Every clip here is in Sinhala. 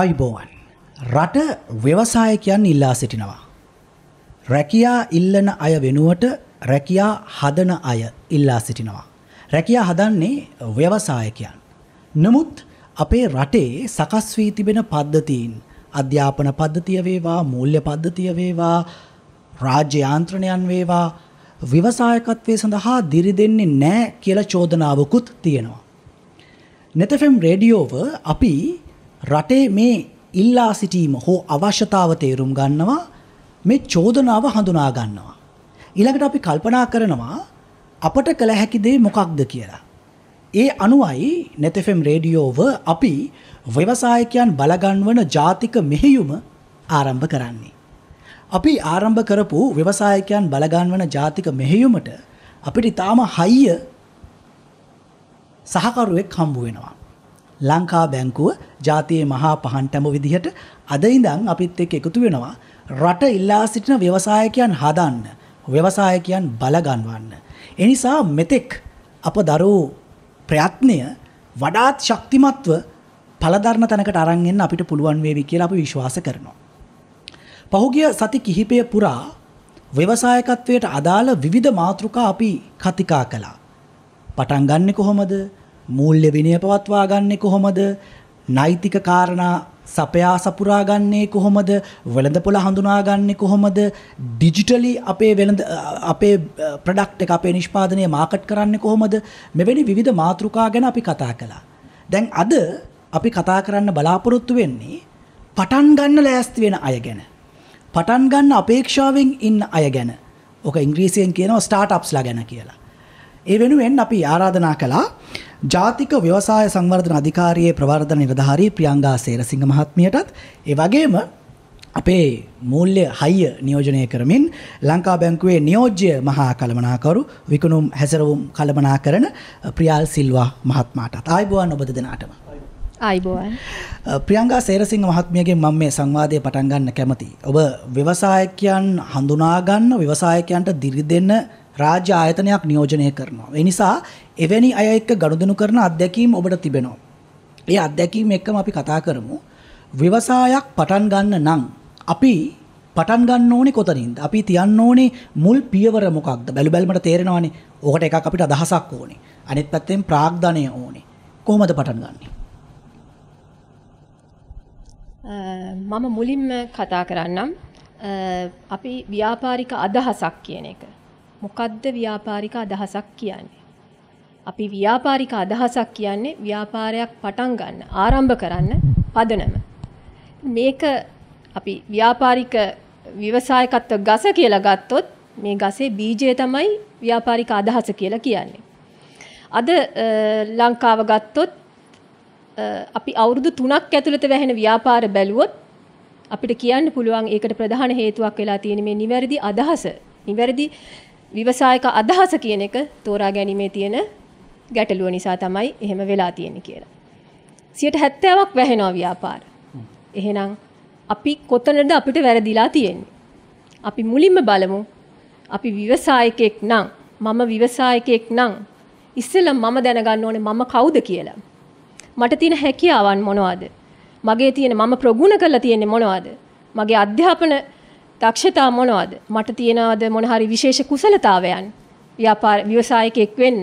අයිබෝවන් රට ව්‍යවසායකයන් ඉල්ලා සිටිනවා. රැකියා ඉල්ලන අය වෙනුවට රැකියා හදන අය ඉල්ලා සිටිනවා. රැකියා හදන්නේ ව්‍යවසායකයන්. නමුත් අපේ රටේ සකස් වී තිබෙන පද්ධතීන් අධ්‍යාපන පද්ධතිය වේවා මූල්‍ය පද්ධතිය වේවා රාජ්‍යයාන්ත්‍රණයන් වේවා විවසායකත්වය සඳහා දිරි දෙන්නේ නෑ කියල චෝදනාවකුත් තියෙනවා. නෙතෆෙම් රේඩියෝව අපි රටේ මේ ඉල්ලා සිටීම හෝ අවශ්‍යතාව තේරුම් ගන්නවා මේ චෝදනාව හඳුනා ගන්නවා. ඊළඟට අපි කල්පනා කරනවා අපට කළ හැකි දේ මොකක්ද කියලා. ඒ අනුවයි නැතෆම් රේඩියෝව අපි ව්‍යවසායකයන් බලගන්වන ජාතික මෙහෙයුම ආරම්භ කරන්නේ. අපි ආරම්භ කරපු ව්‍යවසායකයන් බලගන්වන ජාතික මෙහෙයුමට අපිට ඉතාම හයිය සහකරුවෙක් හම්බු වෙනවා. ලංකා බැංකුව ජාතියේ මහා පහන්ටම විදිහට අද ඉඳන් අපිත් එක්ක එකතු වෙනවා රට ඉල්ලා සිටින ව්‍යවසායකයන් හදන්න ව්‍යවසායකයන් බලගන්වන්න. එනිසා මෙතෙක් අප දරූ ප්‍රයත්නය වඩාත් ශක්තිමත්ව පලධර්ම තැනකට අරන්ගෙන් අපිට පුළුවන් වේවි කියලා අපි විශ්වාස කරනවා. පහුගිය සති කිහිපය පුරා ව්‍යවසායකත්වයට අදාළ විවිධ මාතෘකා අපි කතිකා කළා. පටන් ගන්නෙ කොහොමද? මූල්‍ය විනය පවත්වා ගන්නේ කොහොමද? නෛතික කාරණා සපයා සපුරා ගන්නේ කොහොමද? වෙළඳපොළ හඳුනා ගන්නේ කොහොමද? ඩිජිටලි අපේ වෙළඳ අපේ ප්‍රොඩක්ට් එක අපේ නිෂ්පාදනය මාකට් කරන්නේ කොහොමද? මෙවැනි විවිධ මාතෘකා ගැන අපි කතා කළා. දැන් අද අපි කතා කරන්න බලාපොරොත්තු වෙන්නේ පටන් ගන්න ලෑස්ති වෙන අය ගැන. පටන් ගන්න අපේක්ෂාවෙන් ඉන්න අය ගැන. ඕක ඉංග්‍රීසියෙන් කියනවා ස්ටාර්ට්අප්ස්ලා ගැන කියලා. ඒ වෙනුවෙන් අපි ආරාධනා කළා ජාතික ව්‍යවසාය සංවර්ධන අධිකාරියේ ප්‍රවර්ධන නිලධාරී ප්‍රියංගා සේරසිංහ මහත්මියටත් ඒ වගේම අපේ මූල්‍ය හයිය නියෝජනය කරමින් ලංකා බැංකුවේ නියෝජ්‍ය මහා කළමනාකරු විකුණුම් හැසරවුම් කළමනා කරන ප්‍රියල් සිල්වා මහත්මාටත් ආයිබුවන් ඔබද දෙනාටම අයිබෝන් ප්‍රියංගා සේරසිංහ මහත්මියගෙන් මම මේ සංවාදය පටන් ගන්න කැමතියි. ඔබ ව්‍යවසායකයන් හඳුනා ගන්න ව්‍යවසායකයන්ට දිරි දෙන රාජ්‍ය ආයතනයක් නියෝජනය කරනවා. ඒ නිසා එවැනි අය එක්ක ගනුදෙනු කරන අත්දැකීම් ඔබට තිබෙනවා. ඒ අත්දැකීම් එක්කම අපි කතා කරමු. ව්‍යවසායක් පටන් ගන්න නම් අපි පටන් ගන්න ඕනේ කොතනින්ද? අපි තියන්න ඕනේ මුල් පියවර මොකක්ද? බැලු බැලමට තේරෙනවානේ. ඕකට එකක් අපිට අදහසක් ඕනේ. අනිත් පැත්තෙන් ප්‍රාග්ධනය ඕනේ. කොහොමද පටන් ගන්නෙ? මම මුලින්ම කතා කරන්නම්. අපි ව්‍යාපාරික අදහසක් කියන එක. මොකද්ද ව්‍යාපාරික අදහසක් කියන්නේ? අපි ව්‍යාපාරික අදහසක් කියන්නේ ව්‍යාපාරයක් පටන් ගන්න ආරම්භ කරන්න පදනම. මේක අපි ව්‍යාපාරික ව්‍යවසායකත්ව ගස කියලා ගත්තොත් මේ ගසේ බීජය තමයි ව්‍යාපාරික අදහස කියලා කියන්නේ. අද ලංකාව ගත්තොත් අපි අවුරුදු 3ක් ඇතුළත වැහෙන ව්‍යාපාර බැලුවොත් අපිට කියන්න පුළුවන් ඒකට ප්‍රධාන හේතුවක් වෙලා තියෙන මේ නිවැරදි අදහස. නිවැරදි විවසායක අදහස කියන එක තෝරා ගැනීමේ තියෙන ගැටලුව නිසා තමයි එහෙම වෙලා තියෙන කියලා. සියට හැත්තෑවක් වැහෙනවා ව්‍යාපාර. එහෙනම් අපි කොතනද අපිට වැරදිලා තියෙන්නේ. අපි මුලින්ම බලමු අපි විවසායකෙක් නම් මම විවසායකෙක් නම් ඉස්සෙල්ලා මම දැනගන්න ඕනේ මම කවුද කියලා. මට තියෙන හැකියාවන් මොනවද? මගේ තියෙන මම ප්‍රගුණ කරලා තියෙන්නේ මොනවද? මගේ අධ්‍යාපන දක්ෂතා මොනවද? මට තියෙනවද මොන හරි විශේෂ කුසලතාවයන්? ව්‍යාපාර විවසායකෙක් වෙන්න.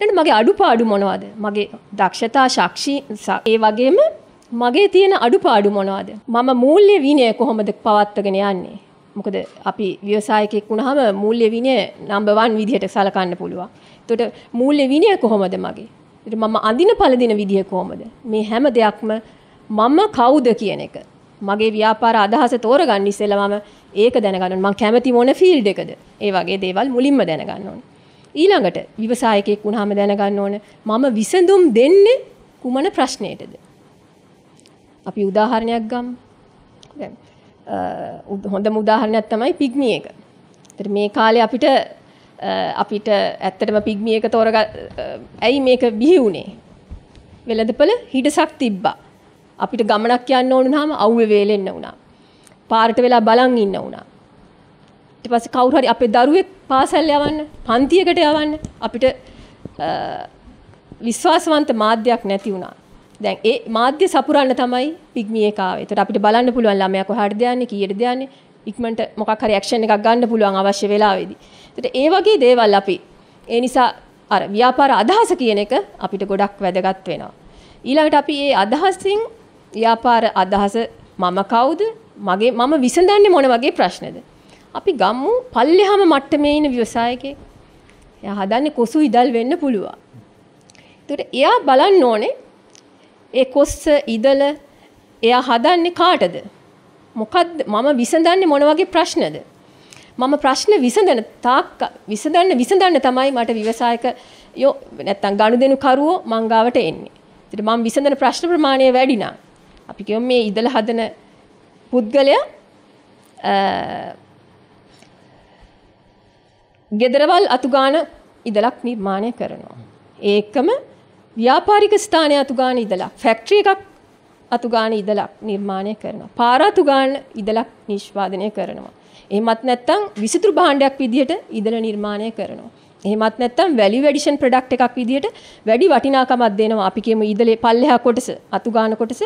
ට මගේ අඩු පාඩු මොනවද මගේ දක්ෂතා ශක්ෂී ඒ වගේම මගේ තියෙන අඩු පාඩු මොනවද මම මූල්්‍ය විනය කොහොමද පවත්වගෙන යන්නේ මොකද අපි ව්‍යවසායකෙක් වුණහම මූල්්‍ය විනය නම්බවන් විදිහට සලකන්න පුළුවන් තොට මූල්්‍ය විනය කොහොමද මගේ මම අඳින පලදින විදිහ කොහොමද මේ හැම දෙයක්ම මම කවුද කියන එක මගේ ව්‍යාපාර අදහස තෝරගන්න ඉස්සෙල්ලා මම ඒක දැනගන්න මං කැමති මොන ෆීල්ඩ් එකද ඒ වගේ දේවල් මුලින්ම දැනගන්න ඕනේ ඊළඟට විවසායකයෙක් වුණාම දැනගන්න ඕන මම විසඳුම් දෙන්නේ කුමන ප්‍රශ්නයටද අපි උදාහරණයක් ගම් හොඳම උදාහරණයක් තමයි පිග්මිය එක මේ කාලේ අපිට අපිට ඇත්තටම පිග්මිය එක තෝරග ඇයි මේක බිහි වුණේ වෙළඳපළ හිටසක් තිබ්බා අපිට ගමනක් යන්න ඕන නම් අවුවේ වේලෙන්න වුණා පාරට වෙලා බලන් ඉන්න වුණා ඊට පස්සේ කවුරු හරි අපේ දරුවෙක් පාසල් යවන්න පන්තියකට යවන්න අපිට විශ්වාසවන්ත මාධ්‍යයක් නැති වුණා. දැන් ඒ මාධ්‍ය සපුරන්න තමයි පිග්මි එක ආවේ. ඒතර අපිට බලන්න පුළුවන් ළමයා කොහාටද යන්නේ කීයටද යන්නේ ඉක්මනට මොකක් හරි ඇක්ෂන් එකක් ගන්න පුළුවන් අවශ්‍ය වෙලාවේදී. ඒතර ඒ වගේ දේවල් අපි ඒ නිසා අර ව්‍යාපාර අදහස කියන එක අපිට ගොඩක් වැදගත් වෙනවා. ඊළඟට අපි ඒ අදහසින් ව්‍යාපාර අදහස මම කවුද? මගේ මම විසඳන්නේ මොන වගේ ප්‍රශ්නද? අපි ගම්මු පල්ලෙහාම මට්ටමේ ඉන්න ව්‍යවසායකේ. එයා හදන්නේ කොසු ඉදල් වෙන්න පුළුවන්. ඒතර එයා බලන්න ඕනේ ඒ කොස්ස ඉදල එයා හදන්නේ කාටද? මොකද්ද මම විසඳන්නේ මොන වගේ ප්‍රශ්නද? මම ප්‍රශ්න විසඳන තාක් විසඳන්න විසඳන්න තමයි මට ව්‍යවසායක යෝ නැත්තම් ගනුදෙනු කරුවෝ මංගාවට එන්නේ. ඒතර මම විසඳන ප්‍රශ්න ප්‍රමාණය වැඩි නම් අපි කියමු මේ ඉදල හදන පුද්ගලයා ගෙදරවල් අතුගාන ඉදලක් නිර්මාණය කරනවා. ඒකම ව්‍යාපාරික ස්ථානය අතුගාන ඉදලා ෆැක්ට්‍රිය එකක් අතුගාන ඉදලක් නිර්මාණය කරනවා. පාරාතුගාන ඉදලක් නිෂ්පාදනය කරනවා. එහෙමත් නැත්නම් විසිතුරු භාණ්ඩයක් විදිහට ඉදල නිර්මාණය කරනවා. එහෙමත් නැත්නම් වැලියු ඇඩිෂන් ප්‍රොඩක්ට් එකක් විදිහට වැඩි වටිනාකමක් දෙනවා. අපි කියමු ඉදලේ පල්ලෙහා කොටස අතුගාන කොටස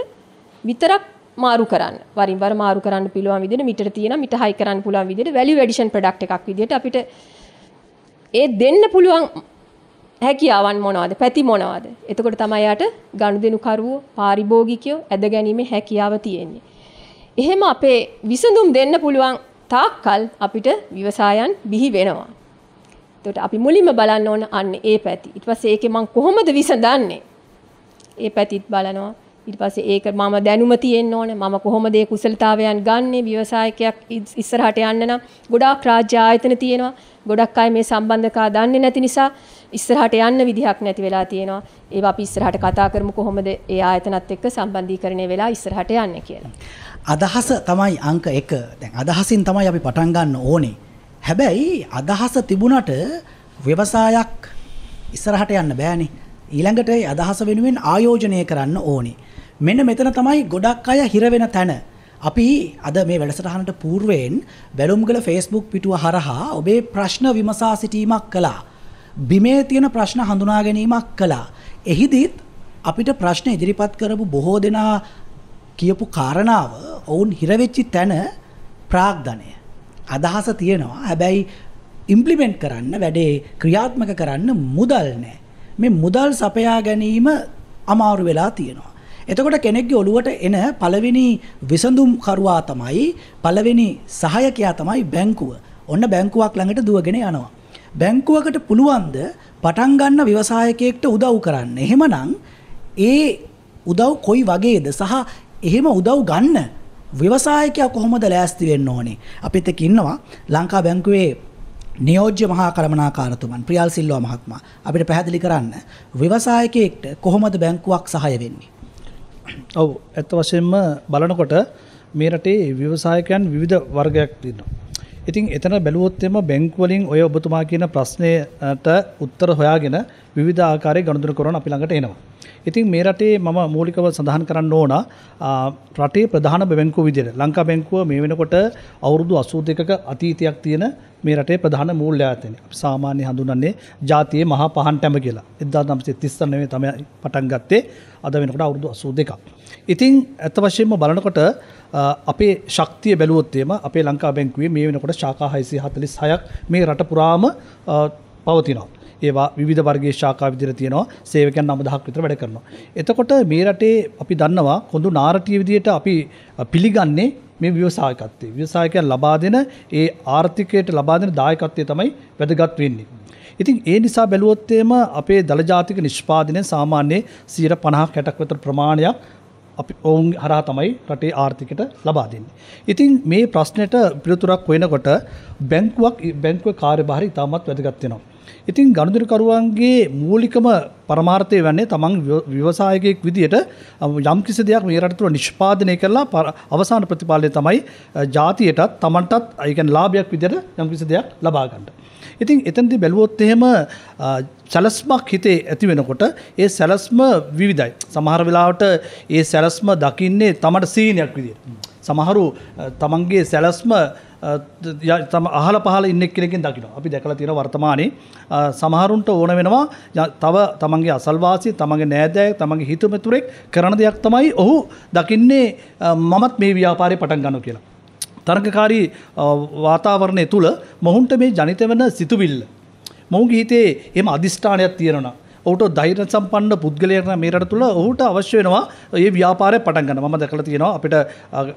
විතරක් මාරු කරන්න. වරින් වර මාරු කරන්න පුළුවන් විදිහට මිටර තියෙන මිට හයි කරන්න පුළුවන් විදිහට වැලියු ඇඩිෂන් ප්‍රොඩක්ට් එකක් විදිහට අපිට ඒ දෙන්න පුළුවන් හැකියාවන් මොනවද පැති මොනවද එතකොට තමයි යාට ගනුදෙනුකරුවෝ පාරිභෝගිකයෝ ඇද ගැනීමේ හැකියාව තියෙන්නේ. එහෙම අපේ විසඳුම් දෙන්න පුළුවන් තාක්කල් අපිට විවසායන් බිහි වෙනවා. එතකොට අපි මුලින්ම බලන්න ඕන අන්න ඒ පැති. ඊට පස්සේ ඒකේ මං කොහොමද විසඳන්නේ? ඒ පැතිත් බලනවා. ඊට පස්සේ ඒක මම දැනුම තියෙන්න ඕනේ මම කොහොමද ඒ කුසලතාවයන් ගන්නෙ ව්‍යවසායකයක් ඉස්සරහට යන්න නම් ගොඩාක් රාජ්‍ය ආයතන තියෙනවා ගොඩක් අය මේ සම්බන්ධකා දන්නේ නැති නිසා ඉස්සරහට යන්න විදිහක් නැති වෙලා තියෙනවා ඒවා අපි ඉස්සරහට කතා කරමු කොහොමද ඒ ආයතනත් එක්ක සම්බන්ධීකරණය වෙලා ඉස්සරහට යන්නේ කියලා අදහස තමයි අංක 1 දැන් අදහසින් තමයි අපි පටන් ගන්න ඕනේ හැබැයි අදහස තිබුණට ව්‍යවසායක් ඉස්සරහට යන්න බෑනේ ඊළඟට අදහස වෙනුවෙන් ආයෝජනය කරන්න ඕනේ මෙන්න මෙතන තමයි ගොඩක් අය හිර වෙන තැන. අපි අද මේ වැඩසටහනට పూర్වයෙන් බැලුම්ගල Facebook පිටුව හරහා ඔබේ ප්‍රශ්න විමසා සිටීමක් කළා. බිමේ තියෙන ප්‍රශ්න හඳුනා ගැනීමක් කළා. එහිදීත් අපිට ප්‍රශ්න ඉදිරිපත් කරපු බොහෝ දෙනා කියපු කාරණාව ඔවුන් හිරවෙච්චි තැන ප්‍රාග්ධනය. අදහස තියෙනවා. හැබැයි ඉම්ප්ලිමෙන්ට් කරන්න වැඩේ ක්‍රියාත්මක කරන්න මුදල් නෑ. මේ මුදල් සපයා ගැනීම අමාරු වෙලා තියෙනවා. එතකොට කෙනෙක්ගේ ඔළුවට එන පළවෙනි විසඳුම් කරුවා තමයි පළවෙනි සහායකයා තමයි බැංකුව. ඔන්න බැංකුවක් ළඟට දුවගෙන යනවා. බැංකුවකට පුළුවන්ද පටන් ගන්න ව්‍යවසායකයෙක්ට උදව් කරන්න. එහෙමනම් ඒ උදව් කොයි වගේද සහ එහෙම උදව් ගන්න ව්‍යවසායකයා කොහොමද ලෑස්ති වෙන්න ඕනේ? අපිත් එක්ක ඉන්නවා ලංකා බැංකුවේ නියෝජ්‍ය මහා කළමනාකාරතුමන් ප්‍රියල් සිල්වා මහත්මයා අපිට පැහැදිලි කරන්න ව්‍යවසායකයෙක්ට කොහොමද බැංකුවක් සහාය වෙන්නේ? ඔව් ඇත්ත වශයෙන්ම බලනකොට මේ රටේ ව්‍යවසායකයන් විවිධ වර්ගයක් තියෙනවා. ඉතින් එතන බැලුවොත් එම බැංකු වලින් ඔය ඔබතුමා කියන ප්‍රශ්නයට උත්තර හොයාගෙන විවිධ ආකාරයේ ගනුදෙනු කරන අපි ළඟට එනවා. ඉතින් මේ රටේ මම මූලිකව සඳහන් කරන්න ඕන රටේ ප්‍රධාන බැංකුව විදිහට ලංකා බැංකුව මේ වෙනකොට අවුරුදු 82ක අතීතයක් තියෙන මේ රටේ ප්‍රධාන මූල්‍ය ආයතනය. අපි සාමාන්‍ය හඳුන්වන්නේ ජාතියේ මහා පහන් ටැඹ කියලා. 1939 තමයි පටන් ගත්තේ. අද වෙනකොට අවුරුදු 82ක්. ඉතින් අත වශයෙන්ම බලනකොට අපේ ශක්තිය බැලුවොත්තේම අපේ ලංකා බැංකුවේ මේ වෙනකොට ශාකා හයිසි හතලිස් හයක් මේ රට පුරාම පවතිනවා. ඒවා විධ වර්ගේ ශාකා විදිර තියෙනවා සේවකන් අමදහක් විතර වැඩ කරනවා. එතකොට මේ රටේ අපි දන්නවා කොඳු නාරටිය විදියට අපි පිළිගන්නේ මේ ව්‍යවසායකත්තේ ව්‍යවසායකයන් ලබා දෙන ඒ ආර්ථිකයට ලබා දෙන දායකත්වය තමයි වැදගත් වෙන්නේ. ඉතින් ඒ නිසා බැලුවොත්තේම අපේ දළජාතික නිෂ්පාදනය සාමාන්‍යයේ සීර පණහක් හැටක්වතර ප්‍රමාණයක් අපි ඔවුන් හරහා තමයි රටේ ආර්ථිකයට ලබා දෙන්නේ. ඉතින් මේ ප්‍රශ්නෙට පිළිතුරක් වෙනකොට බැංකුවක් බැංකුවේ කාර්යභාරය ඉතාමත් වැදගත් වෙනවා. ඉතින් ගනුදෙනුකරුවන්ගේ මූලිකම පරමාර්ථය වන්නේ තමන් ව්‍යවසායකයෙක් විදියට යම් කිසි දෙයක් මේ රට තුළ නිෂ්පාදනය කරලා අවසාන ප්‍රතිඵලය තමයි ජාතියටත් තමන්ටත් ඒ කියන්නේ ලාභයක් විදියට යම් කිසි දෙයක් ලබා ගන්නවා. ඉතින් එතන්දි බැලුවොත් එහෙම සැලස්මක් හිතේ ඇති වෙනකොට ඒ සැලස්ම විවිධයි. සමහර වෙලාවට ඒ සැලස්ම දකින්නේ තමට සීනයක් විදියට. සමහරු තමන්ගේ සැලස්ම තම අහල පහල ඉන්නෙක් කෙනෙකින් දකින අපි දැකලා තියෙන වර්තමානයේ සමහරුන්ට ඕන වෙනවා තව තමන්ගේ අසල්වාසී තමන්ගේ නෑදෑය තමන්ගේ හිතමතුරෙක් කරන දෙයක් තමයි ඔහු දකින්නේ මමත් මේ ව්‍යාපාරය පටන් ගන්න කියලා තර්කකාරී වාතාවරණය තුළ මොහුන්ට මේ ජනිත වන සිතුවිල්ල. මොහුගේ හිතේ එම අධිෂ්ඨානයක් තියෙනවා. ඔහුට ධෛර්ය සම්පන්න පුද්ගලයෙක් නම් මේ රට තුළ ඔහුට අවශ්‍ය වෙනවා මේ ව්‍යාපාරය පටන් ගන්න. මම දැකලා තියෙනවා අපිට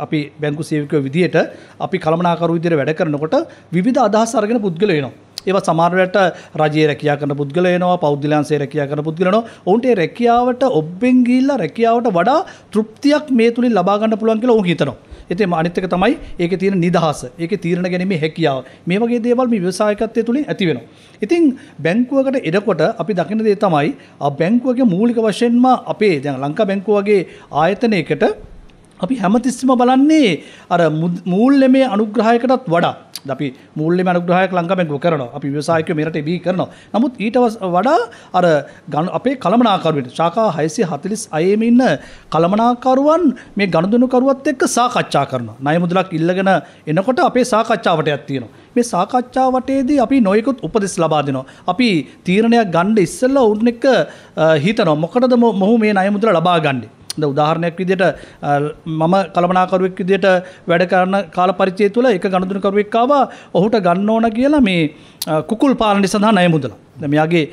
අපි බැංකු සේවකයෝ විදියට අපි කළමනාකරු විදියට වැඩ කරනකොට විවිධ අදහස් අරගෙන පුද්ගලයෝ එනවා. ඒවා සමාරයට රජයේ රැකයා කරන පුද්ගලයනවා පෞද්ගලයන්සේ රැකයා කරන පුද්ගලනවා ඔවුන්ට රැකියාවට ඔබ්බෙන් ගිහිල්ලා රැකියාවට වඩා තෘප්තියක් මේ තුලින් ලබා ගන්න පුළුවන් කියලා ඔවුන් හිතනවා. එතේ අනිත්තක තමයි ඒක තියෙන නිදහස ඒක තීරණ ගැනීම හැකියාව මේ වගේ දේවල් මේ ව්‍යවසායකත්වය තුළින් ඇති වෙනවා ඉතින් බැංකුවකට එඩකොට අපි දකින දේ තමයි බැංකුවගේ මූලික වශයෙන්ම අපේ දැන් ලංකා බැංකුවගේ ආයතනයකට අපි හැමතිස්සම බලන්නේ අර මූල්්‍ය මේ අනුග්‍රහයකටත් වඩා අපි මුල්ලෙ අනුග්‍රහයක් ලංඟමැක් කරන අපි ව්‍යසායක මෙරට බී කරන නමුත් ඊට වඩා අර ගන් අපේ කළමනාකරුවට ශාකා හයිසි හතිලිස් අයම ඉන්න කළමනාකරුවන් මේ ගණදුනුකරුවත් එක්ක සාකච්ඡා කරන නයමුදලක් ඉල්ලගෙන එනකොට අපේ සාකච්ඡාවට ඇත්තියෙන මේ සාකච්ඡාවටේදී අපි නොයකුත් උපදෙස් ලබාදනවා අපි තීරණයක් ගණ්ඩ ඉස්සල්ල උන්න එක හිතනො මොකටද මොහු මේ නයමුදර ලබා ගණ්ඩි ද උදාහරණයක් විදියට මම කළමනාකරුවෙක් විදියට වැඩ කරන කාල පරිචය තුළ එක ගණදුනකරුවෙක්කාව ඔහුට ගන්න ඕන කියලා මේ කුකුල් පාලනි සඳහා නය මුදල මෙයාගේ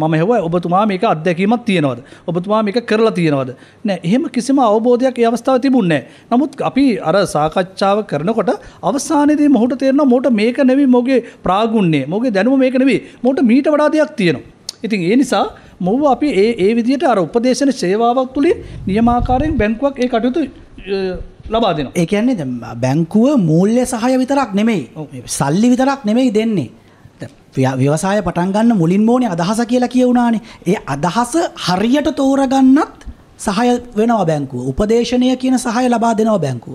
මම හෙව ඔබතුමා මේක අත්දැකීමත් තියෙනවද ඔබතුමා මේක කරලා තියෙනවද නෑ එහෙම කිසිම අවබෝධයක් අවස්ථාව තිබුන්නේ නමුත් අපි අර සාකච්ඡාව කරනකොට අවසානයේදී මොහුට තේරෙනවා මොට මේක නෙවෙයි මොගේ ප්‍රාගුණ්‍යය මොගේ දැනුම මේක නෙවෙයි මොට මීට වඩා දෙයක් තියෙනවා ඉතින් ඒ නිසා මොව අපි ඒ ඒ විදිහට අර උපදේශන සේවාවක් තුළින් නියමාකාරයෙන් බැංකුවක් ඒ කටයුතු ලබා දෙනවා. ඒ කියන්නේ බැංකුව මූල්‍ය සහය විතරක් නෙමෙයි. සල්ලි විතරක් නෙමෙයි දෙන්නේ. ව්‍යවසාය පටන් ගන්න මුලින් ඕනේ අදහස කියලා කියුණානේ. ඒ අදහස හරියට තෝරගන්නත් සහය වෙනවා බැංකුව. උපදේශනය කියන සහය ලබා දෙනවා බැංකුව.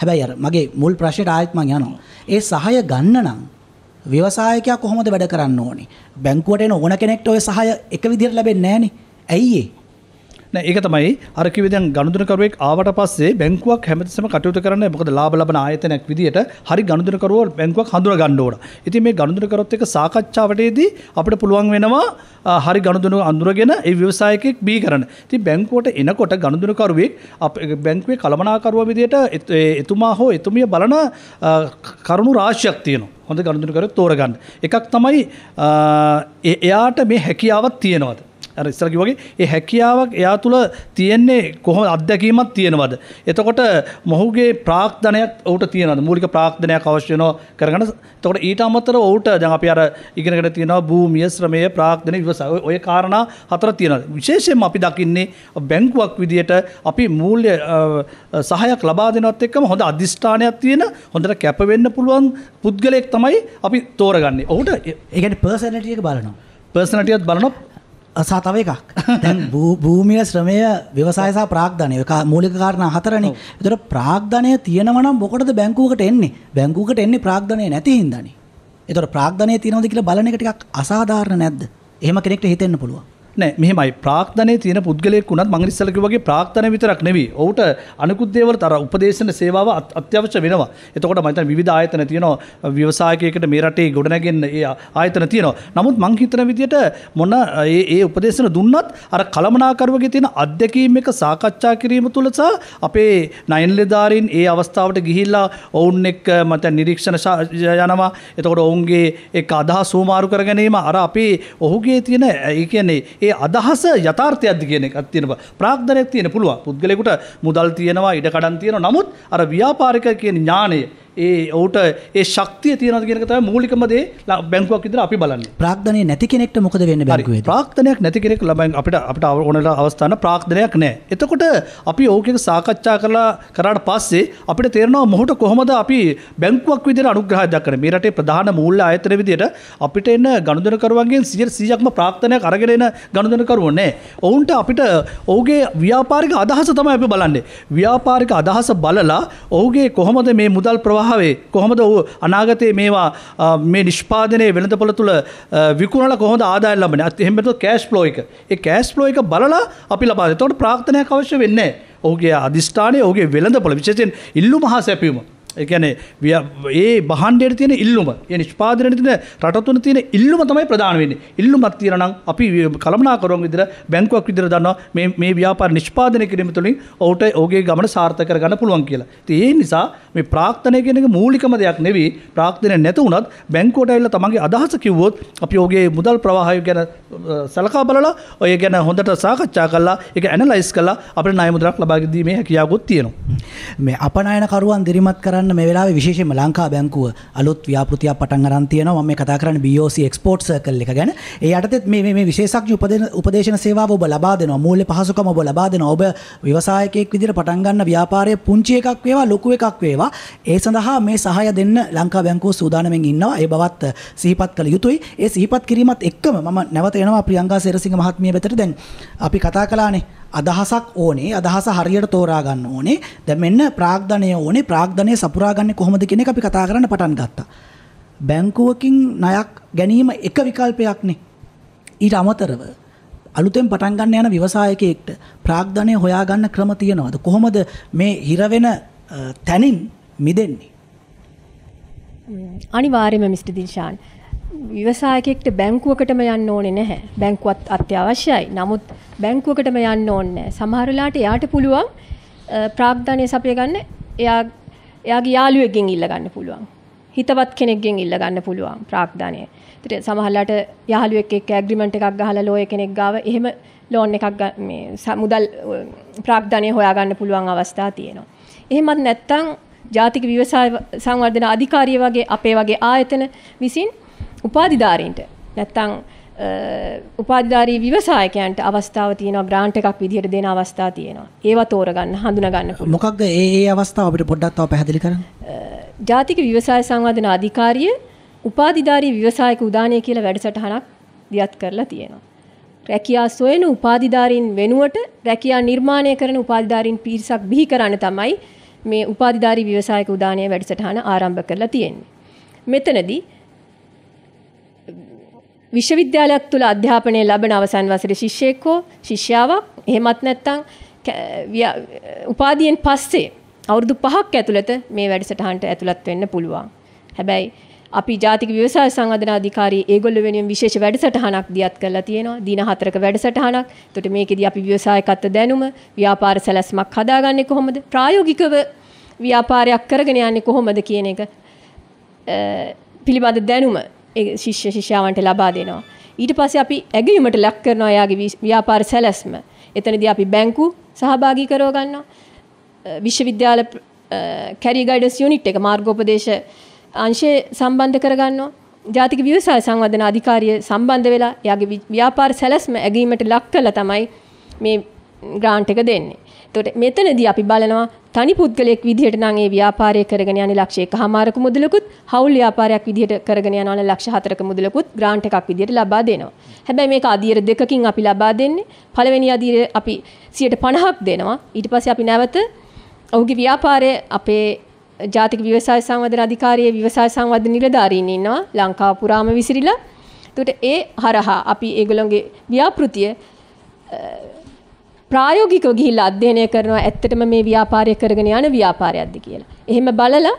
හැබැයි අර මගේ මුල් ප්‍රශ්නට ආයෙත් මම යනවා. ඒ සහය ගන්න නම් ව්‍යවසායකයා කොහොමද වැඩ කරන්න ඕනේ? බැංකුවට එන ඕන කෙනෙක්ට ওই සහාය එක විදිහට ලැබෙන්නේ නැහනේ. ඇයි ඒ? ඒක තමයි අරකිවිදන් ගණදුනකරුවෙක් ආවට පස්සේ බැංකුවක් හැමතිස්සම කටයුතු කරන්න මොකද ලාබ ලබන ආයතනයක් විදිහට හරි ගණදුනකරුව බැංකුවක් හඳුන ගන්න ඕන. ඉතින් මේ ගණදුනකරුවත් එක්ක සාකච්ඡාවටදී අපිට පුළුවන් වෙනවා හරි ගණදුන අඳුරගෙන ඒ ව්‍යවසායකෙක් බී කරන්න. ඉතින් බැංකුවට එනකොට ගණදුනකරුවෙක් බැංකුවේ කළමනාකරුව විදිහට එතුමා හෝ එතුමිය බලන කරුණු රාශියක් තියෙනවා. හොඳ ගණදුනකරුවෙක් තෝරගන්න. එකක් තමයි එයාට මේ හැකියාවක් තියෙනවද? අර ඉස්සරකි වගේ ඒ හැකියාවක් එයා තුළ තියෙන්නේ කොහොම අත්දැකීමක් තියෙනවද. එතකොට මොහුගේ ප්‍රාක්ධනයක් ඔවුට තියෙනද මූලික ප්‍රාක්ධනයක් අවශ්‍යනෝ කරගන තොට ඊට අමතර ඔවුට ජන අපි අර ඉගෙනගෙන තියෙනවා භූමිය ශ්‍රමය ප්‍රාක්ධන විවස ඔය කාරණ හතර තියෙන. විශේෂයෙන් අපි දකින්නේ බැංකුවක් විදියට අපි මූල්‍ය සහයක් ලබා දෙනවත් එක්කම හොඳ අධිෂ්ඨානයක් තියෙන හොඳට කැපවෙන්න පුළුවන් පුද්ගලයෙක් තමයි අපි තෝරගන්නේ ඔහුට ඒගැන පර්සනටියක බලනවා. පර්සනටියත් බලනොත් සා තව එකක් දැන් භූමිය ශ්‍රමය ව්‍යවසාය සහ ප්‍රාග්ධනය ඒක මූලික කාරණා හතරනේ. ඒතර ප්‍රාග්ධනය තියෙනවා නම් මොකටද බැංකුවකට එන්නේ? බැංකුවකට එන්නේ ප්‍රාග්ධනය නැති හින්දානේ. ඒතර ප්‍රාග්ධනය තියෙනවද කියලා බලන එක ටිකක් අසාධාරණ නැද්ද? එහෙම කෙනෙක්ට හිතෙන්න පුළුවන්. නෑ මෙහෙමයි ප්‍රාක්ධනය තියෙන පුද්ගලෙක් වුණත් මං ඉස්සලක වගේ ප්‍රාක්ධනය විතරක් නෙවෙයි. ඔහුට අනිකුත් දේවල් තර උපදේශන සේවාව අත්‍යවශ්‍ය වෙනවා. එතකොට මම හිතන්නේ විවිධ ආයතන තියෙනවා ව්‍යවසායකයකට මේ රටේ ගොඩනැගෙන්න ඒ ආයතන තියෙනවා. නමුත් මං හිතන විදිහට මොන ඒ ඒ උපදේශන දුන්නත් අර කළමනාකරුවගේ තියෙන අත්දැකීම් එක සාකච්ඡා කිරීම තුළ සහ අපේ නයන්ලෙධාරීන් ඒ අවස්ථාවට ගිහිල්ලා ඔවුන් එක් මත නිරීක්ෂණ යනවා එතකොට ඔවුන්ගේ එක් අදහ සූමාරු කර ගැනීම අර අපේ ඔහුගේ තියෙන ඒ කියන්නේ ඒ අදහස යථාර්ථයක්ද කියන එකක් තියෙනවා. ප්‍රාග්ධනයක් තියෙන පුළුවන්. පුද්ගලයෙකුට මුදල් තියෙනවා, ඉඩකඩම් තියෙනවා. නමුත් අර ව්‍යාපාරික කියන ඥාණය ඒ ඔවුට ඒ ශක්තිය තියෙනවද කියන එක තමයි මූලිකම දේ බැංකුවක් විතර අපි බලන්නේ. ප්‍රාග්ධනය නැති කෙනෙක්ට මොකද වෙන්නේ බැංකුවේ? ප්‍රාග්ධනයක් නැති කෙනෙක් ළමයි අපිට අපිට ඕනලා අවස්ථාන ප්‍රාග්ධනයක් නැහැ. එතකොට අපි ඕකෙක සාකච්ඡා කරලා කරාට පස්සේ අපිට තේරෙනවා මොහොත කොහොමද අපි බැංකුවක් විදිහට අනුග්‍රහයක් දක්වන්නේ. මේ රටේ ප්‍රධාන මූල්‍ය ආයතන විදිහට අපිට එන ගනුදෙනුකරුවන්ගෙන් 100%ක්ම ප්‍රාග්ධනයක් අරගෙන එන ගනුදෙනුකරුවෝ නැහැ. ඔවුන්ට අපිට ඔහුගේ ව්‍යාපාරික අදහස තමයි අපි බලන්නේ. ව්‍යාපාරික අදහස බලලා ඔහුගේ කොහොමද මේ මුදල් ප්‍රවාහ ස්වභාවේ කොහොමද ඔහු අනාගතයේ මේවා මේ නිෂ්පාදනය වෙළඳ පොළ තුළ විකුණල කොහොද ආදාය ලබන අත් එහෙමතු කෑස් ලෝයික ඒ කෑස් ලෝයික බලලා අපි ලබාද තොට ප්‍රාක්ථනය අවශ්‍ය වෙන්නේ ඔහුගේ අධිස්ථානය ඔහුගේ වෙළඳ පොළ විශෂයෙන් ඉල්ලු මහා සැපීම එකැනේ ඒ බහන්ඩයට තියෙන ඉල්ලුම ඒ නිෂ්පාදනයට තින රටතුන තියෙන ඉල්ලුම තමයි ප්‍රධාන වෙන්නේ ඉල්ලුමත් තියෙනනම් අපි කළමනාකරුවන් විදිර බැංකුවක් විදිර දන්නවා මේ ව්‍යාපාර නිෂ්පාදනය කිරීම තුළින් ඔහුට ඔහුගේ ගමන සාර්ථක කරගන්න පුළුවන් කියලා. ඒ නිසා මේ ප්‍රාක්තනය කියන එක මූලිකම දෙයක් නෙවෙයි ප්‍රාක්තනය නැති වුණත් බැංකුවට ඇවිල්ලා තමන්ගේ අදහස කිව්වොත් අපි ඔහුගේ මුදල් ප්‍රවාහය ගැන සලකා බලලා ඔය ගැන හොඳට සාකච්ඡා කළා ඒක ඇනලයිස් කළා අපිට ණය මුදලක් ලබා දීමේ හැකියාවකුත් තියෙනවා. මේ අපනයනකරුවන් දිරිමත් කරන්න බලන්න මේ වෙලාවේ විශේෂයෙන්ම ලංකා බැංකුව අලුත් ව්‍යාපෘතියක් පටන් අරන් තියෙනවා මම මේ කතා කරන්නේ BOC export circle එක ගැන. ඒ යටතේත් මේ මේ විශේෂඥ උපදේශන උපදේශන සේවාව ඔබ ලබා දෙනවා. මූල්‍ය පහසුකම ඔබ ලබා දෙනවා. ඔබ ව්‍යවසායකයෙක් විදිහට පටන් ගන්න ව්‍යාපාරයේ පුංචි එකක් වේවා ලොකු එකක් වේවා ඒ සඳහා මේ සහාය දෙන්න ලංකා බැංකුව සූදානමින් ඉන්නවා. ඒ බවත් සිහිපත් කළ යුතුයි. ඒ සිහිපත් කිරීමත් එක්කම මම නැවත එනවා ප්‍රියංකා සේරසිංහ මහත්මිය වෙතට දැන් අපි කතා කළානේ අදහසක් ඕනේ අදහස හරියට තෝරා ගන්න ඕනේ. දැන් මෙන්න ප්‍රාග්ධනය ඕනේ. ප්‍රාග්ධනය සපුරා ගන්න කොහොමද කියන එක අපි කතා කරන්න පටන් ගත්තා. බැංකුවකින් ණයක් ගැනීම එක විකල්පයක් නේ. ඊට අමතරව අලුතෙන් පටන් ගන්න යන ව්‍යවසායකයෙක්ට ප්‍රාග්ධනය හොයා ගන්න ක්‍රම තියෙනවද? කොහොමද මේ හිර වෙන තැනින් මිදෙන්නේ? අනිවාර්යයෙන්ම මිස්ටර් දිල්ෂාන්. ව්‍යවසායකෙක්ට බැංකුවකටම යන්න ඕනේ නැහැ. බැංකුවත් අත්‍යවශ්‍යයි. නමුත් බැංකුවකටම යන්න ඕනේ නැහැ. සමහර වෙලාවට එයාට පුළුවන් ප්‍රාග්ධානය සපය ගන්න එයා එයාගේ යාළුවෙක්ගෙන් ඉල්ල ගන්න පුළුවන්. හිතවත් කෙනෙක්ගෙන් ඉල්ල ගන්න පුළුවන් ප්‍රාග්ධානය. ඒතර සමහරලාට යාළුවෙක් එක්ක ඇග්‍රීමන්ට් එකක් ගහලා ලෝය කෙනෙක් ගාව එහෙම ලෝන් එකක් මේ මුදල් ප්‍රාග්ධානය හොයා ගන්න පුළුවන් අවස්ථා තියෙනවා. එහෙමත් නැත්නම් ජාතික ව්‍යවසාය සංවර්ධන අධිකාරිය වගේ අපේ වගේ ආයතන විසින් උපාධිධාරීන්ට නැත්තං උපාධාරී විවසායකයන්ට අවස්ථාව තියෙන ග්‍රාන්ට එකක් විදිහට දෙන අවස්ථා තියෙනවා ඒව තෝරගන්න හඳුනගන්න මොකක්ද ඒ අවස්ථාව අපිට පොඩ්ඩක්තාව පැහදිලි කර ජාතික විවසාය සංවාධන අධිකාරිය උපාධිධාරී විවසායක උදානය කියලා වැඩසටහනක් දියත් කරලා තියෙනවා. රැකයා සොයන උපාධිධාරීන් වෙනුවට රැකයා නිර්මාණය කරන උපාධිධාරීන් පිරිසක් බිහි කරන්න තමයි මේ උපාධිධාරී විවසායක උදානය වැඩසටහන ආරම්භ කරලා තියෙන්නේ. මෙතනදී විශ්වවිද්‍යාලයක් තුළ අධ්‍යාපනය ලබන අවසන් වසර ශිෂ්‍යයෙක්කෝ ශිෂ්‍යාවක් එහෙමත් නැත්තං උපාදියෙන් පස්සේ අවුරුදු පහක් ඇතුළත මේ වැඩසටහන්ට ඇතුළත් වෙන්න පුළුවන්. හැබැයි අපි ජාතික ව්‍යවසාය සංවර්ධන අධිකාරී ඒගොල්ලෝ වෙනුවෙන් විශේෂ වැඩසටහනක් දියත් කරලා තියෙනවා දින හතරක වැඩසටහනක්. එතකොට මේකෙදී අපි ව්‍යවසායකත්ව දැනුම, ව්‍යාපාර සැලැස්මක් හදාගන්නේ කොහොමද? ප්‍රායෝගිකව ව්‍යාපාරයක් කරගෙන යන්නේ කොහොමද කියන එක පිළිබඳ දැනුම ශිෂ්‍ය ශිෂ්‍යාවන්ට ලබා දෙනවා. ඊට පස්සේ අපි ඇගීමට ලක් කරනවා එයාගේ ව්‍යාපාර සැලැස්ම. එතනදී අපි බැංකු සහභාගී කරව ගන්නවා. විශ්වවිද්‍යාල කැරි ගයිඩන්ස් යුනිට් එක මාර්ගෝපදේශ අංශය සම්බන්ධ කරගන්නවා. ජාතික ව්‍යවසාය සංවර්ධන අධිකාරිය සම්බන්ධ වෙලා එයාගේ ව්‍යාපාර සැලැස්ම ඇගීමට ලක් කළා තමයි මේ ග්‍රාන්ට් එක දෙන්නේ. එතකොට මෙතනදී අපි බලනවා තනි පුද්ගලයෙක් විදිහට නම් ඒ ව්‍යාපාරය කරගෙන යන්නේ ලක්ෂ 1මාරක මුදලකුත්, හවුල් ව්‍යාපාරයක් විදිහට කරගෙන යනවා නම් ලක්ෂ 4ක මුදලකුත් grant එකක් විදිහට ලබා දෙනවා. හැබැයි මේක අදියර දෙකකින් අපි ලබා දෙන්නේ. පළවෙනි අදියර අපි 50ක් දෙනවා. ඊට පස්සේ අපි නැවත ඔහුගේ ව්‍යාපාරය අපේ ජාතික ව්‍යවසාය සංවර්ධන අධිකාරියේ ව්‍යවසාය සංවර්ධන නිලධාරීන් ඉන්නවා ලංකාව පුරාම විසිරිලා. එතකොට ඒ හරහා අපි ඒගොල්ලන්ගේ ව්‍යාපෘතිය ප්‍රායෝගිකව ගිහිල්ලා අධ්‍යයනය කරනවා ඇත්තටම මේ ව්‍යාපාරය කරගෙන යන ව්‍යාපාරයක්ද කියලා. එහෙම බලලා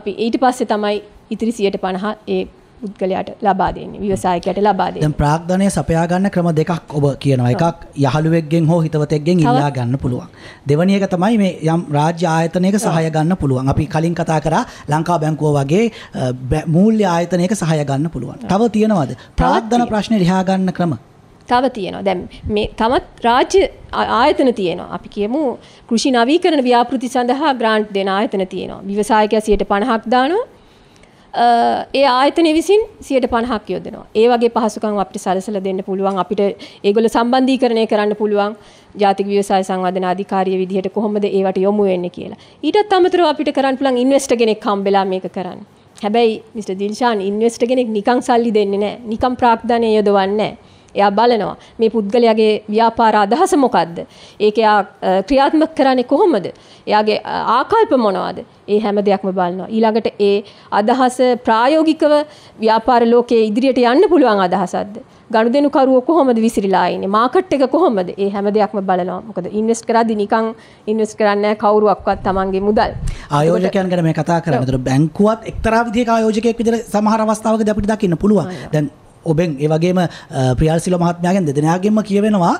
අපි ඊට පස්සේ තමයි ඉතිරි 150 ඒ පුද්ගලයාට ලබා දෙන්නේ ව්‍යවසායකයට ලබා දෙන්නේ. දැන් ප්‍රාග්ධනය සපයා ගන්න ක්‍රම දෙකක් ඔබ කියනවා. එකක් යහළුවෙක්ගෙන් හෝ හිතවතෙක්ගෙන් ඉල්ලා ගන්න පුළුවන්. දෙවැනි එක තමයි මේ යම් රාජ්‍ය ආයතනයක සහාය ගන්න පුළුවන්. අපි කලින් කතා කරා ලංකා බැංකුව වගේ මූල්‍ය ආයතනයක සහාය ගන්න පුළුවන්. තව තියෙනවද? ප්‍රාග්ධන ප්‍රශ්නේ ලියා ගන්න ක්‍රම? තව තියෙනවා දැම් මේ තමත් රාජ්‍ය ආයතන තියෙනවා අපි කියමු කෘෂි නවීකරණ ව්‍යාපෘති සඳහා ග්‍රාන්ට් දෙන ආයතන තියෙනවා විවසායකය සියට පණහක් දානවා ඒ ආයතන විසින් සියට පණහක් යොදනවා ඒ වගේ පහසුකම් අපිට සලසල දෙන්න පුළුවන් අපිට ඒගොල්ල සම්බන්ධීකරණය කරන්න පුළුවන් ජාතික ව්‍යවසාය සංවර්ධන අධිකාරිය විදිහට කොහොමද ඒවට යොමු වෙන්නේ කියලා ඊටත් අමතරව අපිට කරන්න පුළුවන් ඉන්වෙස්ටර් කෙනෙක් හම්බෙලා මේක කරන්න හැබැයි මිස්ටර් දිල්ෂාන් ඉන්වෙස්ටර් කෙනෙක් නිකන් සල්ලි දෙන්නේ නැහැ නිකන් ප්‍රාග්ධානය යොදවන්නේ නැහැ එයා බලනවා මේ පුද්ගලයාගේ ව්‍යාපාර අදහස මොකක්ද ඒක එයා ක්‍රියාත්මක කරන්නේ කොහොමද එයාගේ ආකල්ප මොනවද ඒ හැම දෙයක්ම බලනවා ඊළඟට ඒ අදහස ප්‍රායෝගිකව ව්‍යාපාර ලෝකයේ ඉදිරියට යන්න පුළුවන් අදහසක්ද ගනුදෙනුකරුව කොහොමද විසිරිලා ඉන්නේ මාකට් එක කොහොමද ඒ හැම දෙයක්ම බලනවා මොකද ඉන්වෙස්ට් කරද්දී නිකන් ඉන්වෙස්ට් කරන්නේ නැහැ කවුරුවක්වත් තමන්ගේ මුදල් ආයෝජකයන් ගැන මේ කතා කරන්නේ බැංකුවත් එක්තරා විදිහක ආයෝජකයෙක් විදිහට සමහර අවස්ථාවකදී අපිට දකින්න පුළුවන් දැන් ඔබෙන් ඒ වගේම ප්‍රියල්සිල මහත්මයාගෙන් දෙදෙනාගෙන්ම කියවෙනවා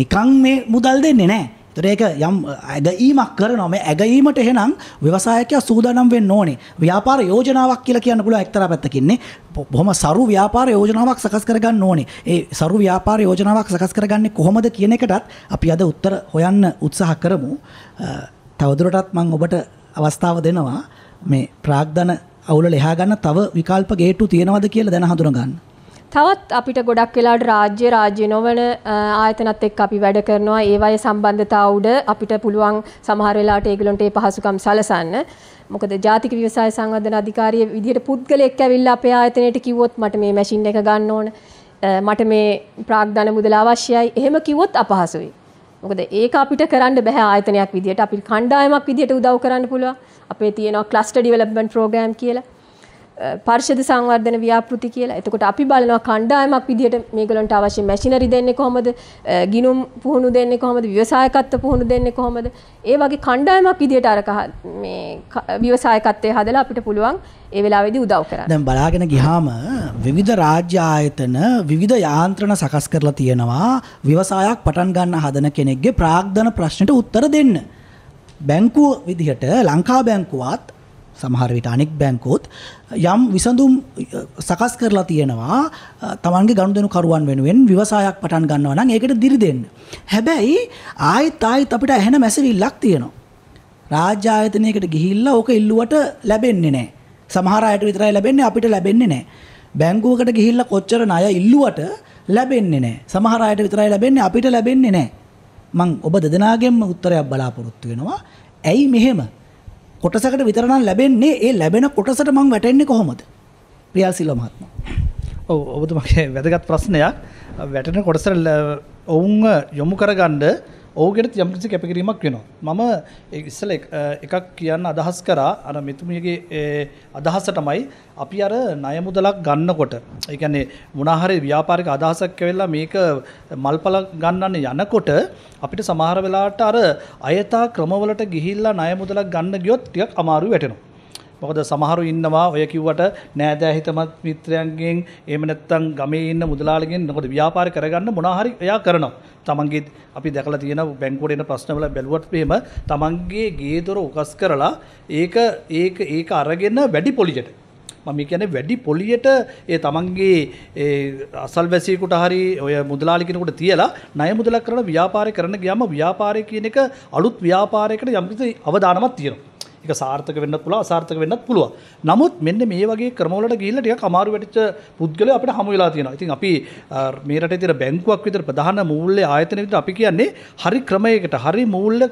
නිකං මේ මුදල් දෙන්නේ නැහැ. ඒක යම් ඇගීමක් කරනොම ඇගීමට එහෙනම් ව්‍යවසායකය සූදානම් වෙන්න ඕනේ. ව්‍යාපාර යෝජනාවක් කියලා කියන්න පුළුවන් එක්තරා පැත්තකින්නේ. බොහොම සරු ව්‍යාපාර යෝජනාවක් සකස් කරගන්න ඕනේ. ඒ සරු ව්‍යාපාර යෝජනාවක් සකස් කරගන්නේ කොහොමද කියන එකටත් අපි අද උත්තර හොයන්න උත්සාහ කරමු. තවදුරටත් මම ඔබට අවස්ථාව දෙනවා මේ ප්‍රාග්ධන අවුල ලෙහා ගන්න තව විකල්ප ගේට්ටු තියෙනවද කියලා දැන හඳුනගන්න. තවත් අපිට ගොඩක් වෙලාට රාජ්‍ය රාජ්‍ය නොවන ආයතනත් එක් අපි වැඩ කරනවා ඒවය සම්බන්ධතා උඩ අපිට පුළුවන් සමහරවෙලාට ඒගලොන්ට ඒ පහසුකම් සලසන්න මොකද ජාතික විවසාය සංවධන අධිකාරය විදිට පුද්ගලෙක් ඇවිල්ල අපේ ආයතනයට කිවොත් මට මේ මැසින් එක ගන්න ඕන මට මේ ප්‍රාග්ධන මුදල අවශ්‍යයි එහෙම කිවොත් අපහසුයි. මොකද ඒක අපිට කරන්න බැහැ ආයතනයක් විදිට අපි කණ්ඩායමක් විදිට උදව් කරන්න පුළුව අපේ තියෙනවා ක්ලස්ට ඩිවලබ්මන් ප්‍රෝගම් කියලා පර්ෂද සංවර්ධන ව්‍යාපෘති කියලා එතකොට අපි බලනවා කණ්ඩායමක් විදිහට මේගොල්ලන්ට අවශ්‍ය මැෂිනරි දෙන්නේ කොහොමද ගිනුම් පුහුණු දෙන්නේ කොහොමද ව්‍යවසායකත්ව පුහුණු දෙන්නේ කොහොමද ඒ වගේ කණ්ඩායමක් විදිහට අර මේ ව්‍යවසායකත්වයේ හදලා අපිට පුළුවන් ඒ වෙලාවේදී උදව් කරන්න. දැන් බලාගෙන ගියාම විවිධ රාජ්‍ය ආයතන විවිධ යාන්ත්‍රණ සකස් කරලා තියෙනවා ව්‍යවසායක් පටන් ගන්න හදන කෙනෙක්ගේ ප්‍රාග්ධන ප්‍රශ්නට උත්තර දෙන්න. බැංකුව විදිහට ලංකා බැංකුවත් සමහර විට අනෙක් බැංකුවොත් යම් විසඳුම් සකස් කරලා තියෙනවා තමන්ගේ ගනුදෙනු කරුවන් වෙනුවෙන් ව්‍යවසායක් පටන් ගන්නවා නම් ඒකට දිරි දෙන්න. හැබැයි ආයෙත් ආයෙත් අපිට ඇහෙන මැසවිල්ලක් තියෙනවා. රාජ්‍ය ආයතනයකට ගිහිල්ලා ඕක ඉල්ලුවට ලැබෙන්නේ නැහැ. සමහර අයට විතරයි ලැබෙන්නේ අපිට ලැබෙන්නේ නැහැ. බැංකුවකට ගිහිල්ලා කොච්චර ණය ඉල්ලුවට ලැබෙන්නේ නැහැ. සමහර අයට විතරයි ලැබෙන්නේ අපිට ලැබෙන්නේ නැහැ. මං ඔබ දෙදෙනාගෙන්ම උත්තරයක් බලාපොරොත්තු වෙනවා. ඇයි මෙහෙම? කොටසකට විතරනම් ලැබෙන්නේ ඒ ලැබෙන කොටසට මං වැටෙන්නේ කොහොමද ප්‍රියාසිල මහත්ම ඔව ඔබතුමක්ෂය වැදගත් ප්‍රශ්නයක් වැටෙන කොටසර ඔවුන් යොමු කරගණ්ඩ ඕගෙට යම්කිසි කැපකිරීමක් වෙනවා. මම ඉස්සල එකක් කියන්න අදහස් කරා අර මෙතුමියගේ අදහස තමයි අපි අර ණයමුදලක් ගන්නකොට ඒ කියන්නේ මොනාහරි ව්‍යාපාරික අදහසක් කැවිලා මේක මල්පල ගන්නන්න යනකොට අපිට සමහර වෙලාවට අර අයථා ක්‍රමවලට ගිහිල්ලා ණයමුදලක් ගන්න ගියොත් ටිකක් අමාරු වැටෙනවා. මොකද සමහරු ඉන්නවා ඔය කිව්වට නෑදෑ හිතමත් මිත්‍රයන්ගෙන් එහෙම නැත්නම් ගමේ ඉන්න මුදලාලිගෙන් මොකද ව්‍යාපාර කරගන්න මොනවා හරි එයා කරනවා. තමන්ගේ අපි දැකලා තියෙන බැංකුවට එන ප්‍රශ්නවල බැලුවත් එහෙම තමන්ගේ ගේ දොර උකස් කරලා ඒක ඒක ඒක අරගෙන වැඩි පොලියට මම කියන්නේ වැඩි පොලියට ඒ තමන්ගේ ඒ අසල් වැසියෙකුට හරි ඔය මුදලාලි කෙනෙකුට තියලා ණය මුදලක් කරන ව්‍යාපාරය කරන ගියාම ව්‍යාපාරය කියන එක අලුත් ව්‍යාපාරයකට යම්කිසි අවදානමක් තියෙනවා. එක සාර්ථක වෙන්න පුළ සාර්ථක වෙන්නත් පුළුව. නමුත් මෙන්න මේ වගේ ක්‍රමෝලට ගිල්ලට අමාරු වැටිච පුද්ගල අපට හමුවෙලා තියෙන ඉතින් අපි මේරට තිර බැංකුවක් විතර ප්‍රධාන මූල්ලය ආයතන විට අපි කියන්නේ හරි ක්‍රමයකට හරි මූල්ල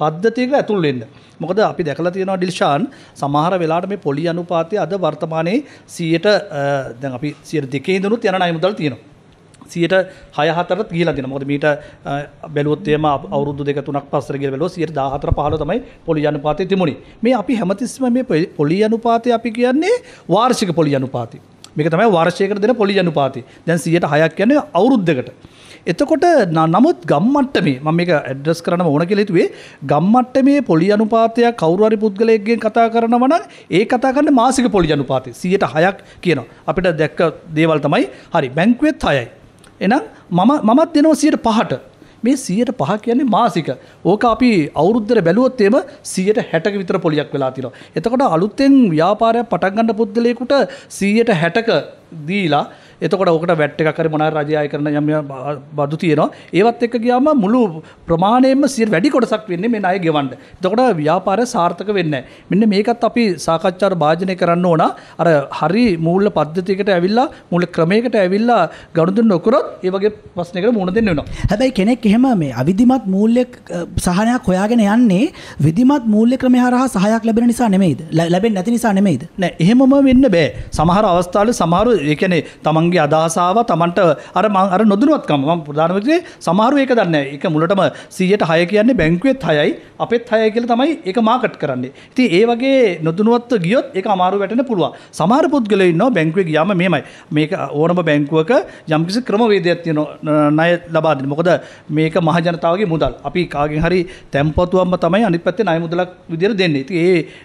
පද්ධතියක ඇතුල්ලෙන්න. මොකද අපි දැකලා තියෙනවා ඩිල්ෂාන් සමහර වෙලාට මේ පොලි අනුපාතය අද වර්තමානයේ සීයට දැන් අපි සියට දෙකේ දනුත් යන අයමුදල් තියෙනවා. සියට හය හතරත් ගිලගෙන මොද මීට බැලොත්තේම අවුදු දෙක තුනක් පස්සරග වෙලෝ සියට දාහතර පහල තමයි පොලි අනුපාතය තිමුණි මේ අපි හැමතිස්ම මේ පොලි අනුපාතය අපි කියන්නේ වාර්ෂික පොලි අනුපාති මේක තමයි වර්ෂයකට දෙන පොලි අනුපාති දැන් සියට හයක් කියන්නේ අවුරුද්ධකට එතකොට නමුත් ගම්මට්ටමේ මම මේක ඇඩ්‍රස් කරන්න ඕන කියලා හිතුවේ ගම්මට්ටමේ පොලි අනුපාතයක් කවුරු හරි පුද්ගලයෙක්ගෙන් කතා කරනවා නම් ඒ කතා කරන්නේ මාසික පොලි අනුපාතය 106ක් කියනවා අපිට දැක්ක දේවල් තමයි හරි බැංකුවෙත් 6යි එනම් මම මමත් දෙනවා සියට පහට මේ සියයට පහ කියන්නේ මාසික ඕක අපි අවුරුද්දර බැලුවොත්තේම සියයට හැටක විතර පොලියක් වෙලා තිනවා. එතකොට අලුත්තෙන් ව්‍යාපාරයක් පටන්ගන්න පුද්ගලයකුට සීයට හැටක දීලා එතකොට ඕකට වැට් එකක් හරි මොනවා රජය අය කරන යම් බදු තියෙනවා. ඒවත් එක්ක ගියාම මුළු ප්‍රමාණයෙන්ම සිය වැඩි කොටසක් වෙන්නේ මේ ණය ගෙවන්න. එතකොට ව්‍යාපාරය සාර්ථක වෙන්නේ මෙන්න මේකත් අපි සාකච්ඡාවට භාජනය කරන්න ඕන. අර හරි මූල්‍ය පද්ධතියකට ඇවිල්ලා මූල්‍ය ක්‍රමයකට ඇවිල්ලා ගනුදෙනු නොකරොත් ඒ වගේ ප්‍රශ්නයකට මුහුණ දෙන්න වෙනවා. හැබැයි කෙනෙක් එහෙම මේ අවිධිමත් මූල්‍ය සහනයක් හොයාගෙන යන්නේ විධිමත් මූල්‍ය ක්‍රමය හරහා සහයක් ලැබෙන නිසා නෙමෙයිද? ලැබෙන්නේ නැති නිසා නෙමෙයිද? නෑ එහෙමම වෙන්න බෑ. සමහර අවස්ථාවල සමහර ඒ කියන්නේ තමන්ගේ තමන්ගේ අදහසාව තමන්ට අර මං අර නොදනුවත්කම ම ප්‍රධානමතිේ සමාරු ඒක දන්න එක මුලටම සීයට හය කියන්නේ බැංකුවත් හයයි අපත් හය කියල තමයි එක මාකට් කරන්නේ ති ඒ වගේ නොදනුවත් ගියොත් එක අමාරු වැටන පුළුව සමාර පුද්ගලයින්න බැංකුවේ ගයාම මේමයි මේක ඕනම බැංකුවක යම්කිසි ක්‍රමවේදයක් තියන නය ලබාදන මොකද මේක මහජනතාවගේ මුදල් අපි කාගෙන් හරි තැම්පතුවම තමයි අනි පත්තේ නය මුදලක් විදිර දෙන්න ති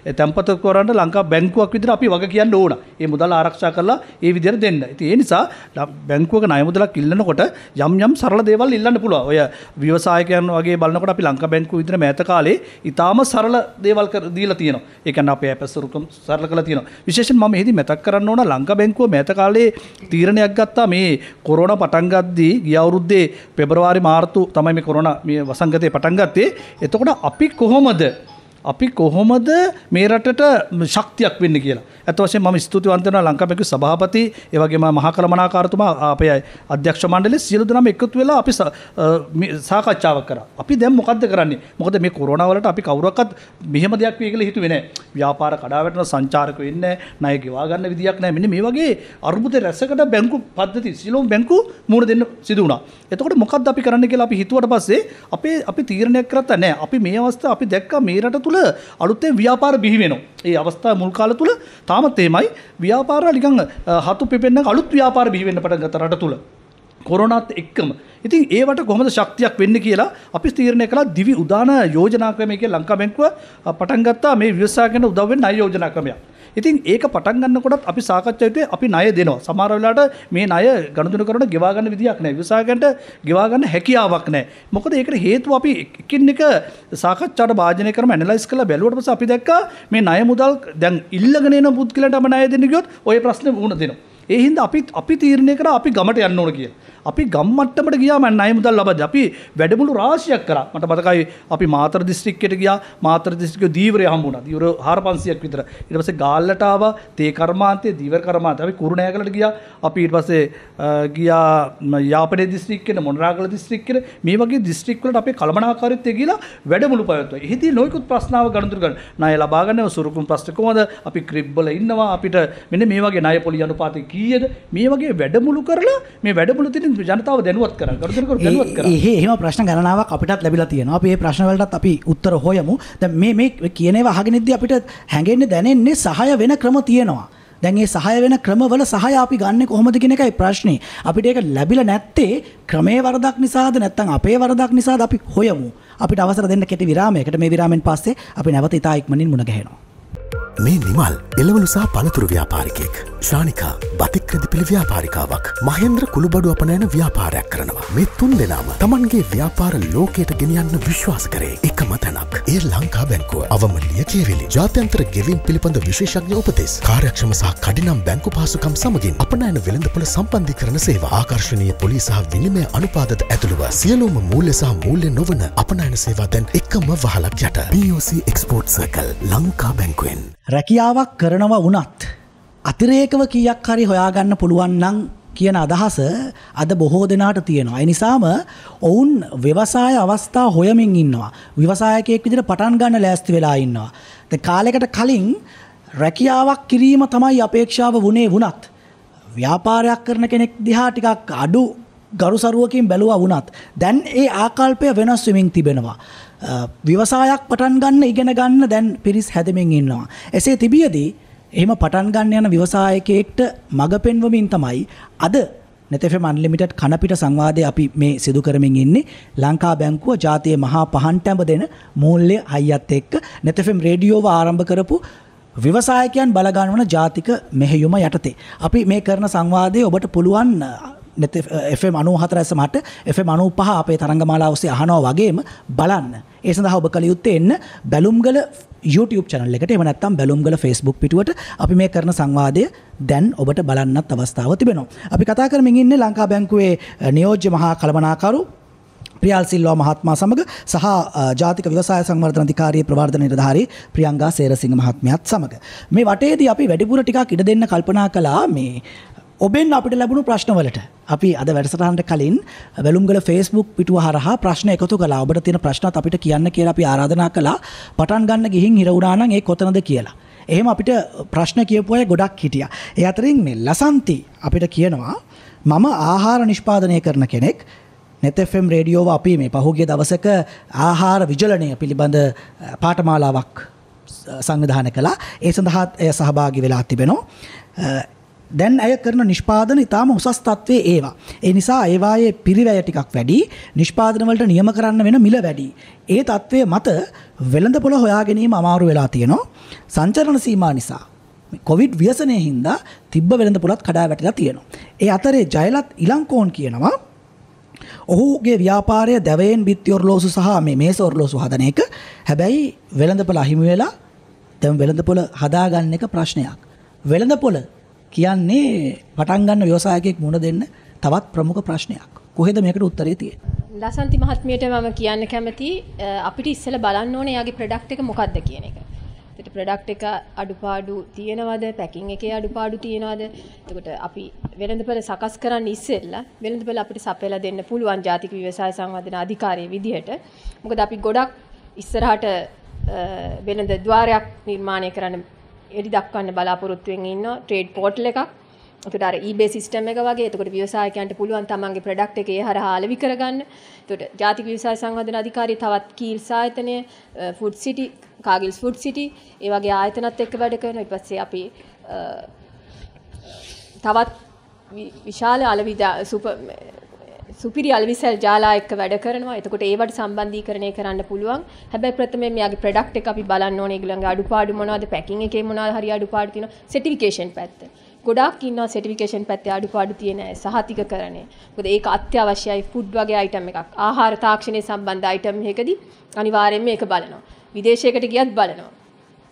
ඒ තැම්පත කොරන්න ලංකා බැංකුවක් විදිර අපි වග කියන්න ඕන ඒ මුදල් ආරක්ෂා කරලා ඒ විදිර දෙන්න ති ඒ නිසා නිසා බැංකුවක නයමුදලක් ඉල්ලනකොට යම් යම් සරල දේවල් ඉල්ලන්න පුළුවන්. ඔය ව්‍යවසායකයන් වගේ බලනකොට අපි ලංකා බැංකුව විතර මෑත කාලේ ඊටාම සරල දේවල් කර දීලා තියෙනවා. ඒ කියන්නේ අපේ අපසරුකම් සරල කරලා තියෙනවා. විශේෂයෙන් මම මෙහිදී මතක් කරන්න ඕන ලංකා බැංකුව මෑත කාලේ තීරණයක් ගත්තා මේ කොරෝනා පටන් ගද්දී ගිය අවුරුද්දේ පෙබරවාරි මාර්තු තමයි මේ කොරෝනා මේ වසංගතය පටන් ගත්තේ. එතකොට අපි කොහොමද අපි කොහොමද මේ රටට ශක්තියක් වෙන්න කියලා. ඇත වශයෙන් මම ස්තුතිවන්ත වෙනවා ලංකාවේ සභාපති, ඒ වගේම මහා කළමනාකාරතුමා අපේ අධ්‍යක්ෂ මණ්ඩලයේ සියලු දෙනාම එකතු වෙලා අපි සාකච්ඡාවක් කරා. අපි දැන් මොකද්ද කරන්නේ? මොකද මේ කොරෝනා වලට අපි කවුරක්වත් මෙහෙම දෙයක් වෙයි කියලා හිතුවේ නැහැ. ව්‍යාපාර කඩාවැටෙන සංචාරක වෙන්නේ නැහැ, ණය ගෙවා ගන්න විදියක් නැහැ. මෙන්න මේ වගේ අරුබුද රැසකට බැංකු පද්ධති සිලෝම් බැංකු මුණ දෙන්න සිදු වුණා. එතකොට මොකද්ද අපි කරන්න කියලා අපි හිතුවට පස්සේ අපේ අපි තීරණයක් කරත්තා නැහැ. අපි මේ අවස්ථාව අපි දැක්කා මේ රට තුල තුළ අලුත්තේ ව්‍යාපාර බිහිවෙනවා. ඒ අවස්ථා මුල්කාල තුළ තාමත් එහෙමයි ව්‍යාපාර නිකං හතු පිපෙන්න අලුත් ව්‍යාපාර බිහිවෙන්න පටන් ගත රට තුළ. කොරනත් එක්කම ඉතින් ඒවට කොහොමද ශක්තියක් වෙන්න කියලා අපි තීරණය කළා දිවි උදාන යෝජනා ක්‍රමයක ලංකා බැංකුව පටන් ගත්තා මේ ව්‍යවසාය කරන උදව් වෙන්න අයෝජනා ක්‍රමයක්. ඉතින් ඒක පටන් ගන්නකොටත් අපි සාකච්ඡා යුත්තේ අපි ණය දෙනවා. සමහර වෙලාවට මේ ණය ගනුදෙනු කරන ගෙවා ගන්න විදියක් නැහැ. විසාකයන්ට ගෙවා ගන්න හැකියාවක් නැහැ. මොකද ඒකට හේතුව අපි එකින් එක සාකච්ඡාට භාජනය කරම ඇනලයිස් කරලා බැලුවට පස්සේ අපි දැක්කා මේ ණය මුදල් දැන් ඉල්ලගෙන එන පුද්ගලයන්ට අපි ණය දෙන්න ගියොත් ওই ප්‍රශ්නේ වුණ දෙනවා. ඒ හින්දා අපි අපි තීරණය කරා අපි ගමට යන්න ඕන කියලා. අපි ගම්මට්ටමට ගියා මන් අය මුදල් ලබද අපි වැඩමුළු රාශියක් කරා මට මතකයි අපි මාතර දිස්ත්‍රික්කයට ගියා මාතර දිස්ත්‍රික්කයේ දීවරය හම්බුණා දීවර 4500ක් විතර ඊට පස්සේ ගාල්ලට ආවා තේ කර්මාන්තයේ දීවර කර්මාන්තය අපි කුරුණෑගලට ගියා අපි ඊට පස්සේ ගියා යාපනයේ දිස්ත්‍රික්කයට මොනරාගල දිස්ත්‍රික්කයට මේ වගේ දිස්ත්‍රික් වලට අපේ කළමනාකාරීත්වය ගිහිලා වැඩමුළු පැවැත්වුවා එහිදී නොයෙකුත් ප්‍රශ්නාව ගණතුරු ගන්න ණය ලබා ගන්නව සුරුකුම් ප්‍රශ්න කොහොමද අපි ක්‍රිප් වල ඉන්නවා අපිට මෙන්න මේ වගේ ණය පොලි අනුපාතය කීයද මේ වගේ වැඩමුළු කරලා මේ වැඩමුළු තියෙන ජනතාව දැනුවත් කර ගොඩදරකට දැනුවත් කර ඒ එහෙම ප්‍රශ්න ගණනාවක් අපිටත් ලැබිලා තියෙනවා අපි මේ ප්‍රශ්න වලටත් අපි උත්තර හොයමු දැන් මේ මේ කියන ඒවා අහගෙනදී අපිට හැඟෙන්නේ දැනෙන්නේ සහය වෙන ක්‍රම තියෙනවා දැන් ඒ සහය වෙන ක්‍රමවල සහය අපි ගන්න කොහොමද කියන එකයි ප්‍රශ්නේ. අපිට ඒක ලැබිලා නැත්තේ ක්‍රමයේ වරදක් නිසාද නැත්නම් අපේ වරදක් නිසාද අපි හොයමු. අපිට අවසර දෙන්න කෙටි විරාමයකට මේ විරාමෙන් පස්සේ අපි නැවත ඉතා ඉක්මනින් මුණ ගැහෙනවා. මේ නිමල් එළවලු සහ පළතුරු ව්‍යාපාරිකයෙක්. ශානිකා බතික්‍රදි පිළි ව්‍යාපාරිකාවක් මහෙන්ද්‍ර කුළුබඩු අපනෑන ව්‍යාපාරයක් කරනවා මේ තුන් දෙනාම තමන්ගේ ව්‍යාපාර ලෝකයට ගෙනියන්න විශ්වාස කරේ එක මතැනක් ඒ ලංකා බැංකුව අවමලිය කියවිලි ජාත්‍යන්තර ගෙවිම් පිළිබඳ විශේෂඥ උපදෙස් කාර්යක්ෂම සහ කඩිනම් බැංකු පාසුකම් සමගින් අපනෑන වෙළඳපොළ සම්බන්ධි කරන සේවා ආකර්ශනීය පොලි සහ විනිමය අනුපාදත ඇතුළුව සියලූම මූල්‍ය සහ මූල්‍ය නොවන අපනෑන සේවා දැන් එකම වහලක් යට BOC එක්ස්පෝට් සර්කල් ලංකා බැංකුවෙන් රැකියාවක් කරනවා වුණත් අතිරේකව කීයක් හරි හොයාගන්න පුළුවන් නම් කියන අදහස අද බොහෝ දෙනාට තියෙනවා. ඒ නිසාම ඔවුන් ව්‍යවසාය අවස්ථා හොයමින් ඉන්නවා. ව්‍යවසායකයෙක් විදිහට පටන් ගන්න ලෑස්ති වෙලා ඉන්නවා. ඒ කාලයකට කලින් රැකියාවක් කිරීම තමයි අපේක්ෂාව වුණේ වුණත් ව්‍යාපාරයක් කරන කෙනෙක් දිහා ටිකක් අඩු ගරුසරුවකින් බැලුවා වුණත් දැන් ඒ ආකල්පය වෙනස් වෙමින් තිබෙනවා. ව්‍යවසායක් පටන් ගන්න ඉගෙන ගන්න දැන් පිරිස් හැදෙමින් ඉන්නවා. එසේ තිබියදී එහෙම පටන් ගන්න යන ව්‍යවසායකයෙක්ට මඟ පෙන්වමින් තමයි අද නැතෙෆම් අන්ලිමිටඩ් කනපිට සංවාදය අපි මේ සිදු කරමින් ඉන්නේ ලංකා බැංකුව ජාතිය මහා පහන්ටැඹ දෙන මූල්‍ය අයියත් එක්ක නැතෙෆම් රේඩියෝව ආරම්භ කරපු ව්‍යවසායකයන් බලගන්වන ජාතික මෙහෙයුම යටතේ. අපි මේ කරන සංවාදය ඔබට පුළුවන් නැත FM අනු හතරැස මට FM අනු පහ අපේ තරංගමාලා ඔස්සේ අහනෝ වගේම බලන්න ඒ සඳහා ඔබ කළ යුත්තේ එන්න බැලුම්ගල YouTube චැනල් එකට එම නැත්තම් බැලුම්ගල Facebook පිටුවට අපි මේ කරන සංවාදය දැන් ඔබට බලන්නත් අවස්ථාව තිබෙනවා. අපි කතා කරමින් ඉන්නේ ලංකා බැංකුවේ නියෝජ්‍ය මහා කළමනාකරු ප්‍රියල් සිල්වා මහත්මයා සමග සහ ජාතික ව්‍යවසාය සංවර්ධන අධිකාරියේ ප්‍රවර්ධන නිලධාරී ප්‍රියංගා සේරසිංහ මහත්මියත් සමග මේ වටේදී අපි වැඩිපුර ටිකක් ඉඩ දෙන්න කල්පනා කළා මේ ඔබෙන් අපිට ලැබුණු ප්‍රශ්නවලට අපි අද වැඩසටහන්ට කලින් වැලුම්ගල ෆේස්බුක් පිටුව හරහා ප්‍රශ්න එකතු කලා ඔබට තියෙන ප්‍රශ්නත් අපිට කියන්න කියලා අපි ආරාධනා කළා පටන් ගන්න ගිහින් හිරවුණානම් ඒ කොතනද කියලා. එහෙම අපිට ප්‍රශ්න කියපු අය ගොඩක් හිටිය. ඒ අතරින් මේ ලසන්ති අපිට කියනවා මම ආහාර නිෂ්පාදනය කරන කෙනෙක් නැතෆම් රේඩියෝව අපි මේ පහුගිය දවසක ආහාර විජලනය පිළිබඳ පාටමාලාවක් සංවිධාන කලා ඒ සඳහාත් එය සහභාගි වෙලා තිබෙනවා. දැන් ඇය කරන නිෂ්පාදන ඉතාම උසස් තත්ත්වයේ ඒවා. ඒ නිසා ඒවායේ පිරිවැය ටිකක් වැඩි, නිෂ්පාදන වලට නියම කරන්න වෙන මිල වැඩි. ඒ තත්ත්වයේ මත වෙළඳ පොළ හොයා ගැනීම අමාරු වෙලා තියෙනවා. සංචරණ සීමා නිසා. කොවිඩ් ව්‍යසනයේ හින්දා තිබ්බ වෙළඳ පොළත් කඩා වැටිලා තියෙනවා. ඒ අතරේ ජයලත් ඉලංකෝන් කියනවා ඔහුගේ ව්‍යාපාරය දැවයෙන් බිත්තිඔරලෝසු සහ මේ මේසොරලෝසු හදන එක. හැබැයි වෙළඳ පොළ අහිමි වෙලා දැන් වෙළඳ පොළ හදාගන්න එක ප්‍රශ්නයක්. වෙළඳ පොළ කියන්නේ පටන් ගන්න ව්‍යවසායකයෙක් මුණ දෙන්න තවත් ප්‍රමුඛ ප්‍රශ්නයක්. කොහෙද මේකට උත්තරේ තියෙන්නේ? ලසන්ති මහත්මියට මම කියන්න කැමති අපිට ඉස්සෙල්ලා බලන්න ඕනේ යාගේ ප්‍රොඩක්ට් එක මොකක්ද කියන එක. එතකොට ප්‍රොඩක්ට් එක අඩුපාඩු තියෙනවද? පැකින් එකේ අඩුපාඩු තියෙනවද? එතකොට අපි වෙළඳපොළ සකස් කරන්න ඉස්සෙල්ලා වෙළඳපොළ අපිට සපයලා දෙන්න පුළුවන් ජාතික ව්‍යවසාය සංවර්ධන අධිකාරියේ විදිහට. මොකද අපි ගොඩක් ඉස්සරහට වෙළඳ ద్వාරයක් නිර්මාණය කරන්න එඩි දක්වන්න බලාපොරොත්තුවෙන් ඉන්න ට්‍රේඩ් පෝට්ල එකක් තුට අර ඒබේ සිස්ටම එක වගේ එතකොට ව්‍යවසායකයන්ට පුළුවන් තමන්ගේ ප්‍රඩක්් එකේ හර හාලවි කරගන්න තොට ජාතික විසාය සංවධන අධිකාරි තවත් කීල් සායතනය ෆුඩ් සිටි කාගිල් ෆුඩ් සිටි ඒවගේ ආයතනත් එක්ක වැඩ කරන ඉපස්සේ අපි තවත් විශාල අලවිදා සුප සුපිරි අල්විසල් ජාලා එක්ක වැඩ කරනවා. එතකොට ඒවට සම්බන්ධීකරණය කරන්න පුළුවන්. හැබැයි ප්‍රථමයෙන් මෙයාගේ ප්‍රොඩක්ට් එක අපි බලන්න ඕනේ. ඒගොල්ලන්ගේ අඩුපාඩු මොනවද? පැකින් එකේ මොනවද? හරි අඩුපාඩු තියෙනවා. සර්ටිෆිකේෂන් පැත්ත. ගොඩාක් ඉන්නවා සර්ටිෆිකේෂන් පැත්තේ අඩුපාඩු තියෙන අය සහතිකකරණය. මොකද ඒක අත්‍යවශ්‍යයි. ෆුඩ් වගේ අයිටම් එකක්. ආහාර තාක්ෂණය සම්බන්ධ අයිටම් එකකදී අනිවාර්යයෙන්ම ඒක බලනවා. විදේශයකට ගියත් බලනවා.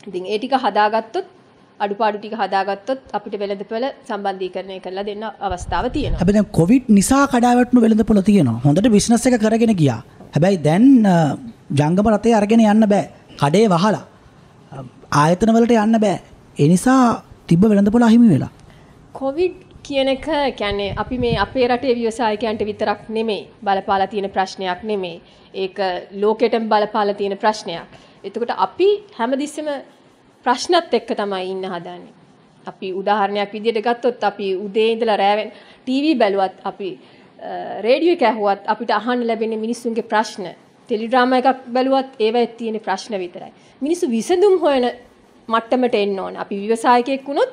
ඉතින් ඒ ටික හදාගත්තොත් අඩුපාඩු ටික හදාගත්තොත් අපිට වෙළඳපොළ සම්බන්ධීකරණය කරලා දෙන්න අවස්ථාව තියෙනවා. හැබැයි දැන් කොවිඩ් නිසා කඩාවැටුණු වෙළඳපොළ තියෙනවා. හොඳට බිස්නස් එක කරගෙන ගියා. හැබැයි දැන් ජංගම රථය අරගෙන යන්න බෑ. කඩේ වහලා ආයතන වලට යන්න බෑ. ඒ නිසා තිබ්බ වෙළඳපොළ අහිමි වෙලා. කොවිඩ් කියන එක කියන්නේ අපි මේ අපේ රටේ ව්‍යවසායකයන්ට විතරක් නෙමේ බලපාලා තියෙන ප්‍රශ්නයක් නෙමේ. ඒක ලෝකෙටම බලපාලා තියෙන ප්‍රශ්නයක්. එතකොට අපි හැමදෙස්සෙම ප්‍රශ්නත් එක්ක තමයි ඉන්න හදන්නේ. අපි උදාහරණයක් විදිහට ගත්තොත් අපි උදේ ඉඳලා රෑවෙන් ටීවී බැලුවත් අපි රේඩියෝ එක ඇහුවත් අපිට අහන්න ලැබෙන මිනිස්සුන්ගේ ප්‍රශ්න, ටෙලිඩ්‍රාමා එකක් බැලුවත් ඒවයේ තියෙන ප්‍රශ්න විතරයි. මිනිස්සු විසඳුම් හොයන මට්ටමට එන්න ඕන. අපි ව්‍යවසායකයෙක් වුණොත්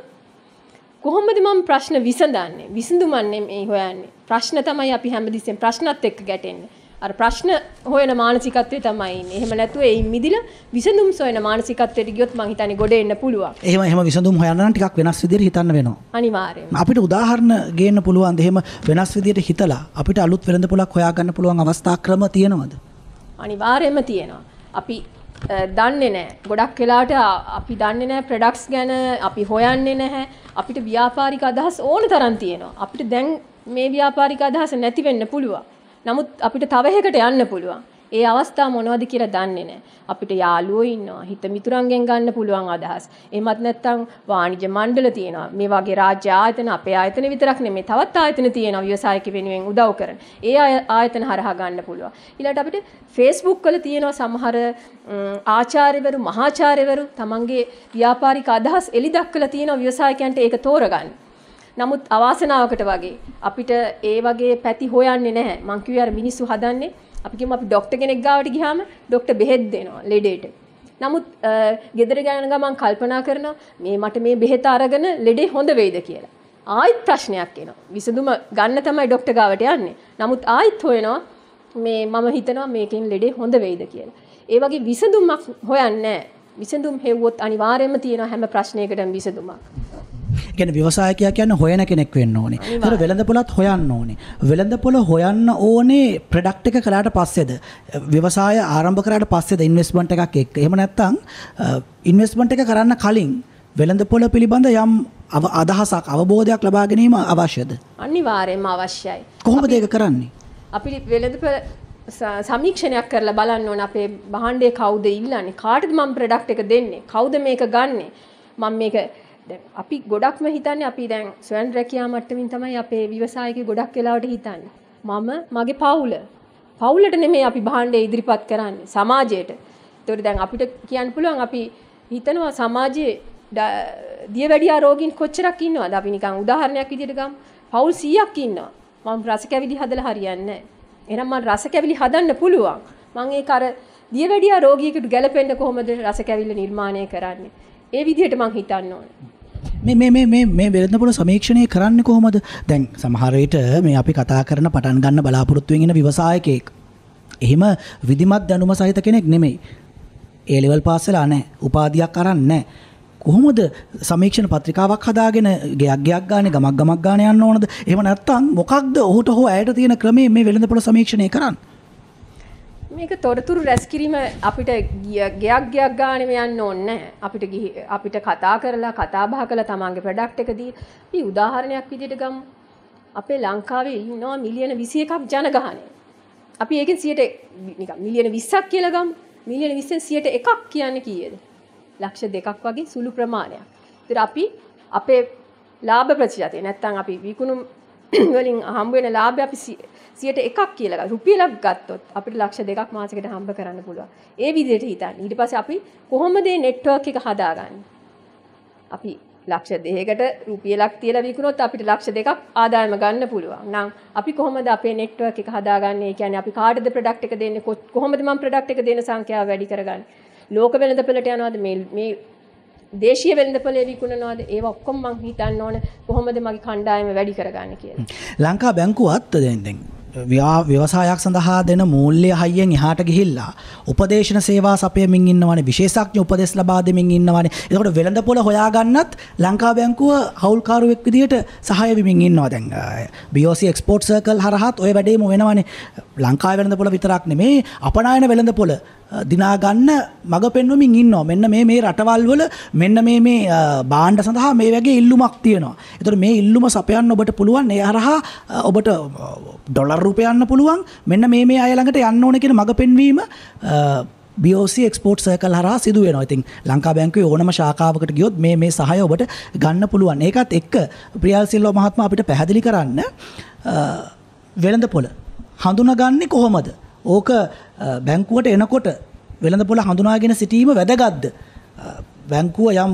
කොහොමද මම ප්‍රශ්න විසඳන්නේ? විසඳුමන්නේ මේ හොයන්නේ. ප්‍රශ්න තමයි අපි හැමදෙස්සෙන් ප්‍රශ්නත් එක්ක ගැටෙන්නේ. අර ප්‍රශ්න හොයන මානසිකත්වයේ තමයි ඉන්නේ. එහෙම නැතුව ඒ මිදිල විසඳුම් සොයන මානසිකත්වයට ගියොත් මං හිතන්නේ ගොඩ එන්න පුළුවන්. එහෙම එහෙම විසඳුම් හොයන්න නම් ටිකක් වෙනස් විදිහට හිතන්න වෙනවා. අනිවාර්යයෙන්ම. අපිට උදාහරණ ගේන්න පුළුවන්. එහෙම වෙනස් විදිහට හිතලා අපිට අලුත් වෙළඳපොලක් හොයාගන්න පුළුවන් අවස්ථා ක්‍රම තියෙනවද? අනිවාර්යයෙන්ම තියෙනවා. අපි දන්නේ නෑ ගොඩක් වෙලාට අපි දන්නේ නෑ ප්‍රඩක්ස් ගැන අපි හොයන්නේ නැහැ අපිට ව්‍යාපාරික අදහස් ඕන තරම් තියෙනවා අපිට දැන් මේ ව්‍යාපාරික අදහස නැති වෙන්න පුළුවන් නමුත් අපිට තව එකකට යන්න පුළුවන්. ඒ අවස්ථා මොනවද කියලා දන්නේ නැහැ. අපිට යාළුවෝ ඉන්නවා. හිත මිතුරන්ගෙන් ගන්න පුළුවන් අදහස්. එමත් නැත්නම් වාණිජ මණ්ඩල තියෙනවා. මේ වගේ රාජ්‍ය ආයතන, අපේ ආයතන විතරක් නෙමෙයි තවත් ආයතන තියෙනවා ව්‍යවසායක වෙනුවෙන් උදව් කරන. ඒ ආයතන හරහා ගන්න පුළුවන්. ඊළඟට අපිට Facebook වල තියෙනවා සමහර ආචාර්යවරු, මහාචාර්යවරු තමන්ගේ ව්‍යාපාරික අදහස් එලි දක්වලා තියෙනවා ව්‍යවසායකයන්ට ඒක තෝරගන්න. නමුත් අවාසනාවකට වගේ අපිට ඒ වගේ පැති හොයන්නේ නැහැ. මං කිව්වේ අර මිනිස්සු හදන්නේ අපි කියමු අපි ડોක්ටර් කෙනෙක් ගාවට ගියාම ડોක්ටර් බෙහෙත් දෙනවා ලෙඩේට. නමුත් ගෙදර යන ගමන් කල්පනා කරනවා මේ මට මේ බෙහෙත අරගෙන ලෙඩේ හොඳ වෙයිද කියලා. ආයිත් ප්‍රශ්නයක් එනවා. විසඳුම ගන්න තමයි ડોක්ටර් ගාවට යන්නේ. නමුත් ආයිත් හොයනවා මේ මම හිතනවා මේකෙන් ලෙඩේ හොඳ වෙයිද කියලා. ඒ වගේ විසඳුමක් හොයන්නේ නැහැ. විසඳුම් හෙව්වොත් අනිවාර්යයෙන්ම තියෙනවා හැම ප්‍රශ්නයකටම විසඳුමක්. කියන්නේ ව්‍යවසායකයා කියන්නේ හොයන කෙනෙක් වෙන්න ඕනේ. ඒතර වෙළඳ පොළත් හොයන්න ඕනේ. වෙළඳ පොළ හොයන්න ඕනේ ප්‍රොඩක්ට් එක කළාට පස්සේද? ව්‍යවසාය ආරම්භ කරාට පස්සේද ඉන්වෙස්ට්මන්ට් එකක් එක්ක. එහෙම නැත්නම් ඉන්වෙස්ට්මන්ට් එක කරන්න කලින් වෙළඳ පොළ පිළිබඳ යම් අදහසක් අවබෝධයක් ලබා ගැනීම අවශ්‍යද? අනිවාර්යයෙන්ම අවශ්‍යයි. කොහොමද ඒක කරන්නේ? අපි වෙළඳ පොළ සමීක්ෂණයක් කරලා බලන්න ඕන අපේ භාණ්ඩය කවුද ඉල්ලන්නේ කාටද මම ප්‍රොඩක්ට් එක දෙන්නේ කවුද මේක ගන්නෙ මම මේක අපි ගොඩක්ම හිතන්නේ අපි දැන් ස්වයන් රැකියා මට්ටමින් තමයි අපේ විවසායක ගොඩක් වෙලාවට හිතන්නේ. මම මගේ පවුල. පවුලට නෙමෙයි අපි භාණ්ඩ ඉදිරිපත් කරන්නේ සමාජයට. ඒතකොට දැන් අපිට කියන්න පුළුවන් අපි හිතනවා සමාජයේ දියවැඩියා රෝගීන් කොච්චරක් ඉන්නවද? අපි නිකන් උදාහරණයක් විදිහට ගමු. පවුල් 100ක් ඉන්නවා. මම රස කැවිලි හදලා හරියන්නේ නැහැ. එහෙනම් මම රස කැවිලි හදන්න පුළුවන්. මම ඒක අර දියවැඩියා රෝගියෙකුට ගැලපෙන්න කොහොමද රස කැවිල්ල නිර්මාණය කරන්නේ? ඒ විදිහට මං හිතන්න ඕනේ. මේ මේ මේ මේ මේ වෙළඳපොළ සමීක්ෂණය කරන්නේ කොහොමද? දැන් සමහර විට මේ අපි කතා කරන පටන් ගන්න බලාපොරොත්තු වෙන ව්‍යවසායකයෙක්. එහෙම විධිමත් දැනුම සහිත කෙනෙක් නෙමෙයි. ඒ ලෙවල් පාස් වෙලා නැහැ. උපාධියක් අරන් නැහැ. කොහොමද සමීක්ෂණ පත්‍රිකාවක් හදාගෙන ගයක් ගයක් ගානේ ගමක් ගමක් ගානේ යන්න ඕනද? එහෙම නැත්නම් මොකක්ද ඔහුට හෝ ඇයට තියෙන ක්‍රමේ මේ වෙළඳපොළ සමීක්ෂණය කරන්නේ? මේක තොරතුරු රැස් කිරීම අපිට ගයක් ගයක් ගානම යන්න ඕන්න අපිට ගිහි අපිට කතා කරලා කතාබහ කළ තමන්ගේ ප්‍රඩක්් එකදී පි උදාහරණයක් විදිට ගම් අපේ ලංකාවේ ඉන්නවා මිලියන විසිය එකක් ජනගහනය අපි ඒකෙන් සියට මිලියන විස්සක් කියලගම් මිලියන විස්සෙන් සියට එකක් කියන්න කියද ලක්ෂ දෙකක් වගේ සුළු ප්‍රමාණයක් තර අපි අපේ ලාභ ප්‍රචිතය නැත්තන් අපි විකුණුම් වලින් හම්බුවෙන ලාභ අපි සියට එකක් කියලා රුපියලක් ගත්තොත් අපිට ලක්ෂ දෙකක් මාසකට හම්බ කරන්න පුළුවන් ඒ විදිහට හිතන්න ඊට පස්සේ අපි කොහොමද මේ නෙට්වර්ක් එක හදාගන්නේ අපි ලක්ෂ දෙකකට රුපියලක් තියලා විකුණොත් අපිට ලක්ෂ දෙකක් ආදායම ගන්න පුළුවන්. නම් අපි කොහොමද අපේ network එක හදාගන්නේ? ඒ කියන්නේ අපි කාටද product එක දෙන්නේ? කොහොමද මම product එක දෙන සංඛ්‍යාව වැඩි කරගන්නේ? ලෝක වෙළඳපළට යනවාද? මේ මේ දේශීය වෙළඳපළේ විකුණනවාද? ඒව ඔක්කොම මං හිතන්න ඕන කොහොමද මගේ කණ්ඩායම වැඩි කරගන්නේ කියලා. ලංකා බැංකුවත් දැන් දැන් ව්‍යවසායක් සඳහා දෙන මූල්‍ය හයියෙන් එහාට ගිහිල්ලා උපදේශන සේවා සපයමින් ඉන්නවනේ විශේෂඥ උපදෙස් ලබා දෙමින් ඉන්නවනේ. එතකොට වෙළඳ පොළ හොයාගන්නත් ලංකා බැංකුව හවුල්කාරුවෙක් විදිහට සහාය වෙමින් ඉන්නවා දැන්. BOC export circle හරහාත් ওই වැඩේම වෙනවනේ. ලංකා වෙළඳ පොළ විතරක් නෙමේ අපනායන වෙළඳ පොළ දිනා ගන්න මඟ පෙන්වමින් ඉන්නවා. මෙන්න මේ මේ රටවල් වල මෙන්න මේ මේ බාණ්ඩ සඳහා මේ වගේ ඉල්ලුමක් තියෙනවා. ඒතර මේ ඉල්ලුම සපයන්න ඔබට පුළුවන්. ඒ හරහා ඔබට ඩොලර් රුපියන්න පුළුවන්. මෙන්න මේ මේ අය ළඟට යන්න ඕන කියන මඟ පෙන්වීම BOC එක්ස්පෝට් සර්කල් හරහා සිදු වෙනවා. ඉතින් ලංකා බැංකුවේ ඕනම ශාඛාවකට ගියොත් මේ මේ සහාය ඔබට ගන්න පුළුවන්. ඒකත් එක්ක ප්‍රියල් සිල්වා මහත්මයා අපිට පැහැදිලි කරන්න වෙළඳ පොළ හඳුනාගන්නේ කොහොමද? ඕක බැංකුවට එනකොට වෙළඳ පොළ හඳුනාගෙන සිටීම වැදගත්ද බැංකුව යම්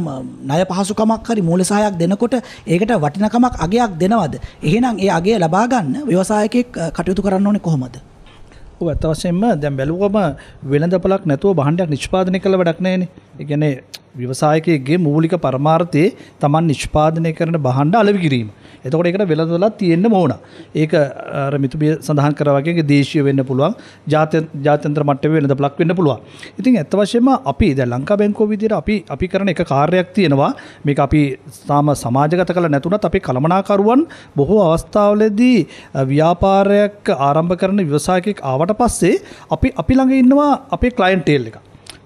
ණය පහසුකමක් හරි මූල්‍ය සහායක් දෙනකොට ඒකට වටිනකමක් අගයක් දෙනවද එහෙනම් ඒ අගය ලබා ගන්න ව්‍යවසායකයෙක් කටයුතු කරන්න ඕනේ කොහොමද ඔව් ඇත්ත වශයෙන්ම දැන් බැලුවම වෙළඳපොළක් නැතුව භාණ්ඩයක් නිෂ්පාදනය කළ වැඩක් නැහැනේ ඒ කියන්නේ ව්‍යවසායකයෙක්ගේ මූලික පරමාර්ථයේ Taman නිෂ්පාදනය කරන භාණ්ඩ අලෙවි කිරීම එතකොට ඒකට වෙළඳලා තියෙන්න ඕන. ඒක අර මිතුබිය සඳහන් කර වගේ දේශීය වෙන්න පුළුවන්. ජාත්‍යන්තර මට්ටමේ වෙළඳපළක් වෙන්න පුළුවන්. ඉතින් ඇත්ත වශයෙන්ම අපි දැන් ලංකා බැංකුව විදිහට අපි අපි කරන එක කාර්යයක් තියෙනවා. මේක අපි තාම සමාජගත කළ නැතුණත් අපි කළමනාකරුවන් බොහෝ අවස්ථාවලදී ව්‍යාපාරයක් ආරම්භ කරන ව්‍යවසායකෙක් ආවට පස්සේ අපි අපි ළඟ ඉන්නවා අපේ ක්ලයින්ටේල් එක.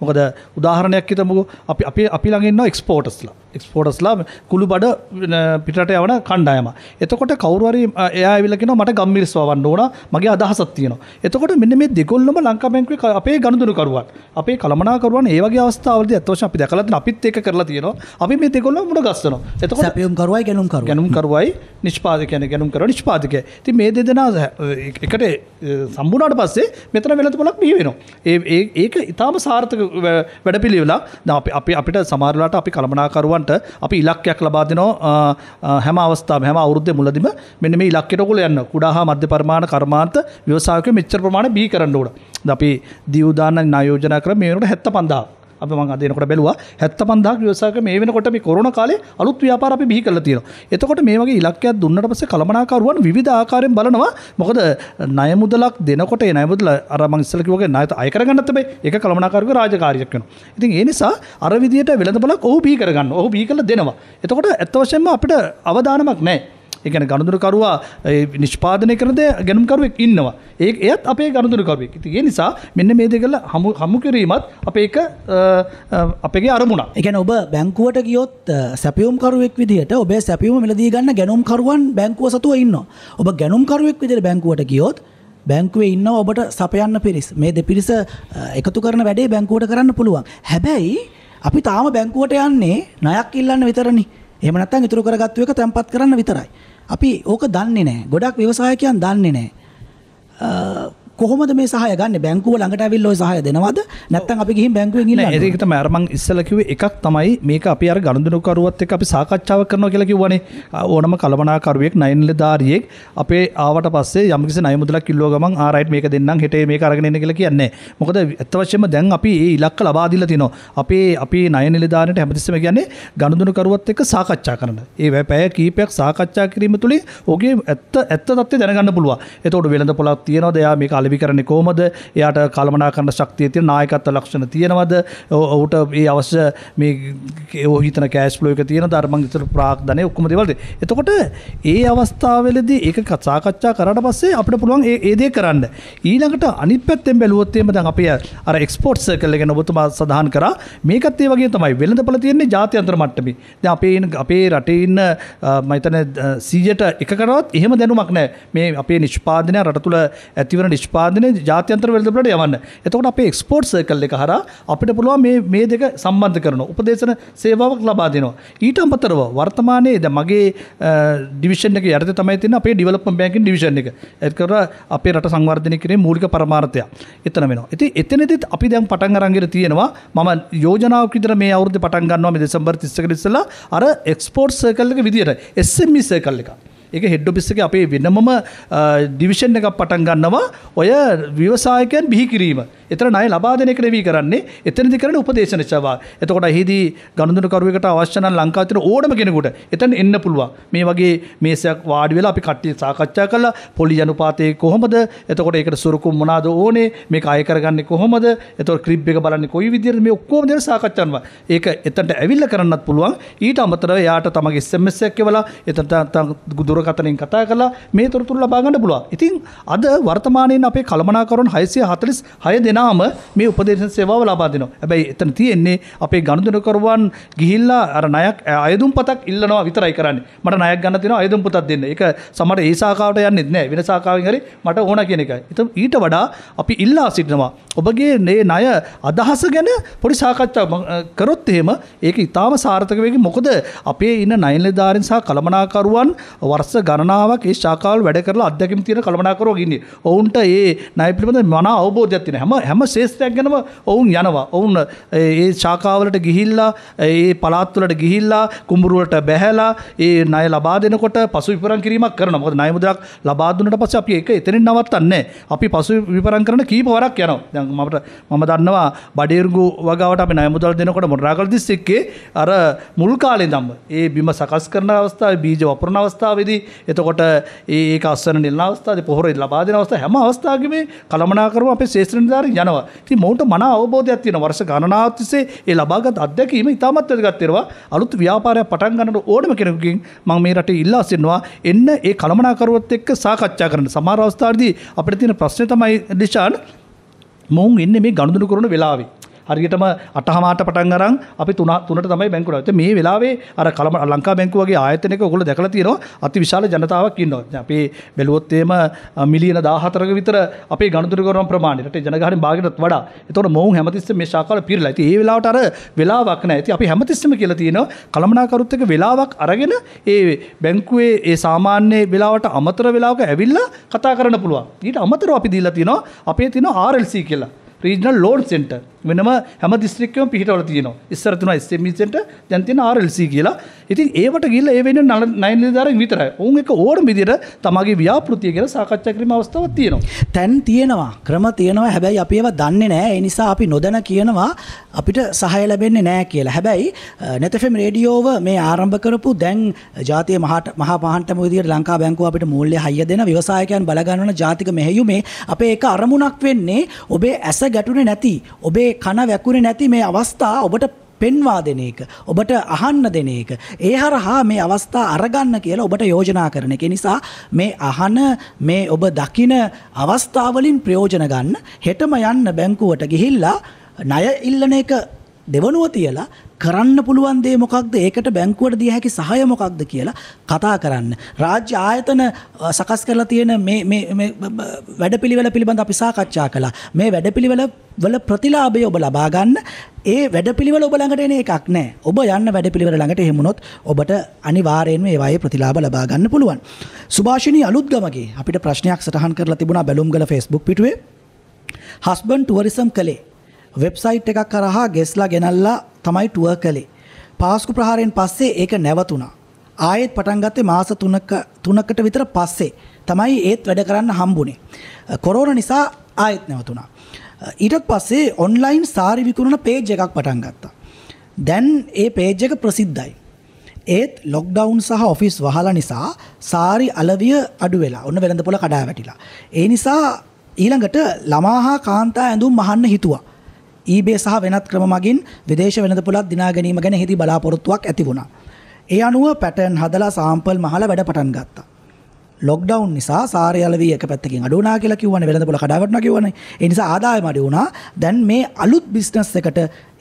මොකද උදාහරණයක් හිතමුකෝ අපි අපි අපි ළඟ ඉන්නවා එක්ස්පෝටර්ස්ලා. එක්ස්පෝටස්ලා කුළු බඩ පිටට යවන කණ්ඩායම. එතකොට කවරුවරි එයා විලකෙන මට ගම්මිරිස්වන්න ඕන මගේ අදහසත් තියෙන. එතකොට මෙන්න මේ දෙකොල්ලම ලංකාබැංකුව අපේ ගණදුරුකරුවන් අපේ කළමනාකරුවන් ඒවගේ අවස්ථාවද ඇත්වශ අපි දැකලත් අපිත් ඒක කරලා තියෙනවා අපි මේ දෙකොල්ල මුට ගස්සන එතක සැපියම් කරුවයි ගැනුම්කර ගැනුම්කරුවයි නිෂ්පාදකයන ගැනුම්කර නිෂ්පාතික ති මේ දෙදෙන එකට සම්බුණට පස්සේ මෙතන වෙලතු පොලක් මේ වෙනවා. ඒ ඒක ඉතාම සාර්ථක වැඩ පිළිවෙලා අප අපිට සමාරලාට අපි කළමනාකරුවන් ඔයගොල්ලන්ට අපි ඉලක්කයක් ලබා දෙනවා හැම අවස්ථාව හැම අවුරුද්දේ මුලදිම මෙන්න මේ ඉලක්කයට ඔයගොල්ලෝ යන්න. කුඩා හා මධ්‍ය පරිමාණ කර්මාන්ත ව්‍යවසායකයෝ මෙච්චර ප්‍රමාණය බිහි කරන්න ඕන. අපි දියුදාන ණය යෝජනා කර මේ වෙනකොට 75000 අප මං අදනකොට බැලවා හැත්ත පන්දක් ව්‍යවසාක මේ වෙනකොට මේ කොරන කාලේ අලුත් ව්‍යාපාර අපි බිහි කරලා තියෙනවා එතකොට මේ වගේ ඉලක්කයක් දුන්නට පස්සේ කළමනාකරුවන් විවිධ ආකාරයෙන් බලනවා මොකද ණය මුදලක් දෙනකොට ඒ ණය මුදල අර මං ඉස්සෙල්ලා කිව්වා වගේ ණයත අය කරගන්නත් බෑ ඒක කළමනාකරුවගේ රාජකාරියක් වෙනවා ඉතින් ඒ නිසා අර විදියට වෙළඳපළක් ඔහු බිහි කරගන්න ඔහු බිහි කරලා දෙනවා එතකොට ඇත්ත වශයෙන්ම අපිට අවදානමක් නැහැ එකන ගණදුරකරවා නිෂ්පාදනය කරද ගැනුම්කරුවෙක් ඉන්නවා ඒ එයත් අපේ ගණදුරකරුවෙක් ති ඒ නිසා මෙන්න මේ දෙකල හමු හමුකිරීමත් අප එක අපගේ අරමුණ එකන ඔබ බැංකුවට ගියොත් සැපියුම්කරුවෙක් විදිට ඔබේ සැපියුම මිලදී ගන්න ගැනුම්කරුවන් බැංකුව සතුව ඉන්න ඔබ ගැනුම්කරුවෙක් විදිර බැංකුවට ගියොත් බැංකුවේ ඉන්න ඔබට සපයන්න පිරිස් මේ දෙපිරිස එකතු කරන වැඩේ බැංකුවට කරන්න පුළුවන් හැබැයි අපි තාම බැංකුවට යන්නේ නයක් ඉල්ලන්න විතරනි එමනත්තන් ඉතුර කරගත්ව එක තැන්පත් කරන්න විතරයි අපි ඕක දන්නේ නැහැ. ගොඩක් ව්‍යවසායකයන් දන්නේ නැහැ. කොහොමද මේ සහය ගන්න බැංකුව ළඟට ඇවිල්ල සහය දෙනවද නැත්තම් අපි ගිහින් බැංකුවෙන් ඉල්ලන්නේ ඒක තමයි අර මං ඉස්සෙල්ලා කිව්වේ එකක් තමයි මේක අපි අර ගනුදෙනුකරුවත් එක්ක අපි සාකච්ඡාවක් කරනවා කියලා කිව්වනේ ඕනම කළමනාකරුවෙක් ණය නිලධාරියෙක් අපේ ආවට පස්සේ යම්කිසි ණය මුදලක් ඉල්ලුව ගමන් ආ රයිට් මේක දෙන්නම් හෙටේ මේක අරගෙන එන්න කියලා කියන්නේ මොකද ඇත්ත වශයෙන්ම දැන් අපි ඒ ඉලක්ක ලබා දීලා තිනවා අපේ අපේ ණය නිලධාරියට හැමතිස්සෙම කියන්නේ ගනුදෙනුකරුවත් එක්ක සාකච්ඡා කරන ඒ පැය කීපයක් සාකච්ඡා කිරීම තුලින් ඔහුගේ ඇත්ත ඇත්ත තත්ත්වය දැනගන්න පුළුවන් එතකොට වෙළඳ පොලක් තියනවාද එයා මේක එයා ලිවි කරන්නේ කොහොමද? එයාට කළමනාකරන ශක්තිය තියෙන නායකත්ව ලක්ෂණ තියෙනවද? ඔහුට මේ අවශ්‍ය මේ ඔහු හිතන කෑෂ් ෆ්ලෝ එක තියෙනවද? අර මං ඉතල ප්‍රාග්ධනය ඔක්කොම දේවල් එතකොට ඒ අවස්ථාවවලදී ඒක සාකච්ඡා කරාට පස්සේ අපිට පුළුවන් ඒ ඒ දේ කරන්න. ඊළඟට අනිත් පැත්තෙන් බැලුවොත් එහෙම දැන් අපි අර එක්ස්පෝර්ට් සර්කල් එක ගැන ඔබතුමා සඳහන් කරා. මේකත් ඒ වගේ තමයි වෙළඳපළ තියෙන්නේ ජාත්‍යන්තර මට්ටමේ. දැන් අපේ අපේ රටේ ඉන්න මම හිතන්නේ 100ට එකකටවත් එහෙම දැනුමක් නැහැ. මේ අපේ නිෂ්පාදනය රට තුළ ඇතිවන නිෂ්පාදනය නිෂ්පාදනය ජාත්‍යන්තර වෙළඳපොළට යවන්න. එතකොට අපේ එක්ස්පෝට් සර්කල් එක හරහා අපිට පුළුවන් මේ මේ දෙක සම්බන්ධ කරන උපදේශන සේවාවක් ලබා දෙනවා. ඊට අමතරව වර්තමානයේ ද මගේ ඩිවිෂන් එක යටතේ තමයි තියෙන අපේ ඩිවලොප්මන්ට් බැංකින් ඩිවිෂන් එක. ඒක කරලා අපේ රට සංවර්ධනය කිරීමේ මූලික පරමාර්ථය. එතන වෙනවා. ඉතින් එතනදිත් අපි දැන් පටන් අරන්ගෙන තියෙනවා මම යෝජනාවක් විතර මේ අවුරුද්දේ පටන් ගන්නවා මේ දෙසැම්බර් 31 ඉස්සෙල්ලා අර එක්ස්පෝට් සර්කල් එක විදියට SME සර්කල් එකක්. එක හෙඩ්ඩොපිස්සක අපේ වෙනමම ඩිවිෂන් එකක් පටන් ගන්නවා ඔය ව්‍යවසායකයන් බිහි කිරීම. එතර නය ලබාදනක නෙවී කරන්නේ එතනදි කරන උපදේශන සවා. එතකොට හිදී ගණදුනකරුවකට අවශ්‍යන ලංකාතර ඕඩම කෙනෙකුට එතන් එන්න පුළුවන්. මේ වගේ මේසයක් වාඩි වෙලා අපි කට්ටිය සාකච්ඡා කළා පොලි ජනපාතය කොහොමද එතකොට ඒකට සුරුකුම් මොනාද ඕනේ මේ අය කරගන්නේ කොහොමද? එතකොට ක්‍රිබ් එක බලන්නේ කොයි විදිහට මේ ඔක්කොම දේ සාකච්ඡා කරනවා. ඒක එතනට ඇවිල්ලා කරන්නත් පුළුවන්. ඊට අමතරව එයාට තමගේ SMS එකක් එවලා එතනට දුර දුරකතනෙන් කතා කලා මේ තොරතුර ලබාගන්න පුළුව. ඉතින් අද වර්තමානයෙන් අපේ කළමනාකරුන් හයිසිය හතලිස් හය දෙනාම මේ උපදේශන සේවාව ලබාදනවා. ඇබැයි එතන තියෙන්නේ අපේ ගණුදනකරුවන් ගිහිල්ලා අර නයක් අයදුම් පතක් ඉල්ලනවා විතරයි කරන්න මට නයක් ගන්න තින අයදුම් පතක් දෙන්න එක සමට ඒසාකාවට යන්නෙත් නෑ වෙන සාකාවෙන් හරි මට ඕන කියෙනෙ එකයි. එත ඊට වඩා අපි ඉල්ලා සිටිනවා. ඔබගේ නේ ණය අදහස ගැන පොඩි සාකච්ඡා කරොත් එහෙම ඒක ඉතාම සාර්ථක වෙකි මොකද අපේ ඉන්න නයිල්ලධාරින් සහ කළමනාකරුවන් වර්ස ලක්ෂ ගණනාවක් ඒ ශාකාවල වැඩ කරලා අධ්‍යක්ෂකම් තියෙන කළමනාකරුවෝ ඉන්නේ. ඔවුන්ට ඒ ණය පිළිබඳ මනා අවබෝධයක් තියෙන හැම හැම ශේෂ්ත්‍රයක් ගැනම ඔවුන් යනවා. ඔවුන් ඒ ශාකාවලට ගිහිල්ලා ඒ පළාත් වලට ගිහිල්ලා කුඹුරු වලට බැහැලා ඒ ණය ලබා දෙනකොට පසු විපරම් කිරීමක් කරනවා. මොකද ණය මුදලක් ලබා දුන්නට පස්සේ අපි ඒක එතනින් නවත්තන්නේ අපි පසු විපරම් කරන කීප වරක් යනවා. දැන් මමට මම දන්නවා බඩේරුගු වගාවට අපි ණය මුදල් දෙනකොට මොනරාගල දිස්ත්‍රික්කේ අර මුල් කාලේ ඉඳන්ම ඒ බිම සකස් කරන අවස්ථාවේ බීජ වපුරන අවස්ථාවේදී එතකොට ඒ අස්සන නිල්ලාවස්ථාද පොහොර ලබාදන අවස්ථ හැම අවස්ථාගම කළමනාකරම අප ශේත්‍රනිධාර යනවා ති මෝට මන අවබෝධයක් තියෙන වර්ෂ ගණනාතිසේ ඒ ලබාගත් අදැකීම ඉතාමත් වැදගත්තේවා අලුත් ව්‍යාපාරයක් පටන් ගන්නට ඕනම කෙනෙකුකින් මං මේ රට ඉල්ලා සිෙන්වා එන්න ඒ කළමනාකරුවත් එක්ක සාකච්ඡා කරන සමාර අවස්ථාර්දී අපට තියෙන ප්‍රශ්න තමයි දිශාන් මොවුන් එන්න මේ ගණුදුන කරන වෙලාවේ හරියටම අටහමාට පටන් අරන් අපි තුන තුනට තමයි බැංකුවට. ඉතින් මේ වෙලාවේ අර කලම ලංකා බැංකුව වගේ ආයතනයක ඔයගොල්ලෝ දැකලා තියෙනවා අතිවිශාල ජනතාවක් ඉන්නවා. දැන් අපි බැලුවොත් එහෙම මිලියන 14ක විතර අපේ ගණතුරු කරන ප්‍රමාණය රටේ ජනගහනයෙන් භාගයටත් වඩා. ඒතකොට මොවුන් හැමතිස්සෙම මේ ශාකාවල පිරලා. ඉතින් ඒ වෙලාවට අර වෙලාවක් නැහැ. ඉතින් අපි හැමතිස්සෙම කියලා තියෙනවා කලමනාකරුත් එක්ක වෙලාවක් අරගෙන ඒ බැංකුවේ ඒ සාමාන්‍ය වෙලාවට අමතර වෙලාවක ඇවිල්ලා කතා කරන්න පුළුවන්. ඊට අමතරව අපි දීලා තියෙනවා අපේ තියෙන RLC කියලා. Regional load centre. වෙනම හැම දිස්ත්‍රික්කම පිහිටවල තියෙනවා. ඉස්සර තුන SME center දැන් තියෙන RLC කියලා. ඉතින් ඒවට ගිහිල්ලා ඒ වෙන්නේ නයින් නිලධාරීන් විතරයි. ඔවුන් එක ඕනම විදිහට තමගේ ව්‍යාපෘතිය ගැන සාකච්ඡා කිරීම අවස්ථාවක් තියෙනවා. තැන් තියෙනවා. ක්‍රම තියෙනවා. හැබැයි අපි ඒවා දන්නේ නැහැ. ඒ නිසා අපි නොදැන කියනවා අපිට සහාය ලැබෙන්නේ නැහැ කියලා. හැබැයි නැතෆෙම් රේඩියෝව මේ ආරම්භ කරපු දැන් ජාතිය මහා මහන්ටම විදිහට ලංකා බැංකුව අපිට මූල්‍ය හයිය දෙන ව්‍යවසායකයන් බලගන්වන ජාතික මෙහෙයුමේ අපේ එක අරමුණක් වෙන්නේ ඔබේ ඇස ගැටුනේ නැති ඔබේ ඔබේ කන වැකුරේ නැති මේ අවස්ථා ඔබට පෙන්වා දෙන එක ඔබට අහන්න දෙන එක ඒ හරහා මේ අවස්ථා අරගන්න කියලා ඔබට යෝජනා කරන එක නිසා මේ අහන මේ ඔබ දකින අවස්ථාවලින් ප්‍රයෝජන ගන්න හෙටම යන්න බැංකුවට ගිහිල්ලා ණය ඉල්ලන එක දෙවනුව තියලා කරන්න පුළුවන් දේ මොකක්ද ඒකට බැංකුවට දිය හැකි සහය මොකක්ද කියලා කතා කරන්න. රාජ්‍ය ආයතන සකස් කරලා තියෙන වැඩපිළිවෙල පිළිබඳ අපි සාකච්ඡා කළා. මේ වැඩපිළිවෙල වල ප්‍රතිලාභය ඔබ ලබා ගන්න. ඒ වැඩපිළිවෙල ඔබ ළඟට එන එකක් නෑ. ඔබ යන්න වැඩපිළිවෙල ළඟට එහෙමුණොත් ඔබට අනිවාර්යයෙන්ම ඒ වගේ ප්‍රතිලාභ ලබා ගන්න පුළුවන්. සුභාෂිනී අලුත්ගමගේ අපිට ප්‍රශ්නයක් සටහන් කරලා තිබුණා බැලුම්ගල Facebook පිටුවේ. හස්බන්ඩ් ටුවරිසම් කළේ වෙබ්සයිට් එකක් කරහා ගෙස්ලා ගෙනල්ලා තමයි ටුවර් කළේ. පාස්කු ප්‍රහාරයෙන් පස්සේ ඒක නැවතුණා. ආයෙත් පටන් ගත්තේ මාස 3ක 3කට විතර පස්සේ තමයි ඒත් වැඩ කරන්න හම්බුනේ. කොරෝනා නිසා ආයෙත් නැවතුණා. ඊටත් පස්සේ ඔන්ලයින් සාරි විකුණන page එකක් පටන් ගත්තා. දැන් ඒ page එක ප්‍රසිද්ධයි. ඒත් ලොක්ඩවුන් සහ ඔෆිස් වහලා නිසා සාරි අලවිය අඩු වෙලා ඔන්න වෙළඳපොළ කඩා වැටිලා. ඒ නිසා ඊළඟට ළමා හා කාන්තා ඇඳුම් මහන්න හිතුවා. eBay සහ වෙනත් ක්‍රම මගින් විදේශ වෙළඳ පොළක් දිනා ගැනීම ගැන හිදී බලාපොරොත්තුවක් ඇති වුණා. ඒ අනුව පැටර්න් හදලා සාම්පල් මහලා වැඩ පටන් ගත්තා. ලොක්ඩවුන් නිසා සාරයලවී එක පැත්තකින් අඩු වුණා කියලා කිව්වනේ වෙළඳ පොළ කඩාවැටුණා කිව්වනේ. ඒ නිසා ආදායම අඩු වුණා. දැන් මේ අලුත් බිස්නස් එකට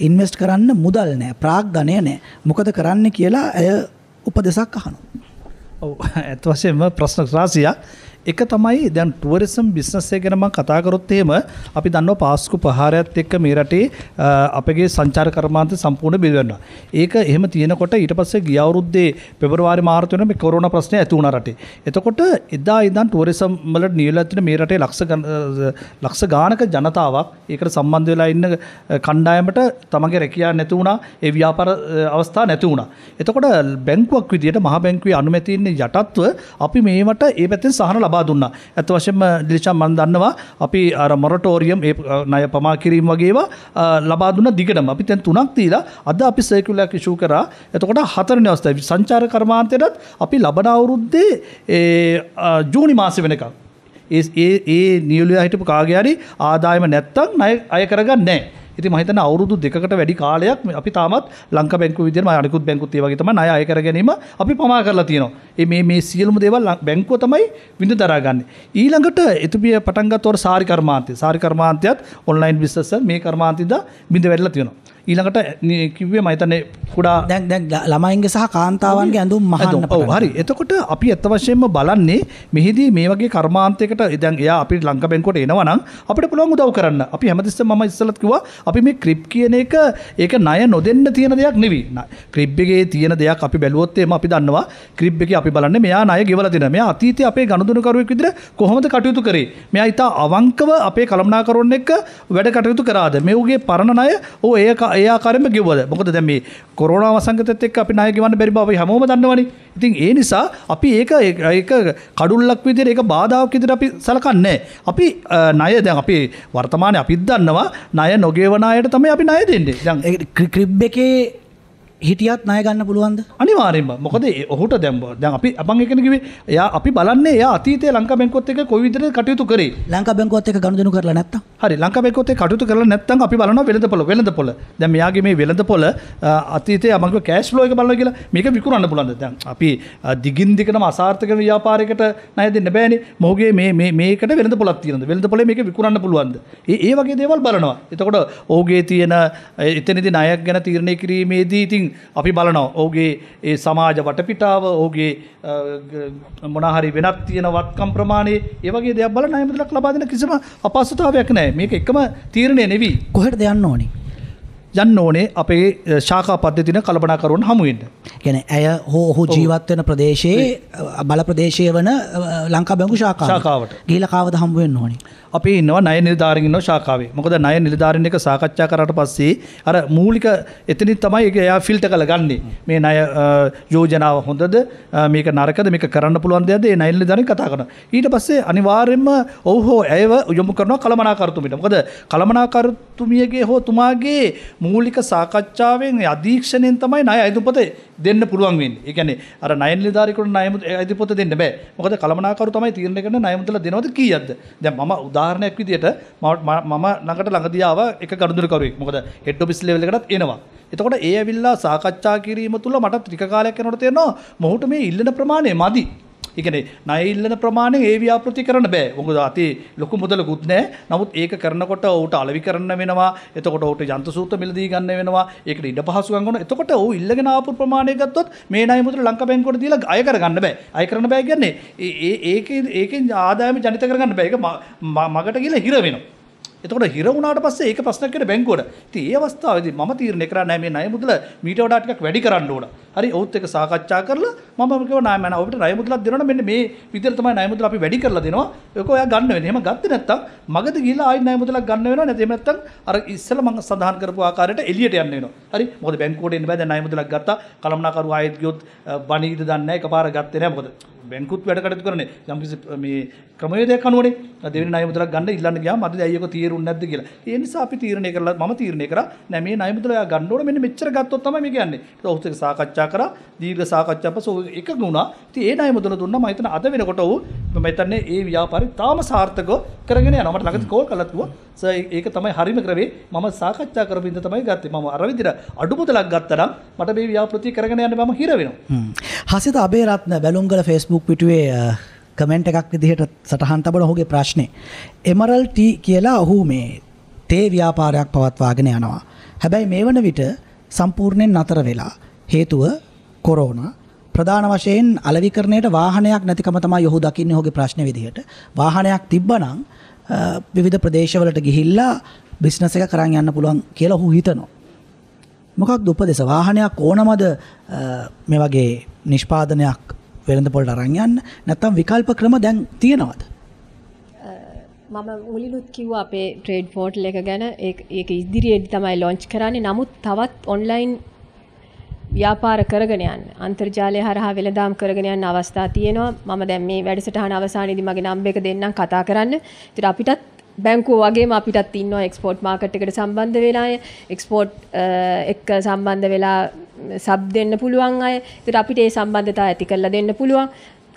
ඉන්වෙස්ට් කරන්න මුදල් නැහැ, ප්‍රාග්ධනය නැහැ. මොකද කරන්න කියලා ඇය උපදෙසක් අහනවා. ඔව් ඇත්ත වශයෙන්ම ප්‍රශ්න රාශියක් එක තමයි දැන් ටුවරිසම් බිස්නස් එක ගැන මම කතා කරොත් එහෙම අපි දන්නවා පාස්කු ප්‍රහාරයත් එක්ක මේ රටේ අපගේ සංචාර කර්මාන්තය සම්පූර්ණ බිඳ වෙනවා. ඒක එහෙම තියෙනකොට ඊට පස්සේ ගිය අවුරුද්දේ පෙබරවාරි මාර්තු වෙනකොට මේ කොරෝනා ප්‍රශ්නය ඇති වුණා රටේ. එතකොට එදා ඉඳන් ටුවරිසම් වලට නියුලලා තියෙන මේ රටේ ලක්ෂ ලක්ෂ ගාණක ජනතාවක් ඒකට සම්බන්ධ වෙලා ඉන්න කණ්ඩායමට තමගේ රැකියාව නැති වුණා, ඒ ව්‍යාපාර අවස්ථා නැති වුණා. එතකොට බැංකුවක් විදියට මහ බැංකුවේ අනුමැතියින් යටත්ව අපි මේවට ඒ පැත්තෙන් සහන ලබා දුන්නා. ඇත්ත වශයෙන්ම දිලිෂා මම දන්නවා අපි අර මොරටෝරියම් ඒ ණය පමා කිරීම වගේවා ලබා දුන්න දිගටම අපි දැන් තුනක් දීලා අද අපි සර්කියුලර් ඉෂුව කරා. එතකොට හතරවෙනි අවස්ථාවේ සංචාර කර්මාන්තයටත් අපි ලබන අවුරුද්දේ ඒ ජූනි මාසෙ වෙනකම් ඒ ඒ නියලුයා හිටපු කාගේ හරි ආදායම නැත්තම් ණය අය කරගන්නේ නැහැ. ඉතින් මම හිතන්නේ අවුරුදු දෙකකට වැඩි කාලයක් අපි තාමත් ලංකා බැංකුව විදිහට මම අනිකුත් බැංකුත් ඒ වගේ තමයි ණය අය කර ගැනීම අපි පමා කරලා තියෙනවා. ඒ මේ මේ සියලුම දේවල් බැංකුව තමයි විඳ දරාගන්නේ. ඊළඟට එතුමිය පටන් ගත්තොර සාරි කර්මාන්තය. සාරි කර්මාන්තයත් ඔන්ලයින් බිස්නස් මේ කර්මාන්තෙද බිඳ වැඩිලා තියෙනවා. ඊළඟට කිවේ මයිතන කුඩා දැක් ළමයින්ග සහ කාන්තාවන්ගේ ඇඳුම් මහන්න හරි එතකොට අපි ඇත්ත වශයෙන්ම බලන්නේ මෙහිදී මේ වගේ කර්මාන්තයකට ඉදන් එයා අපි ලංකබෙන්කොට එනවනම් අපට පුළුවන් උදව් කරන්න අපි හැමතිස්ස ම ඉස්සලත්කිව අපි මේ ක්‍රිප් කියන එක ඒක නය නොදන්න තියෙන දෙයක් නෙවී ක්‍රිබ්ගේ තියෙන දෙයක් අපි බැලුවොත්තේම අපි දන්නවා ක්‍රිබ් එක අපි බලන්න මෙයා අය ගෙවල දෙන මේ අතීතය අපේ ගණදුනකරුවෙක් විදිර කොහොමද කටයුතු කරේ මෙයා ඉතා අවංකව අපේ කළමනාකරන්න එක වැඩ කටයුතු කරාද මෙවගේ පරණය ඕ ඒක ඒආකාරම කිව්වද මොකද දැ මේ කොරෝනාව සංගතත් එක් අපි නායකවන්න බැරි බව හමෝම දන්නවනි ඉතින් ඒ නිසා අපි ඒක ඒක කඩුල්ලක් විදිර ඒක බාධාවක් විදිර අපි සලකන්නේ අපි නය දැන් අපි වර්තමානය අපිත් දන්නවා නය නොගේවනායට තමයි අපි නය දෙන්නේ ක්‍රිබ් එකේ හිටියත් ණය ගන්න පුළුවන්ද අනිවාර්යෙන්ම මොකද ඔහුට දැම්බ දැන් අපි අපන් එකන කිව්වේ එයා අපි බලන්නේ එයා අතීතයේ ලංකා බැංකුවත් එක්ක කොයි විදිහට කටයුතු කරේ ලංකා බැංකුවත් එක්ක ගනුදෙනු කරලා නැත්තම් හරි ලංකා බැංකුවත් එක්ක කටයුතු කරලා නැත්තම් අපි බලනවා වෙළඳපොළ වෙළඳපොළ දැන් මෙයාගේ මේ වෙළඳපොළ අතීතයේ අපන්ගේ කෑෂ් ෆ්ලෝ එක බලනවා කියලා මේක විකුණන්න පුළුවන්ද දැන් අපි දිගින් දිගටම අසාර්ථක වෙන ව්‍යාපාරයකට ණය දෙන්න බෑනේ මොහුගේ මේ මේ මේකට වෙළඳපොළක් තියෙනද වෙළඳපොළේ මේක විකුණන්න පුළුවන්ද ඒ ඒ වගේ දේවල් බලනවා එතකොට ඔහුගේ තියෙන එතනදී ණයක් ගැන තීරණය කිරීමේදී ඉතින් අපි බලනෝ ඔහුගේ ඒ සමාජ වටපිටාව ඔහුගේ මොනහරි වෙනක් තියෙන වත්කම් ප්‍රමාණය ඒවගේ දෙයක් බල නයමුදලක් ලබාදන කිසිම අපස්සතාවයක් නෑ මේක එකම තීරණය නෙවී කොහට දෙයන්න ඕනේ යන්න ඕනේ අපේ ශාකා පද්ධතින කලපනාකරුවන් හමුවෙන්ට. ගැන ඇය හෝ ඔහු ජීවත්වන ප්‍රදේශයේ බල ප්‍රදේශය වන ලංකා බැංකු ශාකාවට ගීල කාවද හම්බුවෙන් ඕනි. අපි ඉන්නවා නය නිධාරගෙන ශාකාවේ මොකද නය නිධාරණ එක සාකච්ඡා කරට පස්සේ අර මූලික එතනි තමයි එක එයා ෆිල්ට කළ ගන්නේ මේ නය යෝජනාව හොඳද මේක නරකද මේක කරන්න පුළුවන් දෙයක්ද ඒ නයිල් නිධාරණ කතා කරන. ඊට පස්සේ අනිවාර්යෙන්ම ඔව් හෝ ඇයව යොමු කරනවා කලමනාකරතුමිට. මොකද කලමනාකරතුමියගේ හෝ තුමාගේ මූලික සාකච්ඡාවෙන් අධීක්ෂණයෙන් තමයි ණය අයදුපත දෙන්න පුළුවන් වෙන්නේ. ඒ කියන්නේ අර ණය නිලධාරිකරුන් ණය අයදුපත දෙන්න බෑ. මොකද කළමනාකරු තමයි තීරණය කරන ණය මුදල දෙනවද කීයක්ද? දැන් මම උදාහරණයක් විදියට මම ළඟට ළඟදී ආව එක ගනුදෙනුකරුවෙක්. මොකද හෙඩ් ඔෆිස් ලෙවල් එකටත් එනවා. එතකොට ඒ ඇවිල්ලා සාකච්ඡා කිරීම තුළ මට ත්‍රික කාලයක් යනකොට තේරෙනවා මොහුට මේ ඉල්ලන ප්‍රමාණය මදි. එකනේ නයිල්ලන ප්‍රමාණය ඒ ව්‍යාපෘති කරන්න බෑ ඔොකද අති ලොකු මුදල ගුත්නෑ නමුත් ඒක කරනකොට ඔවුට අලවි කරන්න වෙනවා එතකොට ඔට ජන්තසූත මිලදී ගන්න වෙනවා ඒක ඉඩ පහසුගන්න එතකොට ඔහු ඉල්ලගෙන ආපු ප්‍රමාණය ගත්තොත් මේ නයි මුදල ලංක බැංකොට දීලා අය කරගන්න බෑ අය කරන බෑ කියන්නේ ඒ ඒක ඒකෙන් ආදායම ජනිත කරගන්න බෑ ඒක මගට කියලා හිර වෙනවා එතකොට හිර වුණාට පස්සේ ඒක ප්‍රශ්නයක් වෙන බැංකුවට. ඉතින් ඒ අවස්ථාවේදී මම තීරණය කරන්නේ මේ ණය මුදල මීට වඩා ටිකක් වැඩි කරන්න ඕන. හරි ඔවුත් එක්ක සාකච්ඡා කරලා මම කිව්වා ණය මම ඔබට ණය මුදලක් දෙනවනම් මෙන්න මේ විදිහට තමයි ණය මුදල අපි වැඩි කරලා දෙනවා. ඒක ඔයා ගන්න වෙන්නේ. එහෙම ගත්තේ නැත්තම් මගද ගිහිලා ආයෙ ණය මුදලක් ගන්න වෙනවා. නැත්නම් නැත්තම් අර ඉස්සෙල්ලා මම සඳහන් කරපු ආකාරයට එළියට යන්න වෙනවා. හරි. මොකද බැංකුවට එන්න බෑ. දැන් ණය මුදලක් ගත්තා. කලමනාකරු ආයෙත් ගියොත් බණීද දන්නේ නැහැ. එකපාර ගත්තේ නැහැ. මොකද බැංකුත් වැඩ කටයුතු කරන්නේ යම්කිසි මේ ක්‍රමවේදයක් අනුවනේ දෙවෙනි ණය මුදලක් ගන්න ඉල්ලන්න ගියාම අද ඇයි ඒක තීරුන්නේ නැද්ද කියලා. ඒ නිසා අපි තීරණය කරලා මම තීරණය කරා නෑ මේ ණය මුදල ගන්න ඕන මෙන්න මෙච්චර ගත්තොත් තමයි මේ කියන්නේ. ඒක ඔහුත් එක්ක සාකච්ඡා කරා දීර්ඝ සාකච්ඡා පසු එකඟ වුණා. ඉතින් ඒ ණය මුදල දුන්නා මම හිතන අද වෙනකොට ඔහු මම හිතන්නේ ඒ ව්‍යාපාරය තාම සාර්ථකව කරගෙන යනවා. මට ළඟදී කෝල් කළා කිව්වා ඒක තමයි හරිම ක්‍රමේ මම සාකච්ඡා කරපු ඉඳ තමයි ගත්තේ මම අර විදිහට අඩු මුදලක් ගත්තා නම් මට මේ ව්‍යාපෘති කරගෙන යන්න මම හිර වෙනවා හසිත අබේරත්න බැලුම්ගල Facebook පිටුවේ කමෙන්ට් එකක් විදිහට සටහන් තබන ඔහුගේ ප්‍රශ්නේ එමරල් ටී කියලා ඔහු මේ තේ ව්‍යාපාරයක් පවත්වාගෙන යනවා හැබැයි මේ වන විට සම්පූර්ණයෙන් නතර වෙලා හේතුව කොරෝනා ප්‍රධාන වශයෙන් අලවිකරණයට වාහනයක් නැතිකම තමයි ඔහු දකින්නේ ඔහුගේ ප්‍රශ්නේ විදිහට වාහනයක් තිබ්බනම් විවිධ ප්‍රදේශවලට ගිහිල්ලා බිස්නස් එක කරන් යන්න පුළුවන් කියලා ඔහු හිතනවා. මොකක්ද උපදෙස වාහනයක් ඕනමද මේ වගේ නිෂ්පාදනයක් වෙළඳ පොළට අරන් යන්න නැත්නම් විකල්ප ක්‍රම දැන් තියෙනවද? මම මුලිනුත් කිව්ව අපේ ට්‍රේඩ් පෝටල් එක ගැන ඒක ඉදිරියේදී තමයි ලොන්ච් කරන්නේ. නමුත් තවත් ඔන්ලයින් ව්‍යාපාර කරගෙන යන්න අන්තර්ජාලය හරහා වෙළඳාම් කරගෙන යන්න අවස්ථා තියෙනවා. මම දැන් මේ වැඩසටහන අවසානයේදී මගේ නම්බර් එක දෙන්නම් කතා කරන්න. ඒතර අපිටත් බැංකුව වගේම අපිටත් ඉන්නවා එක්ස්පෝට් මාකට් එකට සම්බන්ධ වෙලා අය එක්ස්පෝට් එක්ක සම්බන්ධ වෙලා සබ් දෙන්න පුළුවන් අය. ඒතර අපිට ඒ සම්බන්ධතා ඇති කරලා දෙන්න පුළුවන්.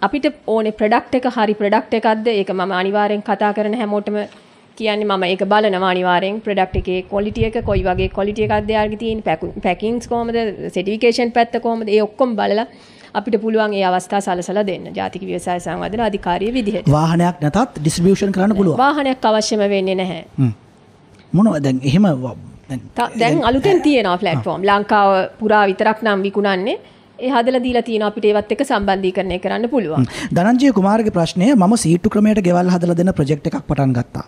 අපිට ඕනේ ප්‍රොඩක්ට් එක හරි ප්‍රොඩක්ට් එකක්ද ඒක මම අනිවාර්යෙන් කතා කරන හැමෝටම කියන්නේ මම ඒක බලනවා අනිවාර්යෙන් ප්‍රොඩක්ට් එකේ ක්වොලිටි එක කොයි වගේ ක්වොලිටි එකක්ද යාගේ තියෙන්නේ පැකින්ග්ස් කොහමද සර්ටිෆිකේෂන් පැත්ත කොහමද ඒ ඔක්කොම බලලා අපිට පුළුවන් ඒ අවස්ථා සලසලා දෙන්න ජාතික ව්‍යවසාය සංවර්ධන අධිකාරිය විදිහට වාහනයක් නැතත් ඩිස්ට්‍රිබියුෂන් කරන්න පුළුවන් වාහනයක් අවශ්‍යම වෙන්නේ නැහැ මොනවද දැන් එහෙම දැන් අලුතෙන් තියෙනවා ප්ලැට්ෆෝම් ලංකාව පුරා විතරක් නම් විකුණන්නේ ඒ හදලා දීලා තියෙනවා අපිට ඒවත් එක්ක සම්බන්ධීකරණය කරන්න පුළුවන්. ධනංජය කුමාරගේ ප්‍රශ්නය මම සීට්ටු ක්‍රමයට ගෙවල් හදලා දෙන ප්‍රොජෙක්ට් එකක් පටන් ගත්තා.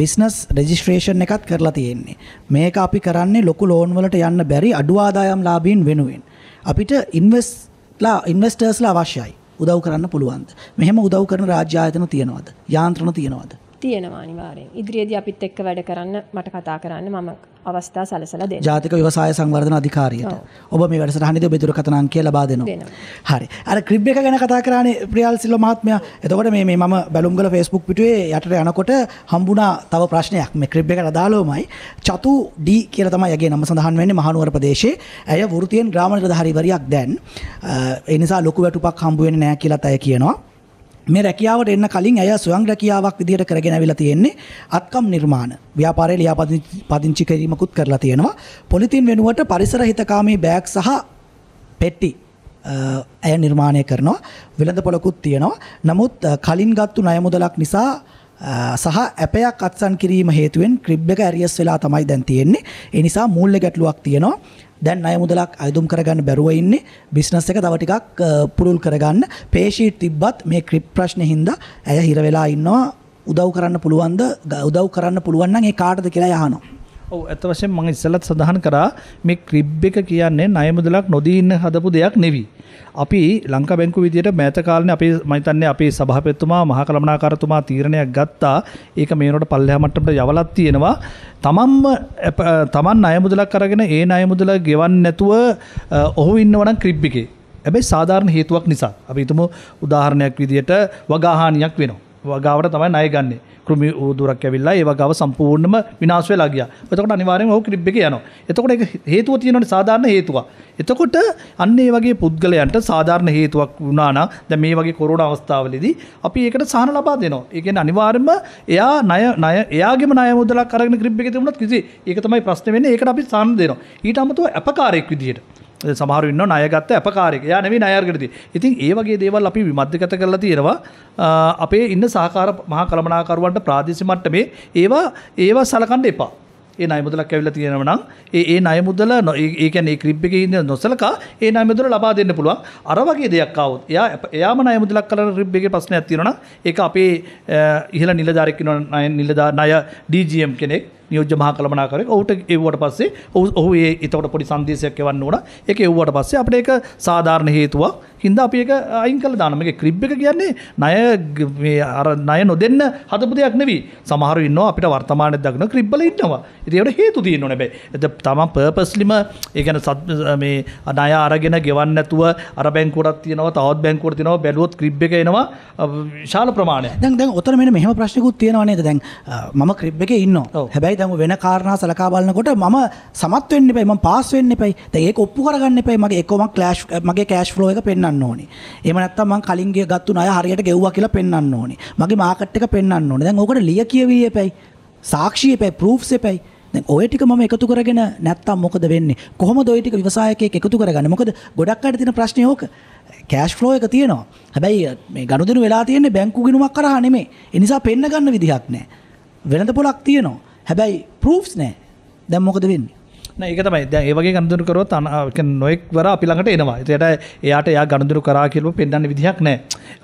බිස්නස් රෙජිස්ට්‍රේෂන් එකත් කරලා තියෙන්නේ. මේක අපි කරන්නේ ලොකු ලෝන් වලට යන්න බැරි අඩු ආදායම් ලාභීන් වෙනුවෙන්. අපිට ඉන්වෙස්ට්ලා ඉන්වෙස්ටර්ස්ලා අවශ්‍යයි. උදව් කරන්න පුළුවන්ද? මෙහෙම උදව් කරන රාජ්‍ය ආයතන තියෙනවද? යාන්ත්‍රණ තියෙනවද? තියෙනවා අනිවාර්යෙන්. ඉදිරියේදී අපිත් එක්ක වැඩ කරන්න මට කතා කරන්න මම අවස්ථා සැලසලා දෙනවා. ජාතික ව්‍යවසාය සංවර්ධන අධිකාරියට. ඔබ මේ වැඩසටහනේදී ඔබේ දුරකථන අංකය ලබා දෙනවා. හරි. අර ක්‍රිබ් එක ගැන කතා කරානේ ප්‍රියල් සිල්වා මහත්මයා. එතකොට මේ මේ මම බැලුම්ගල Facebook පිටුවේ යටට යනකොට හම්බුණා තව ප්‍රශ්නයක්. මේ ක්‍රිබ් එකට අදාළවමයි චතු D කියලා තමයි යගේ නම සඳහන් වෙන්නේ මහනුවර ප්‍රදේශයේ. ඇය වෘතියෙන් ග්‍රාම නිලධාරීවරියක් දැන්. ඒ නිසා ලොකු වැටුපක් හම්බු වෙන්නේ නැහැ කියලාත් අය කියනවා. මේ රැකියාවට එන්න කලින් ඇය ස්වයං රැකියාවක් විදිහට කරගෙන ඇවිල්ලා තියෙන්නේ අත්කම් නිර්මාණ ව්‍යාපාරයේ ලියාපදිංචි කිරීමකුත් කරලා තියෙනවා පොලිතින් වෙනුවට පරිසර හිතකාමී බෑග් සහ පෙට්ටි ඇය නිර්මාණය කරනවා වෙළඳපොළකුත් තියෙනවා නමුත් කලින් ගත්තු ණය මුදලක් නිසා සහ ඇපයක් අත්සන් කිරීම හේතුවෙන් ක්‍රිබ් එක ඇරියස් වෙලා තමයි දැන් තියෙන්නේ ඒ නිසා මූල්‍ය ගැටලුවක් තියෙනවා දැන් අය මුදලක් අයදුම් කරගන්න බැරුව ඉන්නේ බිස්නස් එක තව ටිකක් පුළුල් කරගන්න පේෂීට් තිබ්බත් මේ ක්‍රිප් ප්‍රශ්නේ හින්දා ඇය හිර වෙලා ඉන්නවා උදව් කරන්න පුළුවන්ද උදව් කරන්න පුළුවන් නම් ඒ කාටද කියලා අහනවා ඔව් අත වශයෙන් මම ඉස්සෙල්ලත් සඳහන් කරා මේ ක්‍රිබ් එක කියන්නේ ණය මුදලක් නොදී ඉන්න හදපු දෙයක් නෙවෙයි. අපි ලංකා බැංකුව විදියට මෑත කාලේ අපේ මම හිතන්නේ අපේ සභාපතිතුමා මහා කළමනාකාරතුමා තීරණයක් ගත්තා. ඒක මේනොට පල්ලෙහා මට්ටමට යවලක් තියෙනවා. තමන්ම තමන් ණය මුදලක් අරගෙන ඒ ණය මුදල ගෙවන්නේ නැතුව ඔහු ඉන්නවා නම් ක්‍රිබ් එකේ. හැබැයි සාධාරණ හේතුවක් නිසා. අපි හිතමු උදාහරණයක් විදියට වගාහානියක් වෙනවා. වගාවට තමයි ණය ගන්නේ. කෘමි ඌදුරක් ඇවිල්ලා ඒ වගේව සම්පූර්ණයෙන්ම විනාශ වෙලා ගියා. එතකොට අනිවාර්යයෙන්ම ඔහු ක්‍රිබ් එකේ යනවා. එතකොට ඒක හේතුව තියෙනවනේ සාධාරණ හේතුවක්. එතකොට අන්න ඒ වගේ පුද්ගලයන්ට සාධාරණ හේතුවක් වුණා නම් දැන් මේ වගේ කොරෝනා අවස්ථාවලදී අපි ඒකට සහන ලබා දෙනවා. ඒ කියන්නේ අනිවාර්යයෙන්ම එයා ණය ණය එයාගේම ණය මුදලක් අරගෙන ක්‍රිබ් එකේ තිබුණොත් කිසි ඒක තමයි ප්‍රශ්නේ වෙන්නේ. ඒකට අපි සහන දෙනවා. ඊට අමතරව අපකාරයක් විදියට සමහරු ඉන්න ණයගත්ත අපකාරයක. යා නෙවෙයි ණයර්ගට තියෙන්නේ. ඉතින් ඒ වගේ දේවල් අපි විමධ්‍යගත කරලා තියෙනවා. අපේ ඉන්න සහකාර මහා කළමනාකරුවන්ට ප්‍රාදේශීය මට්ටමේ ඒවා ඒවා සලකන්න එපා. ඒ ණය මුදලක් ඇවිල්ලා තියෙනව නම් ඒ ඒ ණය මුදල ඒ කියන්නේ ඒ ක්‍රිබ් එකේ ඉන්න නොසලකා ඒ ණය මුදල ලබා දෙන්න පුළුවන්. අර වගේ දෙයක් ආවොත් එයා එයාම ණය මුදලක් කරන ක්‍රිබ් එකේ ප්‍රශ්නයක් තියෙනවා නම් ඒක අපේ ඉහළ නිලධාරියෙක් ඉන්න ණය ඩීජීඑම් කෙනෙක් නියෝජ්‍ය මහා කළමනාකරුවෙක් ඔහුට එව්වට පස්සේ ඔහු ඒ එතකොට පොඩි සංදේශයක් එවන්න ඕන. ඒක එව්වට පස්සේ අපිට ඒක සාධාරණ හේතුවක්. හින්දා අපි ඒක අයින් කළා දානවා. මේක ක්‍රිබ් එක කියන්නේ ණය මේ අර ණය නොදෙන්න හදපු දෙයක් නෙවෙයි. සමහරව ඉන්නවා අපිට වර්තමානයේ දකින්න ක්‍රිබ් වල ඉන්නවා. ඉතින් ඒකට හේතු තියෙන්න ඕනේ හැබැයි. තමන් පර්පස්ලිම ඒ කියන්නේ මේ ණය අරගෙන ගෙවන්න නැතුව අර බැංකුවටත් තියෙනවා තවත් බැංකුවට තියෙනවා බැලුවොත් ක්‍රිබ් එක එනවා ශාල ප්‍රමාණයක්. දැන් දැන් ඔතන මෙන්න මෙහෙම ප්‍රශ්නකුත් තියෙනවා නේද? දැන් මම ක්‍රිබ් එකේ ඉන්නවා. හැබැයි හැබැයි දැන් වෙන කාරණා සලකා බලනකොට මම සමත් වෙන්න එපයි මම පාස් වෙන්න එපයි. දැන් ඒක ඔප්පු කරගන්න එපයි. මගේ එක්කම ක්ලෑෂ් මගේ කෑෂ් ෆ්ලෝ එක පෙන්වන්න ඕනේ. එහෙම නැත්නම් මං කලින් ගිය ගත්තු ණය හරියට ගෙව්වා කියලා පෙන්වන්න ඕනේ. මගේ මාකට් එක පෙන්වන්න ඕනේ. දැන් ඕකට ලිය කියවී එපයි. සාක්ෂි එපයි, ප්‍රූෆ්ස් එපයි. දැන් ඔය ටික මම එකතු කරගෙන නැත්තම් මොකද වෙන්නේ? කොහොමද ඔය ටික ව්‍යවසායකයෙක් එකතු කරගන්නේ? මොකද ගොඩක් අයට තියෙන ප්‍රශ්නේ ඕක. කෑෂ් ෆ්ලෝ එක තියෙනවා. හැබැයි මේ ගනුදෙනු වෙලා තියෙන්නේ බැංකු ගිණුමක් කරා නෙමෙයි. ඒ නිසා පෙන්න ගන්න විදිහක් නැහැ. වෙළඳ පොලක් තියෙනවා. හැබැයි ප්‍රූෆ්ස් නෑ දැම් මොකද වෙන්නේ ඒක තමයි දැ ඒවගේ ගඳදුරු කරොත් අනක නොෙක්වර අපිළඟට එනවා එයට එයාට එයා ගණදුරු කරා කිරපු පෙන්ඩන්න විදිහක් නෑ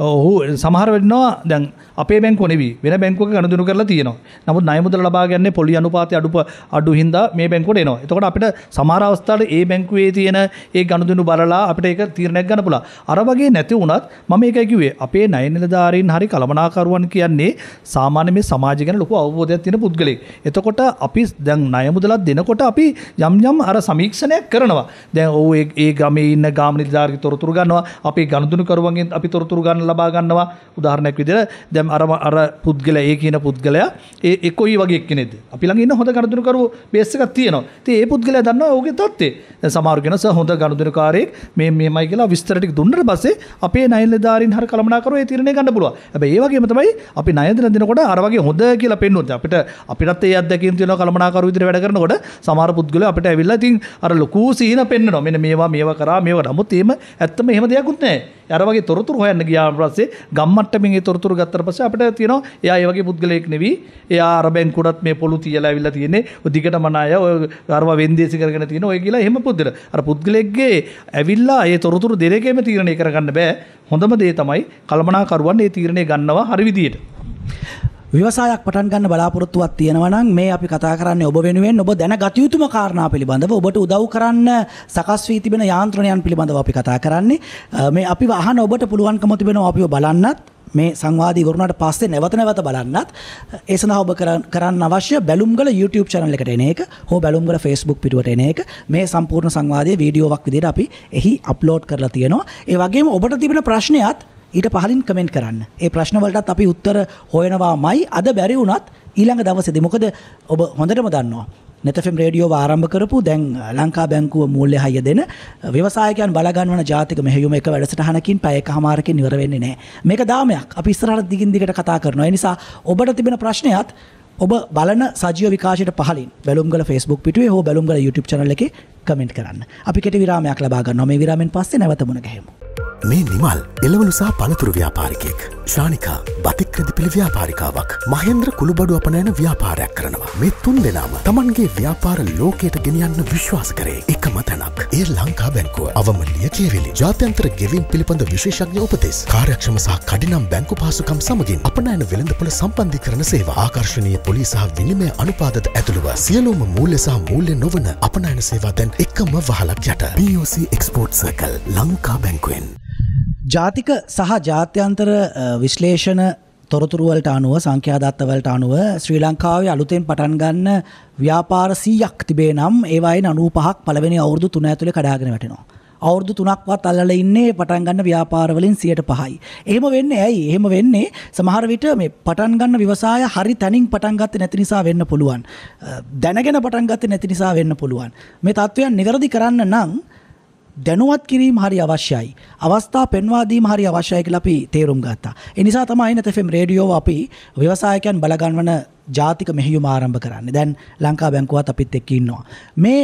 ඔහු සමහර වෙන්නවා දැන් අපේ බැංකොනෙවි වෙන බැංකුව ගණදුරු කරලා තියෙනවා නමුත් නයමුදල ලබාගන්නේ පොලි අනුපාති අඩුප අඩු හින්ද මේ බැංකොට එනවා එතකොට අපිට සමාරවස්ථාට ඒ බැංකුවේ තියෙන ඒ ගණදුනු බලලා අපට ඒක තීරණයක් ගන්න පුලා අරවගේ නැති වුණත් මම ඒක කිවේ අපේ නයනිලධාරීන් හරි කළමනාකරුවන් කියන්නේ සාමාන්‍ය මේ සමාජ ගැන ලොකු අවබෝධයක් තියෙන පුද්ගලෙක් එතකොට අපි දැන් නයමුදලත් දෙනකොට අපි යම් යම් අර සමීක්ෂණයක් කරනවා දැන් ඔහු ඒ ගමේ ඉන්න ගාම නිලධාරී තොරතුරු ගන්නවා අපේ ගනුදෙනුකරුවන්ගෙන් අපි තොරතුරු ගන්න ලබා ගන්නවා උදාහරණයක් විදිහට දැන් අර අර පුද්ගලයා ඒ කියන පුද්ගලයා ඒ ඒ කොයි වගේ එක්කෙනෙක්ද අපි ළඟ ඉන්න හොඳ ගනුදෙනුකරුවෝ බේස් එකක් තියෙනවා ඉතින් ඒ පුද්ගලයා දන්නවා ඔහුගේ தත්ත්වය දැන් සමහර කෙනා සහ හොඳ ගනුදෙනුකාරයෙක් මේ මෙහෙමයි කියලා විස්තර ටික දුන්නට පස්සේ අපේ ණය නිලධාරීන් හර කළමනාකරුවෝ ඒ තීරණය ගන්න පුළුවන් හැබැයි ඒ වගේම තමයි අපි ණය දෙනකොට අර වගේ හොඳ කියලා පෙන්වුවොත් අපිට අපිටත් ඒ අත්දැකීම් තියෙනවා කළමනාකරුවෝ විදිහට වැඩ කරනකොට සමහර පුද්ගලයා අපට ඇවිල්ලා තින් අර ලොකූ සීන පෙන්න්න නොමෙන මේවා මේවා කරා මේවා නමුත් ඒම ඇත්තම එහෙම දෙයක්කුත්නෑ ඇරවගේ තොරතුර හොයන්න ගියාපස්සේ ගම්මට්ටමින් තොරතුර ගත්තර පස අපට තියෙනවා එයා ඒවගේ පුද්ගලයෙක් නෙවී එයා අරබැන් කුඩත් මේ පොළු තියලා ඇවිල්ලා තියෙන්නේ දිගට මනාය අරව වෙන්දේසි කරගෙන තියෙන ඔය කියලා එහෙම පුද්දර අර පුද්ගලෙක්ගේ ඇවිල්ලා ඒ තොරතුරු දෙරේකේම තීරණය කරගන්න බෑ හොඳම දේ තමයි කළමනාකරුවන් ඒ තීරණය ගන්නවා හරිවිදියට. ව්‍යවසායක් පටන් ගන්න බලාපොරොත්තුවක් තියෙනවා නම් මේ අපි කතා කරන්නේ ඔබ වෙනුවෙන් ඔබ දැනගත යුතුම කාරණා පිළිබඳව ඔබට උදව් කරන්න සකස් වී තිබෙන යාන්ත්‍රණයන් පිළිබඳව අපි කතා කරන්නේ මේ අපි අහන ඔබට පුළුවන්කම තිබෙනවා අපිව බලන්නත් මේ සංවාදී ගුරුණාට පස්සේ නැවත නැවත බලන්නත් ඒ සඳහා ඔබ කරන්න අවශ්‍ය බැලුම්ගල YouTube channel එකට එන එක හෝ බැලුම්ගල Facebook පිටුවට එන එක මේ සම්පූර්ණ සංවාදයේ වීඩියෝවක් විදිහට අපි එහි අප්ලෝඩ් කරලා තියෙනවා ඒ වගේම ඔබට තිබෙන ප්‍රශ්නයත් ඊට පහලින් කමෙන්ට් කරන්න. ඒ ප්‍රශ්නවලටත් අපි උත්තර හොයනවාමයි අද බැරි වුණත් ඊළඟ දවසේදී මොකද ඔබ හොඳටම දන්නවා නැතෆම් රඩියෝ ආරම්භ කරපු දැන් ලංකා බැංකුව මූල්‍ය හය දෙන ව්‍යවසායකයන් බලගන්වන ජාතික මෙහෙයුම එක වැඩසටහනකින් පැයක හමාරකින් නිවරවෙන්නේ නෑ මේක දාමයක් අපි ස්රහට දිගින් දිගට කතා කරනවා නිසා ඔබට තිබෙන ප්‍රශ්නයත් ඔබ බලන සජිය විකාශයට පහලින් බැලුම්ගල ෆස්බුක් පිටුවේ හෝ බැලුම්ගල YouTube චනල එක කමෙන්ට් කරන්න අපි කෙට විරාමයක් ලබාගන්න නොම විරමෙන් පස්සේ නැවතමුණ ගැහෙමු මේ නිමල් එලවලුසා පනතුරු ව්‍යාපාරිකෙක්. ශානිකා බතික්‍රදි පිළි ව්‍යාපාරිකාවක් මහෙන්ද්‍ර කුළුබඩු අපනෑන ව්‍යාපාරයක් කරනවා. මේ තුන් දෙනාම තමන්ගේ ව්‍යාපාර ලෝකයට ගෙනියන්න විශ්වාස කරේ එක මතැනක්. ඒ ලංකා බැංකුව අවමලිය කියවිලි ජාත්‍යන්තර ගෙවිම් පිළිබඳ විශේෂඥ උපදෙස් කාර්යක්ෂම සහ කඩිනම් බැංකු පාසුකම් සමගින් අපනෑන වෙළඳපොළ සම්බන්ධි කරන සේවා ආකර්ශණය පොලි සහ විනිමය අනුපාදත ඇතුළුව සියලෝම මූල්‍ය සහ මූල්‍ය නොවන අපනෑන සේවා දැන් එකම වහලක් යට BOC එක්ස්පෝට් සර්කල් ලංකා බැංකුවෙන්. ජාතික සහ ජාත්‍යන්තර විශ්ලේෂණ තොරතුරු වලට අනුව සංඛ්‍යාදත්ත වලට අනුව ශ්‍රී ලංකාවේ අලුතෙන් පටන් ගන්න ව්‍යාපාර 100ක් තිබේ නම් ඒවායින් 95ක් පළවෙනි අවුරුදු 3 ඇතුලේ කඩාගෙන වැටෙනවා. අවුරුදු 3ක්වත් අල්ලලා ඉන්නේ පටන් ගන්න ව්‍යාපාර වලින් 105යි. එහෙම වෙන්නේ ඇයි? එහෙම වෙන්නේ සමහර විට මේ පටන් ගන්න ව්‍යවසාය හරි තැනින් පටන් ගත්තේ නැති නිසා වෙන්න පුළුවන්. දැනගෙන පටන් ගත්තේ නැති නිසා වෙන්න පුළුවන්. මේ தත්වයන් નિවරදි කරන්න නම් දැනුවත් කිරීම හරි අවශ්‍යයි. අවස්ථා පෙන්වා දීම හරි අවශ්‍යයි කියලා අපි තේරුම් ගත්තා. ඒ නිසා තමයි NFM රේඩියෝව අපි ව්‍යවසායකයන් බලගන්වන ජාතික මෙහෙයුම ආරම්භ කරන්නේ. දැන් ලංකා බැංකුවත් අපිත් එක්ක ඉන්නවා. මේ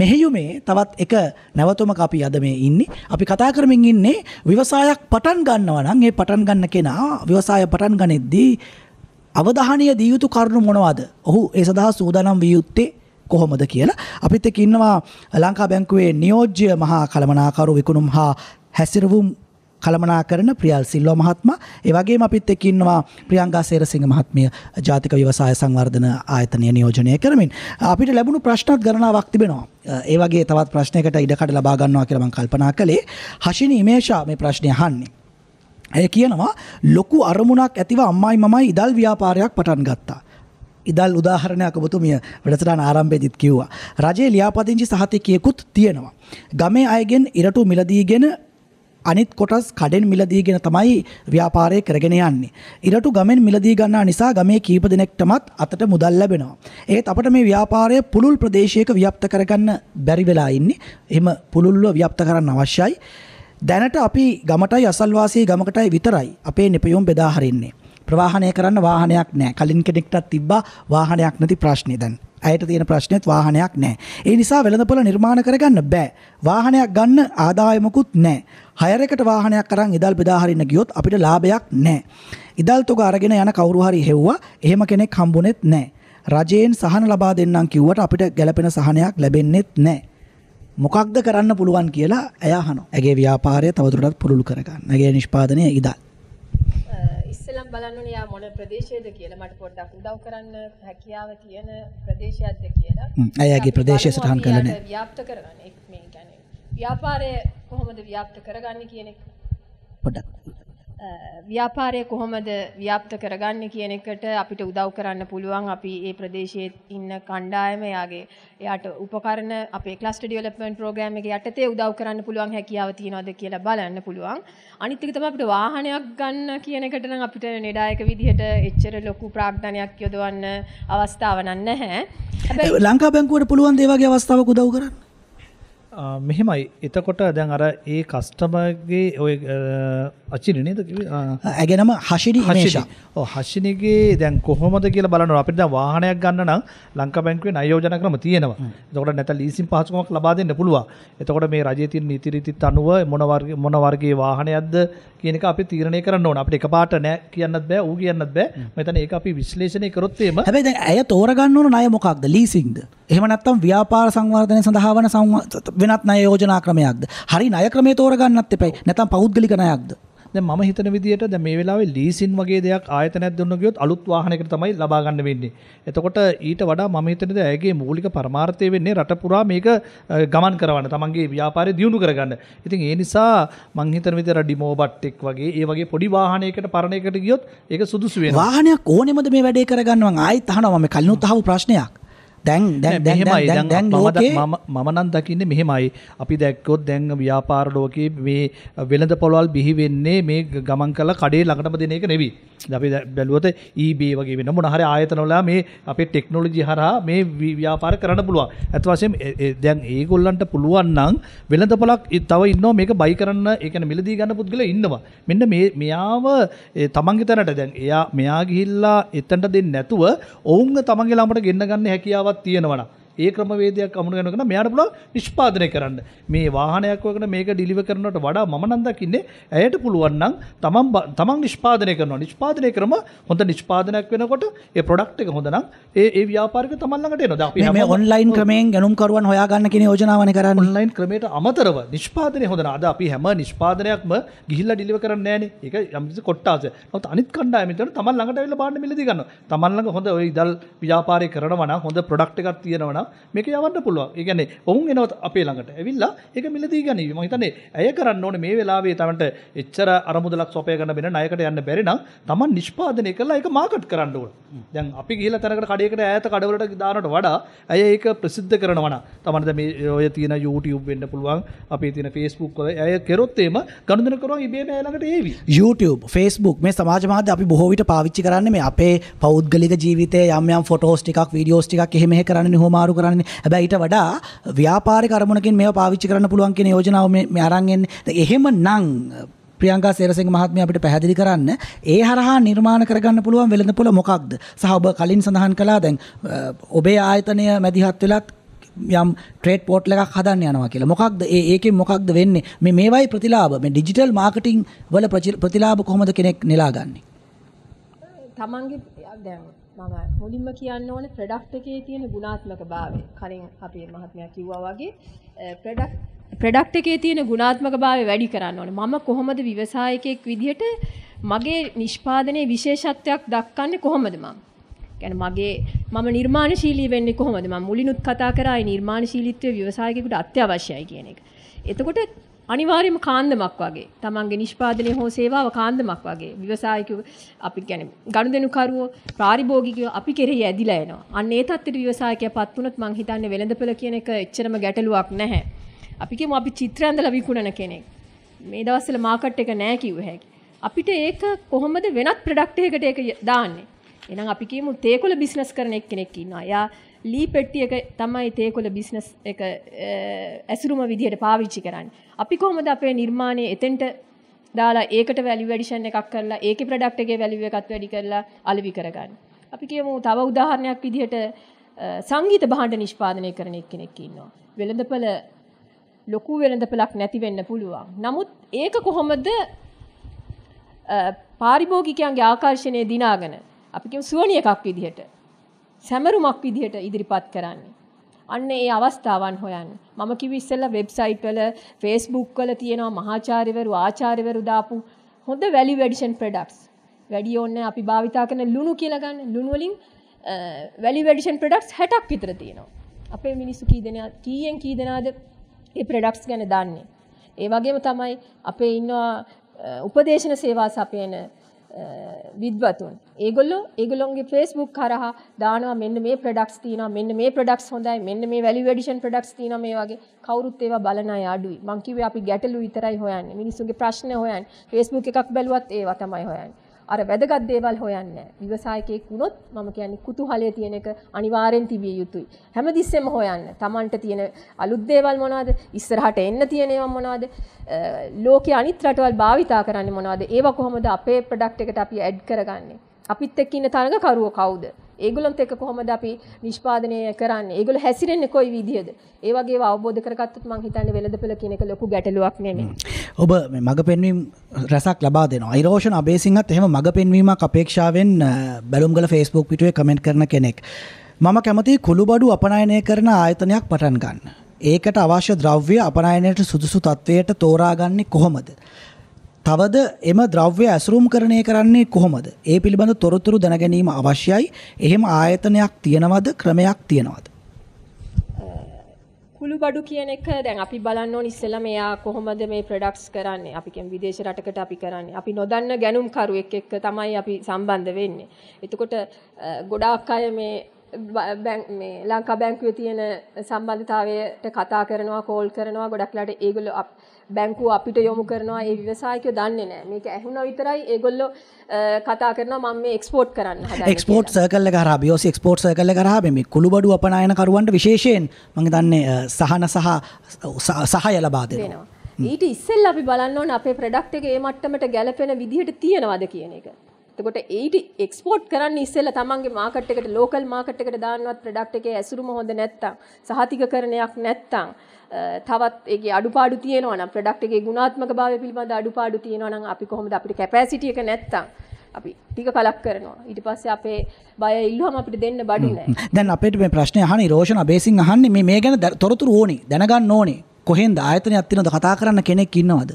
මෙහෙයුමේ තවත් එක නැවතුමක් අපි අද මේ ඉන්නේ. අපි කතා කරමින් ඉන්නේ ව්‍යවසායක් පටන් ගන්නවා නම් ඒ පටන් ගන්න කෙනා ව්‍යවසාය පටන් ගනිද්දී අවධානය දිය යුතු කරුණු මොනවද? ඔහු ඒ සඳහා සූදානම් විය යුත්තේ කොහොමද කියලා. අපිත් එක්ක ඉන්නවා ලංකා බැංකුවේ නියෝජ්‍ය මහා කළමනාකරු විකුණුම් හා හැසිරවුම් කළමනා කරන ප්‍රියල් සිල්ලෝ මහත්මා ඒ වගේම අපිත් එක්ක ඉන්නවා ප්‍රියංගා සේරසිංහ මහත්මිය ජාතික ව්‍යවසාය සංවර්ධන ආයතනය නියෝජනය කරමින් අපිට ලැබුණු ප්‍රශ්නත් ගණනාවක් තිබෙනවා ඒ වගේ තවත් ප්‍රශ්නයකට ඉඩකඩ ලබා ගන්නවා කියලා මම කල්පනා කළේ හෂිනි ඉමේෂා මේ ප්‍රශ්නේ අහන්නේ ඇය කියනවා ලොකු අරමුණක් ඇතිව අම්මයි මමයි ඉදල් ව්‍යාපාරයක් පටන් ගත්තා. ඉදල් උදාහරණයක් ඔබතුමිය වැඩසටහන ආරම්භයේදීත් කිව්වා. රජයේ ලියාපදිංචි සහතිකයකුත් තියෙනවා. ගමේ අයගෙන් ඉරටු මිලදීගෙන අනිත් කොටස් කඩෙන් මිලදීගෙන තමයි ව්‍යාපාරය කරගෙන යන්නේ. ඉරටු ගමෙන් මිලදී ගන්නා නිසා ගමේ කීප දෙනෙක්ටමත් අතට මුදල් ලැබෙනවා. ඒත් අපිට මේ ව්‍යාපාරය පුළුල් ප්‍රදේශයක ව්‍යාප්ත කරගන්න බැරි වෙලා ඉන්නේ. එහෙම පුළුල්ව ව්‍යාප්ත කරන්න අවශ්‍යයි. දැනට අපි ගමටයි අසල්වාසී ගමකටයි විතරයි අපේ නිපයුම් බෙදා හරින්නේ. ප්‍රවාහනය කරන්න වාහනයක් නැහැ. කලින් කෙනෙක්ටත් තිබ්බා වාහනයක් නැති ප්‍රශ්නේ දැන්. ඇයට තියෙන ප්‍රශ්නෙත් වාහනයක් නැහැ. ඒ නිසා වෙළඳපොළ නිර්මාණ කරගන්න බෑ. වාහනයක් ගන්න ආදායමකුත් නැහැ. හයරකට වාහනයක් අරන් ඉදල් බෙදා හරින්න ගියොත් අපිට ලාභයක් නැහැ. ඉදල් තොග අරගෙන යන කවුරු හරි හෙව්වා. එහෙම කෙනෙක් හම්බුනේත් නැහැ. රජයෙන් සහන ලබා දෙන්නම් කිව්වට අපිට ගැළපෙන සහනයක් ලැබෙන්නේත් නැහැ. මොකක්ද කරන්න පුළුවන් කියලා ඇය අහනවා. ඇගේ ව්‍යාපාරය තවදුරටත් පුළුල් කරගන්න. ඇගේ නිෂ්පාදනය ඉදල්. නම් බලන්න ඕනේ යා මොන ප්‍රදේශයේද කියලා මට පොඩ්ඩක් උදව් කරන්න හැකියාව තියෙන ප්‍රදේශයක්ද කියලා. අයගේ ප්‍රදේශය සටහන් කරලා නැහැ. ව්‍යාප්ත කරගන්න. මේ කියන්නේ ව්‍යාපාරය කොහොමද ව්‍යාප්ත කරගන්නේ කියන එක. පොඩ්ඩක් ව්‍යාපාරය කොහොමද ව්‍යාප්ත කරගන්නේ කියන එකට අපිට උදව් කරන්න පුළුවන් අපි ඒ ප්‍රදේශයේ ඉන්න කණ්ඩායම යාගේ එයාට උපකරණ අපේ ක්ලස්ටර් ඩෙවලොප්මන්ට් ප්‍රෝග්‍රෑම් එක යටතේ උදව් කරන්න පුළුවන් හැකියාව තියනවාද කියලා බලන්න පුළුවන්. අනිත් එක තමයි අපිට වාහනයක් ගන්න කියන එකට නම් අපිට ණෙඩායක විදිහට එච්චර ලොකු ප්‍රාග්ධනයක් යොදවන්න අවස්ථාවක් නැහැ. ලංකා බැංකුවට පුළුවන් දේ වගේ අවස්ථාවක් උදව් කරන්න. මෙහෙමයි එතකොට දැන් අර ඒ කස්ටමර්ගේ ඔය අචිනි නේද ඇගෙනම හශිරි හශිෂා ඔව් හශිනිගේ දැන් කොහොමද කියලා බලනවා අපිට දැන් වාහනයක් ගන්න නම් ලංකා බැංකුවේ නයෝජන ක්‍රම තියෙනවා එතකොට නැත්නම් ලීසින් පහසුකමක් ලබා දෙන්න පුළුවන් එතකොට මේ රජයේ තියෙන නීති රීතිත් අනුව මොන වර්ග මොන වර්ගයේ වාහනයක්ද කියන එක අපි තීරණය කරන්න ඕන අපිට එකපාරට නෑ කියන්නත් බෑ ඌ කියන්නත් බෑ මෙතන ඒක අපි විශ්ලේෂණය කරොත් එහෙම හැබැයි දැන් ඇය තෝරගන්න ඕන ණය මොකක්ද ලීසින්ද එහෙම නැත්නම් ව්‍යාපාර සංවර්ධනය සඳහා වන වෙනත් ණය යෝජනා ක්‍රමයක්ද? හරි ණය ක්‍රමයේ තෝරගන්නත් එපයි. නැත්නම් පෞද්ගලික ණයක්ද? දැන් මම හිතන විදිහට දැන් මේ වෙලාවේ ලීසින් වගේ දෙයක් ආයතනයක් දුන්න ගියොත් අලුත් වාහනයකට තමයි ලබා ගන්න වෙන්නේ. එතකොට ඊට වඩා මම හිතන දේ ඇයගේ මූලික පරමාර්ථය වෙන්නේ රට පුරා මේක ගමන් කරවන්න, තමන්ගේ ව්‍යාපාරය දියුණු කරගන්න. ඉතින් ඒ නිසා මම හිතන විදිහට ඩිමෝබට් එක් වගේ ඒ වගේ පොඩි වාහනයකට පරණ එකට ගියොත් ඒක සුදුසු වෙනවා. වාහනයක් ඕනෙමද මේ වැඩේ කරගන්න මං ආයෙත් අහනවා මම කලිනුත් අහපු ප්‍රශ්නයක්. දැන් දැන් දැන් දැන් දැන් ලෝකේ මම මම නම් දකින්නේ මෙහෙමයි. අපි දැක්කොත් දැන් ව්‍යාපාර ලෝකේ මේ වෙළඳ පොළවල් බිහි වෙන්නේ මේ ගමන් කරලා කඩේ ළඟටම දෙන එක නෙවෙයි. අපි බැලුවොත් eBay වගේ වෙන මොන හරි ආයතනවල මේ අපේ ටෙක්නොලොජි හරහා මේ ව්‍යාපාර කරන්න පුළුවන්. අත් වශයෙන් දැන් ඒගොල්ලන්ට පුළුවන් නම් වෙළඳ පොළක් තව ඉන්නවා මේක බයි කරන්න ඒ කියන්නේ මිලදී ගන්න පුද්ගලයෝ ඉන්නවා. මෙන්න මේ මෙයාව තමන්ගේ තැනට දැන් එයා මෙයා ගිහිල්ලා එතනට දෙන්නේ නැතුව ඔවුන්ව තමන්ගේ ළඟට ගෙන්න ගන්න හැකියාව කතාවක් තියෙනවනම් ඒ ක්‍රමවේදයක් අමුණු කරනකන මෙයාට පුළුවන් නිෂ්පාදනය කරන්න. මේ වාහනයක් වගේ මේක ඩිලිවර් කරනවට වඩා මම නම් දකින්නේ ඇයට පුළුවන් නම් තමන් තමන් නිෂ්පාදනය කරනවා. නිෂ්පාදනය ක්‍රම හොඳ නිෂ්පාදනයක් වෙනකොට ඒ ප්‍රොඩක්ට් එක හොඳ නම් ඒ ඒ ව්‍යාපාරික තමන් ළඟට එනවා. දැන් අපි මේ ඔන්ලයින් ක්‍රමයෙන් ගණන්කරුවන් හොයා ගන්න කියන යෝජනාවනේ කරන්නේ. ඔන්ලයින් ක්‍රමයට අමතරව නිෂ්පාදනය හොඳ නම් අද අපි හැම නිෂ්පාදනයක්ම ගිහිල්ලා ඩිලිවර් කරන්නේ නැහනේ. ඒක යම් කිසි කොට්ටාස. නමුත් අනිත් කණ්ඩායම විතර තමන් ළඟට ඇවිල්ලා බාන්න මිලදී ගන්නවා. තමන් ළඟ හොඳ ওই ඉදල් ව්‍යාපාරය කරනවා නම් හොඳ ප්‍රොඩක්ට් එකක් තියෙනවා නම් මේක යවන්න පුළුවන්. ඒ කියන්නේ ඔවුන් එනවා අපේ ළඟට. ඇවිල්ලා ඒක මිලදී ගනිවි. මම හිතන්නේ ඇය කරන්න ඕනේ මේ වෙලාවේ තමන්ට එච්චර අරමුදලක් සොපය ගන්න වෙන ණයකට යන්න බැරි නම් තමන් නිෂ්පාදනය කරලා ඒක මාකට් කරන්න ඕන. දැන් අපි ගිහලා තැනකට කඩේකට ඈත කඩවලට දානට වඩා ඇය ඒක ප්‍රසිද්ධ කරනවා නම් තමන්ට මේ ඔය තියෙන YouTube වෙන්න පුළුවන්. අපේ තියෙන Facebook වල ඇය කරොත් එීම ගනුදෙනු කරනවා ඉබේම ඇය ළඟට ඒවි. YouTube, Facebook මේ සමාජ මාධ්‍ය අපි බොහෝ විට පාවිච්චි කරන්නේ මේ අපේ පෞද්ගලික ජීවිතයේ යම් යම් ෆොටෝස් ටිකක් වීඩියෝස් ටිකක් එහෙම එහෙ කරන්නේ හොමාරු මාරු කරන්නේ. හැබැයි ඊට වඩා ව්‍යාපාරික අරමුණකින් මේව පාවිච්චි කරන්න පුළුවන් කියන යෝජනාව මේ අරන් එන්නේ. එහෙමනම් ප්‍රියංකා සේරසිංහ මහත්මිය අපිට පැහැදිලි කරන්න ඒ හරහා නිර්මාණ කරගන්න පුළුවන් වෙළඳ පොළ මොකක්ද? සහ ඔබ කලින් සඳහන් කළා දැන් ඔබේ ආයතනය මැදිහත් වෙලත් යම් ට්‍රේඩ් පෝටල් එකක් හදන්න යනවා කියලා. මොකක්ද ඒ ඒකෙන් මොකක්ද වෙන්නේ? මේ මේවයි ප්‍රතිලාභ. මේ ඩිජිටල් මාකටිං වල ප්‍රතිලාභ කොහොමද කෙනෙක් නෙලාගන්නේ? තමන්ගේ දැන් තමයි. මුලින්ම කියන්න ඕනේ ප්‍රොඩක්ට් එකේ තියෙන ගුණාත්මක භාවය. කලින් අපේ මහත්මයා කිව්වා වගේ ප්‍රොඩක්ට් ප්‍රොඩක්ට් එකේ තියෙන ගුණාත්මක භාවය වැඩි කරන්න ඕනේ. මම කොහොමද ව්‍යවසායකයෙක් විදිහට මගේ නිෂ්පාදනයේ විශේෂත්වයක් දක්වන්නේ කොහොමද මම? يعني මගේ මම නිර්මාණශීලී වෙන්නේ කොහොමද? මම මුලිනුත් කතා කරායි නිර්මාණශීලීත්වය ව්‍යවසායකයෙකුට අත්‍යවශ්‍යයි කියන එක. එතකොට අනිවාර්යම කාන්දමක් වගේ තමන්ගේ නිෂ්පාදනය හෝ සේවාව කාන්දමක් වගේ ව්‍යවසායකව අපි ගැන ගණුදෙනුකරුවෝ ප්‍රාරිභෝගිකව අපි කෙරෙහි ඇදිලා එනවා. අන්න ඒ තත්ත්වෙට ව්‍යවසායකය පත් වුණොත් මං හිතන්නේ වෙළඳපළ කියන එක එච්චරම ගැටලුවක් නැහැ. අපි කියමු අපි චිත්‍ර ඇඳලා විකුණන කෙනෙක්. මේ දවස්වල මාකට් එක නැහැ කිව්ව හැකි. අපිට ඒක කොහොමද වෙනත් ප්‍රොඩක්ට් එකකට ඒක දාන්නේ? එහෙනම් අපි කියමු තේකොළ බිස්නස් කරන එක්කෙනෙක් ඉන්නවා. එයා ලී පෙට්ටි එක තමයි තේකොළ බිස්නස් එක ඇසුරුම විදිහට පාවිච්චි කරන්න අපි කොහොමද අපේ නිර්මාණය එතෙන්ට දාලා ඒකට වැලි වැඩිෂන් එකක් කරලා ඒක ප්‍රඩක්්ගේ වැලිුව එකත් වැඩි කරලා අලවි කරගන්න. අපි කියමු තව උදාහරණයක් විදිහට සංගීත බහන්ඩ නිෂ්පාදනය කරන එක් කෙනෙක් ඉන්නවා. වෙළඳපල ලොකු වෙළඳපලක් නැතිවෙන්න පුළුවන්. නමුත් ඒක කොහොමද පාරිභෝගිකයන්ගේ ආකර්ශණය දිනාගෙන අපිකම සුවනිය එකක් විදිහට සැමරුමක් විදිහට ඉදිරිපත් කරන්නේ. අන්න ඒ අවස්ථාවන් හොයන්න. මම කිව්ව ඉස්සෙල්ලා වෙබ්සයිට් වල, Facebook වල තියෙනවා මහාචාර්යවරු, ආචාර්යවරු දාපු හොඳ වැලියු ඇඩිෂන් ප්‍රොඩක්ට්ස්. වැඩි ඕනේ අපි භාවිතා කරන ලුණු කියලා ගන්න. ලුණු වලින් වැලියු ඇඩිෂන් ප්‍රොඩක්ට්ස් 60ක් විතර තියෙනවා. අපේ මිනිස්සු කී දෙනා කීයෙන් කී දෙනාද මේ ප්‍රොඩක්ට්ස් ගැන දන්නේ. ඒ වගේම තමයි අපේ ඉන්නවා උපදේශන සේවා සපයන විද්වතුන්. ඒගොල්ලෝ ඒගොල්ලොන්ගේ Facebook හරහා දානවා මෙන්න මේ products තියෙනවා මෙන්න මේ products හොඳයි මෙන්න මේ value addition products තියෙනවා මේ වගේ කවුරුත් ඒවා බලන අය අඩුයි. මං කිව්වේ අපි ගැටලු විතරයි හොයන්නේ. මිනිස්සුන්ගේ ප්‍රශ්න හොයන්නේ. Facebook එකක් බැලුවත් ඒවා තමයි හොයන්නේ. අර වැදගත් දේවල් හොයන්නේ නැහැ. විවසායකයෙක් වුණොත් මම කියන්නේ කුතුහලයේ තියෙන එක අනිවාර්යෙන් තිබිය යුතුයි. හැමතිස්සෙම හොයන්න. Tamanට තියෙන අලුත් දේවල් මොනවද? ඉස්සරහට එන්න තියෙන ඒවා මොනවද? ලෝකයේ අනිත් රටවල් භාවිතා කරන්නේ මොනවද? ඒවා කොහොමද අපේ ප්‍රොඩක්ට් එකට අපි ඇඩ් කරගන්නේ? අපිත් එක්ක ඉන්න තරඟ කරුවෝ කවුද? ඒගොල්ලොත් එක කොහොමද අපි නිෂ්පාදනය කරන්නේ ඒගොල්ලෝ හැසිරෙන්නේ කොයි විදියද ඒ වගේ අවබෝධ කරගත්තොත් මං හිතන්නේ වෙළඳපළ කියන එක ලොකු ගැටලුවක් නෙමෙයි ඔබ මේ මග පෙන්වීම රසක් ලබා දෙනවා අයිරෝෂන් අබේසිංහත් එහෙම මග පෙන්වීමක් අපේක්ෂාවෙන් බැලුම්ගල Facebook පිටුවේ කමෙන්ට් කරන කෙනෙක් මම කැමති කුළුබඩු අපනයනය කරන ආයතනයක් පටන් ගන්න. ඒකට අවශ්‍ය ද්‍රව්‍ය අපනයනයට සුදුසු තත්ත්වයට තෝරාගන්නේ කොහොමද. තවද එම ද්‍රව්‍ය ඇසුරුම් කරණය කරන්නේ කොහොමද? ඒ පිළිබඳ තොරතුරු දැනගැනීම අවශ්‍යයි. එහෙම ආයතනයක් තියෙනවද? ක්‍රමයක් තියෙනවද? කුළුබඩු කියන එක දැන් අපි බලන්න ඕන ඉස්සෙල්ලා මෙයා කොහොමද මේ ප්‍රොඩක්ට්ස් කරන්නේ? අපි කියමු විදේශ රටකට අපි කරන්නේ. අපි නොදන්න ගැනුම්කරුවෙක් එක්ක තමයි අපි සම්බන්ධ වෙන්නේ. එතකොට ගොඩාක් අය මේ මේ ලංකා බැංකුවේ තියෙන සම්බන්ධතාවයට කතා කරනවා කෝල් කරනවා ගොඩක් ලාට ඒගොල්ලෝ බැංකුව අපිට යොමු කරනවා ඒ ව්‍යවසායකයෝ දන්නේ නැහැ. මේක ඇහුණා විතරයි ඒගොල්ලෝ කතා කරනවා මම මේ එක්ස්පෝට් කරන්න හදන්නේ. එක්ස්පෝට් සර්කල් එක හරහා BOC එක්ස්පෝට් සර්කල් එක හරහා මේ කුළුබඩු අපනායන කරුවන්ට විශේෂයෙන් මම දන්නේ සහන සහ සහාය ලබා දෙනවා. ඊට ඉස්සෙල් අපි බලන්න ඕන අපේ ප්‍රඩක්ට් එක ඒ මට්ටමට ගැලපෙන විදිහට තියෙනවද කියන එක. එතකොට ඒට එක්ස්පෝට් කරන්න ඉස්සෙල්ල තමන්ගේ මාකට් එකට ලෝකල් මාකට් එකට දාන්නවත් ප්‍රොඩක්ට් එකේ ඇසුරුම හොඳ නැත්තම් සහතික කරණයක් නැත්තම් තවත් ඒගේ අඩුපාඩු තියෙනවා නම් ප්‍රොඩක්ට් එකේ ගුණාත්මක භාවය පිළිබඳ අඩුපාඩු තියෙනවා නම් අපි කොහොමද අපිට කැපැසිටි එක නැත්තම් අපි ටික කලක් කරනවා ඊට පස්සේ අපේ බය ඉල්ලුවම අපිට දෙන්න බඩු නැහැ දැන් අපිට මේ ප්‍රශ්නේ අහන්නේ රෝෂණ අබේසිංහ අහන්නේ මේ මේ ගැන තොරතුරු ඕනේ දැනගන්න ඕනේ කොහෙන්ද ආයතනයක් තියෙනවද කතා කරන්න කෙනෙක් ඉන්නවද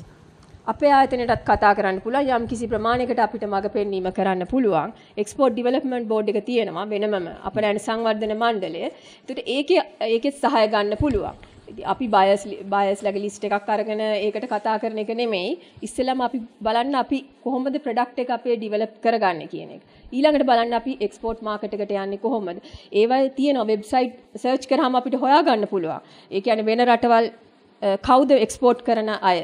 අපේ ආයතනයටත් කතා කරන්න පුළුවන් යම් කිසි ප්‍රමාණයකට අපිට මඟ පෙන්වීම කරන්න පුළුවන් එක්ස්පෝට් ඩිවලොප්මන්ට් බෝඩ් එක තියෙනවා වෙනමම අපරාණ සංවර්ධන මණ්ඩලය. ඒකට ඒකේ ඒකෙත් සහාය ගන්න පුළුවන්. අපි බයස් බයස් ලගේ ලිස්ට් එකක් අරගෙන ඒකට කතා කරන එක නෙමෙයි ඉස්සෙල්ලාම අපි බලන්න අපි කොහොමද ප්‍රොඩක්ට් එක අපේ ඩිවෙලොප් කරගන්නේ කියන එක. ඊළඟට බලන්න අපි එක්ස්පෝර්ට් මාකට් එකට යන්නේ කොහොමද? ඒවයි තියෙන වෙබ්සයිට් සර්ච් කරාම අපිට හොයාගන්න පුළුවන්. ඒ කියන්නේ වෙන රටවල් කවුද එක්ස්පෝර්ට් කරන අය?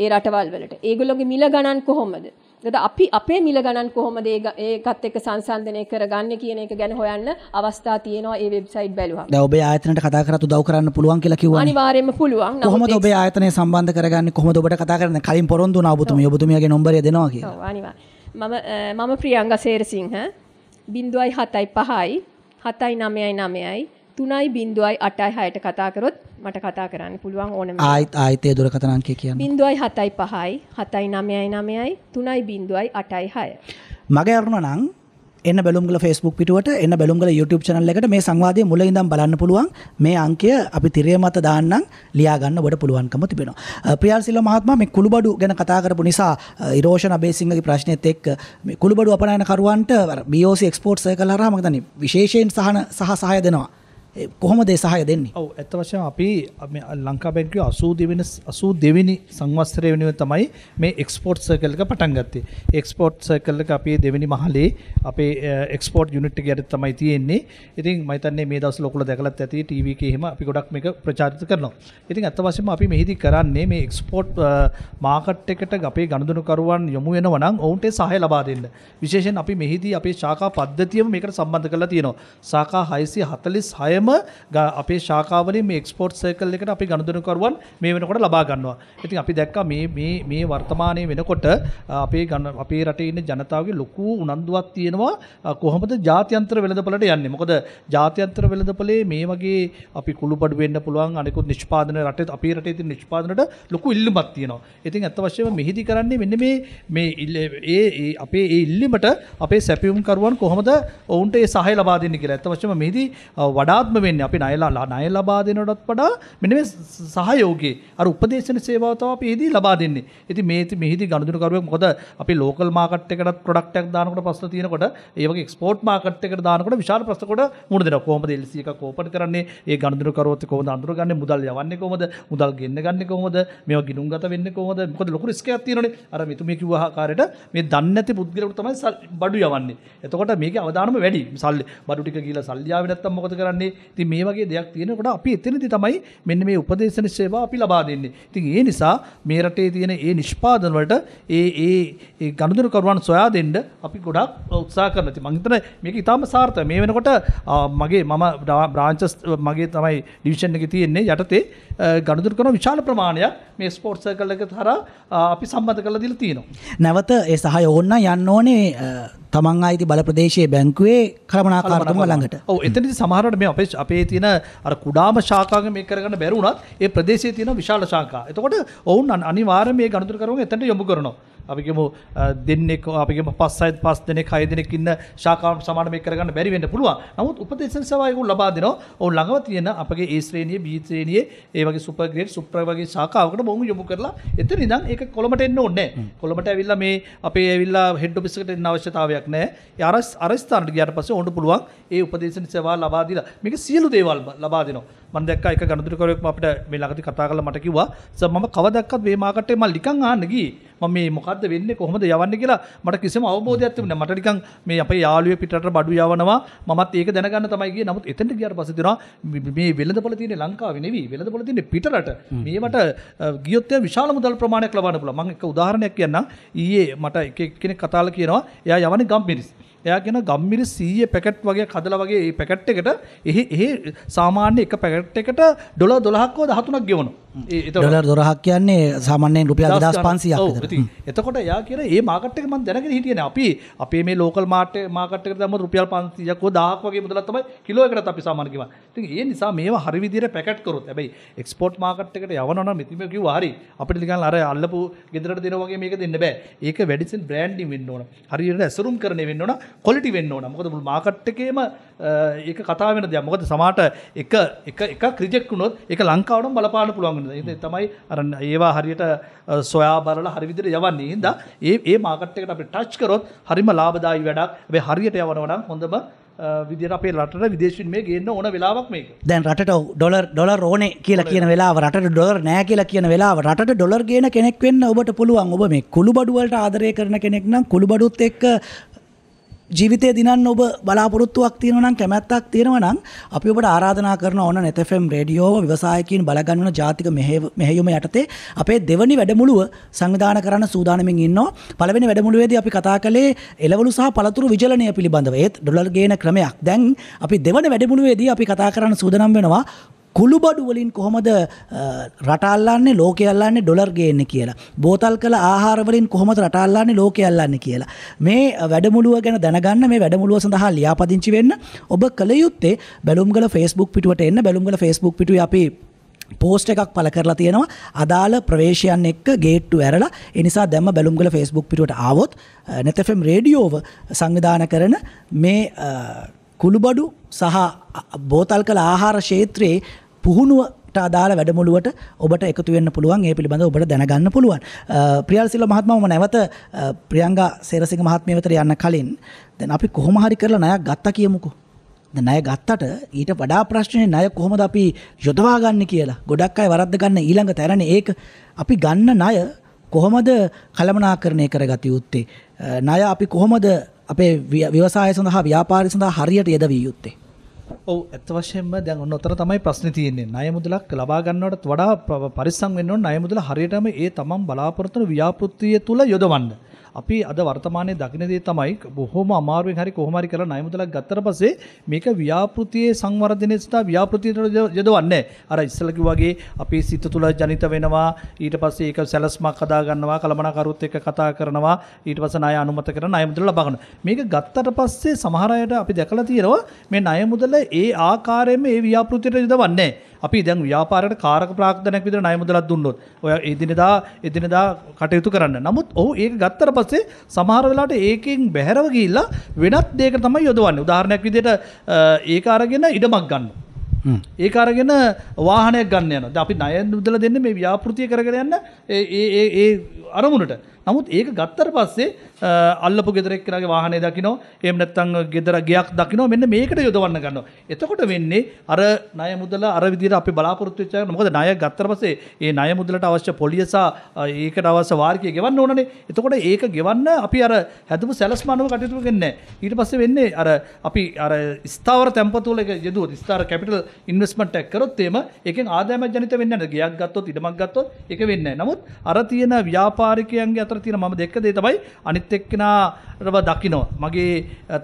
ඒ රටවල් වලට. ඒගොල්ලෝගේ මිල ගණන් කොහොමද? එතකොට අපි අපේ මිල ගණන් කොහොමද ඒකත් එක්ක සංසන්දනය කරගන්නේ කියන එක ගැන හොයන්න අවස්ථා තියෙනවා ඒ වෙබ්සයිට් බැලුවම. දැන් ඔබේ ආයතනයට කතා කරලා උදව් කරන්න පුළුවන් කියලා කිව්වා. අනිවාර්යයෙන්ම පුළුවන්. කොහොමද ඔබේ ආයතනය සම්බන්ධ කරගන්නේ? කොහොමද ඔබට කතා කරන්නේ? කලින් පොරොන්දු වුණා ඔබතුමිය. ඔබතුමියගේ නම්බරය දෙනවා කියලා. ඔව් අනිවාර්යයෙන්. මම මම ප්‍රියංග සේරසිංහ 075 799 3.86ට කතා කරොත් මට කතා කරන්න පුළුවන් ඕනම ආයිත් ආයිතේ දුරකථන අංකය කියන්න 0.75යි 7.99යි 3.86 මගේ අරුණ නම් එන්න බැලුම්ගල ෆස්බුක් පිටුවට එන්න බැලුම්ගල YouTube channel එකට මේ සංවාදය මුල ඉඳන් බලන්න පුළුවන් මේ අංකය අපි තිරය මත දාන්නම් ලියා ගන්න ඔබට පුළුවන්කම තිබෙනවා. ප්‍රියල් සිල්ව මහත්මයා මේ කුළුබඩු ගැන කතා කරපු නිසා ඉරෝෂන් අබේසිංහගේ ප්‍රශ්නෙත් එක්ක මේ කුළුබඩු අපනයන කරුවන්ට BOC export circle හරහා මම හිතන්නේ විශේෂයෙන් සහන සහ සහාය දෙනවා. කොහොමද ඒ සහාය දෙන්නේ? ඔව් ඇත්ත වශයෙන්ම අපි ලංකා බැංකුවේ 82 වෙනි 82 වෙනි සංවත්සරය වෙනුවෙන් තමයි මේ එක්ස්පෝර්ට් සර්කල් එක පටන් ගත්තේ. එක්ස්පෝර්ට් සර්කල් එක අපේ දෙවෙනි මහලේ අපේ එක්ස්පෝර්ට් යුනිට් එක යටතේ තමයි තියෙන්නේ. ඉතින් මම හිතන්නේ මේ දවස්වල ඔයගොල්ලෝ දැකලත් ඇති ටීවී එකේ එහෙම අපි ගොඩක් මේක ප්‍රචාරිත කරනවා. ඉතින් ඇත්ත වශයෙන්ම අපි මෙහිදී කරන්නේ මේ එක්ස්පෝර්ට් මාකට් එකට අපේ ගනුදෙනුකරුවන් යොමු වෙනවා නම් ඔවුන්ට සහාය ලබා දෙන්න. විශේෂයෙන් අපි මෙහිදී අපේ ශාඛා පද්ධතියම මේකට සම්බන්ධ කරලා තියෙනවා. ශාඛා 646 සියල්ලම අපේ ශාකාවලින් මේ එක්ස්පෝර්ට් සර්කල් එකට අපි ගනුදෙනුකරුවන් මේ වෙනකොට ලබා ගන්නවා. ඉතින් අපි දැක්කා මේ මේ මේ වර්තමානයේ වෙනකොට අපේ අපේ රටේ ඉන්න ජනතාවගේ ලොකු උනන්දුවක් තියෙනවා කොහොමද ජාත්‍යන්තර වෙළඳපළට යන්නේ. මොකද ජාත්‍යන්තර වෙළඳපළේ මේ වගේ අපි කුළුපඩු වෙන්න පුළුවන් අනිකුත් නිෂ්පාදන රටේ අපේ රටේ තියෙන නිෂ්පාදනට ලොකු ඉල්ලුමක් තියෙනවා. ඉතින් අත්ත වශයෙන්ම මෙහිදී කරන්නේ මෙන්න මේ මේ ඒ අපේ ඒ ඉල්ලීමට අපේ සැපියුම් කරුවන් කොහොමද ඔවුන්ට ඒ සහය ලබා දෙන්නේ කියලා. අත්ත වශයෙන්ම මෙහිදී වඩාත් ක්‍රියාත්ම වෙන්න අපි නයලා නය ලබා දෙනටත් වඩා මෙනම සහයෝගේ අර උපදේශන සේවාතාව පේදී ලබා දෙන්නේ ඇති මේති මෙහිදි ගණදුරකරුවක් මොද අපි ලෝකල් මාකට්කට පොඩක්ටක් දානකට පස්ස තියනකොට ඒවගේ ස්පෝට් මාකට්ක දානකට විශා ප්‍රසකොට මුණ දෙන කෝමද එල්සික කෝපට කරන්නේ ඒ ගණදුරකරොත් කොම අන්දුරගන්න මුදල් යවන්නේ කොමද මුදල් ගන්න ගන්න කොමද මේ ගිනුම් ගත වෙන්න කොමද මොකද ලොකු ස්කයක් තියනනේ අර මෙතුමේ කිව්වහාකාරයට මේ දන්නේ නැති පුද්ගලයට තමයි බඩු යවන්නේ එතකොට මේක අවධානම වැඩි සල්ලි බඩු ටික ගිහලා සල්ලි ආවේ නැත්තම් මොකද කරන්නේ ඉතින් මේ වගේ දෙයක් තියෙනකොට අපි එතනදී තමයි මෙන්න මේ උපදේශන සේවා අපි ලබා දෙන්නේ. ඉතින් ඒ නිසා මේ රටේ තියෙන ඒ නිෂ්පාදන වලට ඒ ඒ ගනුදෙනු කරුවන් සොයා දෙන්න අපි ගොඩක් උත්සාහ කරනවා. ඉතින් මම හිතන මේක ඊටාම සාර්ථකයි. මේ වෙනකොට මගේ මම බ්‍රාන්චස් මගේ තමයි ඩිවිෂන් එකේ තියෙන්නේ යටතේ ගනුදෙනු කරන විශාල ප්‍රමාණයක් මේ ස්පෝර්ට්ස් සර්කල් එක හරහා අපි සම්බන්ධ කරලා දීලා තියෙනවා. නැවත ඒ සහාය ඕන්න යන්න ඕනේ තමන් අයිති බල ප්‍රදේශයේ බැංකුවේ කළමනාකාරකම ළඟට. ඔව් එතනදී සමහරවිට මේ අපේ අපේ තියෙන අර කුඩාම ශාඛාවක මේ කරගන්න බැරි වුණත් ඒ ප්‍රදේශයේ තියෙන විශාල ශාඛා. එතකොට ඔවුන් අනිවාර්යයෙන් මේ ගණතුරු කරුවන් එතනට යොමු කරනවා. අපිගේම දෙන්නෙක් අපිගේම පස් අයත් පස් දෙනෙක් හය දෙනෙක් ඉන්න ශාකාවට සමාන මේ කරගන්න බැරි වෙන්න පුළුවන්. නමුත් උපදේශන සභාව ඒගොල්ලෝ ලබා දෙනවා. ඔවුන් ළඟම තියෙන අපගේ A ශ්‍රේණියේ B ශ්‍රේණියේ ඒ වගේ සුපර් ග්‍රේඩ් සුප්‍ර වගේ ශාකාවකට බොහොම යොමු කරලා එතන ඉඳන් ඒක කොළඹට එන්න ඕනේ නැහැ. කොළඹට ඇවිල්ලා මේ අපේ ඇවිල්ලා හෙඩ් ඔෆිස් එකට එන්න අවශ්‍යතාවයක් නැහැ. ඒ අර අර ස්ථානට ගියාට පස්සේ ඕනට පුළුවන් ඒ උපදේශන සභාව ලබා දීලා මේක සියලු දේවල් ලබා දෙනවා. මම දැක්කා එක ගණදුරකරුවෙක් අපිට මේ ළඟදී කතා කරලා මට කිව්වා "සර් මම කවදාවත් මේ මාකට් එකේ මම නිකන් ආන්න ගියේ මම මේ මොකද්ද වෙන්නේ කොහොමද යවන්නේ කියලා මට කිසිම අවබෝධයක් තිබුණේ නැහැ. මට නිකන් මේ අපේ යාළුවේ පිටරට බඩු යවනවා මමත් ඒක දැනගන්න තමයි ගියේ. නමුත් එතනට ගියාට පස්සේ දෙනවා මේ වෙළඳපොළ තියෙන්නේ ලංකාවේ නෙවෙයි. වෙළඳපොළ තියෙන්නේ පිටරට. මේවට ගියොත් විශාල මුදල් ප්‍රමාණයක් ලබන්න පුළුවන්. මම එක උදාහරණයක් කියන්නම්. ඊයේ මට එක කෙනෙක් කතාලා කියනවා එයා යවන්නේ ගම්බිරිස්. එයා කියන ගම්මිරි 100 පැකට් වගේ කදලා වගේ මේ පැකට් එකට එහි එහි සාමාන්‍ය එක පැකට් එකට ඩොලර් 12ක්ව 13ක් ගෙවනවා. ඩොලර් දොරහක් කියන්නේ සාමාන්‍යයෙන් රුපියල් 2500ක් විතර. එතකොට එයා කියන මේ මාකට් එක මම දැනගෙන හිටියේ නෑ. අපි අපේ මේ ලෝකල් මාකට් මාකට් එකට දැම්මොත් රුපියල් 500ක් හෝ 1000ක් වගේ මුදලක් තමයි කිලෝ එකකටත් අපි සාමාන්‍ය කිව්වා. ඉතින් ඒ නිසා මේවා හරි විදිහට පැකට් කරොත් හැබැයි එක්ස්පෝර්ට් මාකට් එකට යවනවා නම් ඉතින් මේ කිව්වා හරි අපිට නිකන් අර අල්ලපු ගෙදරට දෙන වගේ මේක දෙන්න බෑ. ඒක වැඩිසෙන් බ්‍රෑන්ඩින් වෙන්න ඕන. හරියට ඇසුරුම් කරන්නේ වෙන්න ඕන. ක්වොලිටි වෙන්න ඕන. මොකද මුළු මාකට් එකේම ඒක කතා වෙන දෙයක්. මොකද සමහරට එක එක එකක් රිජෙක්ට් වුණොත් ඒක ලංකාවටම බලපාන්න පුළුවන්. ඕනේ තමයි අර ඒවා හරියට සොයා බලලා හරි විදිහට යවන්නේ. හින්දා ඒ ඒ මාකට් එකට අපි ටච් කරොත් හරිම ලාභදායී වැඩක්. හැබැයි හරියට යවනවා නම් හොඳම විදිහට අපේ රටට විදේශින් මේ ගේන්න ඕන වෙලාවක් මේක. දැන් රටට ඩොලර් ඩොලර් ඕනේ කියලා කියන වෙලාව රටට ඩොලර් නැහැ කියලා කියන වෙලාව රටට ඩොලර් ගේන කෙනෙක් වෙන්න ඔබට පුළුවන්. ඔබ මේ කුළුබඩු වලට ආදරය කරන කෙනෙක් නම් කුළුබඩුත් එක්ක ජීවිතය දිනන්න ඔබ බලාපොරොත්තුවක් තියෙනවනම් කැමැත්තක් තියෙනවනම් අපි ඔබට ආරාධනා කරන ඕන NetFM රේඩියෝව ව්‍යවසායකින් බලගන්වන ජාතික මෙහෙයුම යටතේ අපේ දෙවනි වැඩමුළුව සංවිධානය කරන්න සූදානමින් ඉන්නවා. පළවෙනි වැඩමුළුවේදී අපි කතා කළේ එළවලු සහ පළතුරු විජලනය පිළිබඳව. ඒත් ඩොලර් ගේන ක්‍රමයක්. දැන් අපි දෙවන වැඩමුළුවේදී අපි කතා කරන්න සූදානම් වෙනවා කුළුබඩු වලින් කොහොමද රටල්ලන්නේ ලෝකයල්ලන්නේ ඩොලර් ගේන්න කියලා. බෝතල් කළ ආහාරවලින් කොහොමද රටල්ලන්නේ ලෝකයල්ලන්නේ කියලා. මේ වැඩමුළුව ගැන දැනගන්න මේ වැඩමුළුව සඳහා ලියාපදිංචි වෙන්න ඔබ කළ යුත්තේ බැලුම්ගල ෆේස්බුක් පිටුවට එන්න බැලුම්ගල ෆේස්බුක් පිටුවේ අපි පෝස්ට් එකක් පළ කරලා තියෙනවා අදාළ ප්‍රවේශයන් එක්ක ගේට්ටු ඇරලා එනිසා දැම්ම බැලුම්ගල ෆේස්බුක් පිටුවට ආවොත් නැතෆම් රේඩියෝව සංවිධාන කරන මේ කුළුබඩු සහ බෝතල් කළ ආහාර ශේත්‍රයේ පුහුණුවට අදාළ වැඩමුළුවට ඔබට එකතු වෙන්න පුළුවන් ඒ පිළිබඳව ඔබට දැනගන්න පුළුවන්. ප්‍රියල්සිල්ල මහත්මයා මම නැවත ප්‍රියංගා සේරසිංහ මහත්මිය වෙතට යන්න කලින් දැන් අපි කොහොම හරි කරලා ණයක් ගත්තා කියමුකෝ. ණය ගත්තට ඊට වඩා ප්‍රශ්නේ ණය කොහොමද අපි යොදවා ගන්න කියලා. ගොඩක් අය වරද්ද ගන්න ඊළඟ තැනනේ ඒක. අපි ගන්න ණය කොහොමද කළමනාකරණය කරගත යුත්තේ? ණය අපි කොහොමද අපේ ව්‍යවසාය සඳහා ව්‍යාපාරය සඳහා හරියට යොදවිය යුත්තේ? ඔව් ඇත්ත වශයෙන්ම දැන් ඔන්න ඔතන තමයි ප්‍රශ්නේ තියෙන්නේ. ණය මුදලක් ලබා ගන්නවටත් වඩා පරිස්සම් වෙන්න ඕන ණය මුදල හරියටම ඒ තමන් බලාපොරොත්තු ව්‍යාපෘතිය තුල යොදවන්න. අපි අද වර්තමානයේ දකින දේ තමයි බොහොම අමාරුවෙන් හරි කොහොම හරි කරලා ණය මුදලක් ගත්තට පස්සේ මේක ව්‍යාපෘතියේ සංවර්ධනයේ සට ව්‍යාපෘතියට යොදවන්නේ අර ඉස්සෙල්ලා කිව්වාගේ අපේ සිත තුළ ජනිත වෙනවා ඊට පස්සේ ඒක සැලස්මක් හදා ගන්නවා කලමනාකරුවත් එක්ක කතා කරනවා ඊට පස්සේ ණය අනුමත කරන ණය මුදල ලබා ගන්නවා මේක ගත්තට පස්සේ සමහර අයට අපි දැකලා තියෙනවා මේ ණය මුදල ඒ ආකාරයෙන්ම ඒ ව්‍යාපෘතියට යොදවන්නේ නැහැ අපි දැන් ව්‍යාපාරයට කාරක ප්‍රාක්ෂණයක් විදිහට ණය මුදලක් දුන්නොත් ඔය එදිනෙදා එදිනෙදා කටයුතු කරන්න. නමුත් ඔහු ඒක ගත්තට පස්සේ සමහර වෙලාවට ඒකෙන් බැහැරව ගිහිල්ලා වෙනත් දෙයකට තමයි යොදවන්නේ. උදාහරණයක් විදිහට ඒක අරගෙන ඉඩමක් ගන්නවා. ඒ අරගෙන වාහනයක් ගන්න යනවා. දැන් අපි ණය මුදල දෙන්නේ මේ ව්‍යාපෘතිය කරගෙන යන්න ඒ ඒ අරමුණට. නමුත් ඒක ගත්තර පස්සේ අල්ලපු ගෙදරෙක් කෙනාගේ වාහනේ දකිනවා එහෙම නැත්නම් ගෙදර ගයක් දකිනවා මෙන්න මේකට යොදවන්න ගන්නවා. එතකොට වෙන්නේ අර ණය මුදල අර විදිහට අපි බලාපොරොත්තු වෙච්ච එක මොකද ණය ගත්තර පස්සේ ඒ ණය මුදලට අවශ්‍ය පොලිය සහ ඒකට අවශ්‍ය වාර්කය ගෙවන්න ඕනනේ. එතකොට ඒක ගෙවන්න අපි අර හැදපු සැලස්ම අනුව කටයුතු කරන්නේ නැහැ. ඊට පස්සේ වෙන්නේ අර අපි අර ස්ථාවර තැන්පතු වල එක යදුවොත් ස්ථාවර කැපිටල් ඉන්වෙස්ට්මන්ට් එකක් කරොත් එහෙම ඒකෙන් ආදායමක් ජනිත වෙන්නේ නැහැ. ගයක් ගත්තොත් ඉඩමක් ගත්තොත් ඒක වෙන්නේ නැහැ. නමුත් අර තියෙන ව්‍යාපාරිකයන්ගේ අතර අතර තියෙන මම දෙක දේ තමයි අනිත් එක්කෙනාටව දකිනවා. මගේ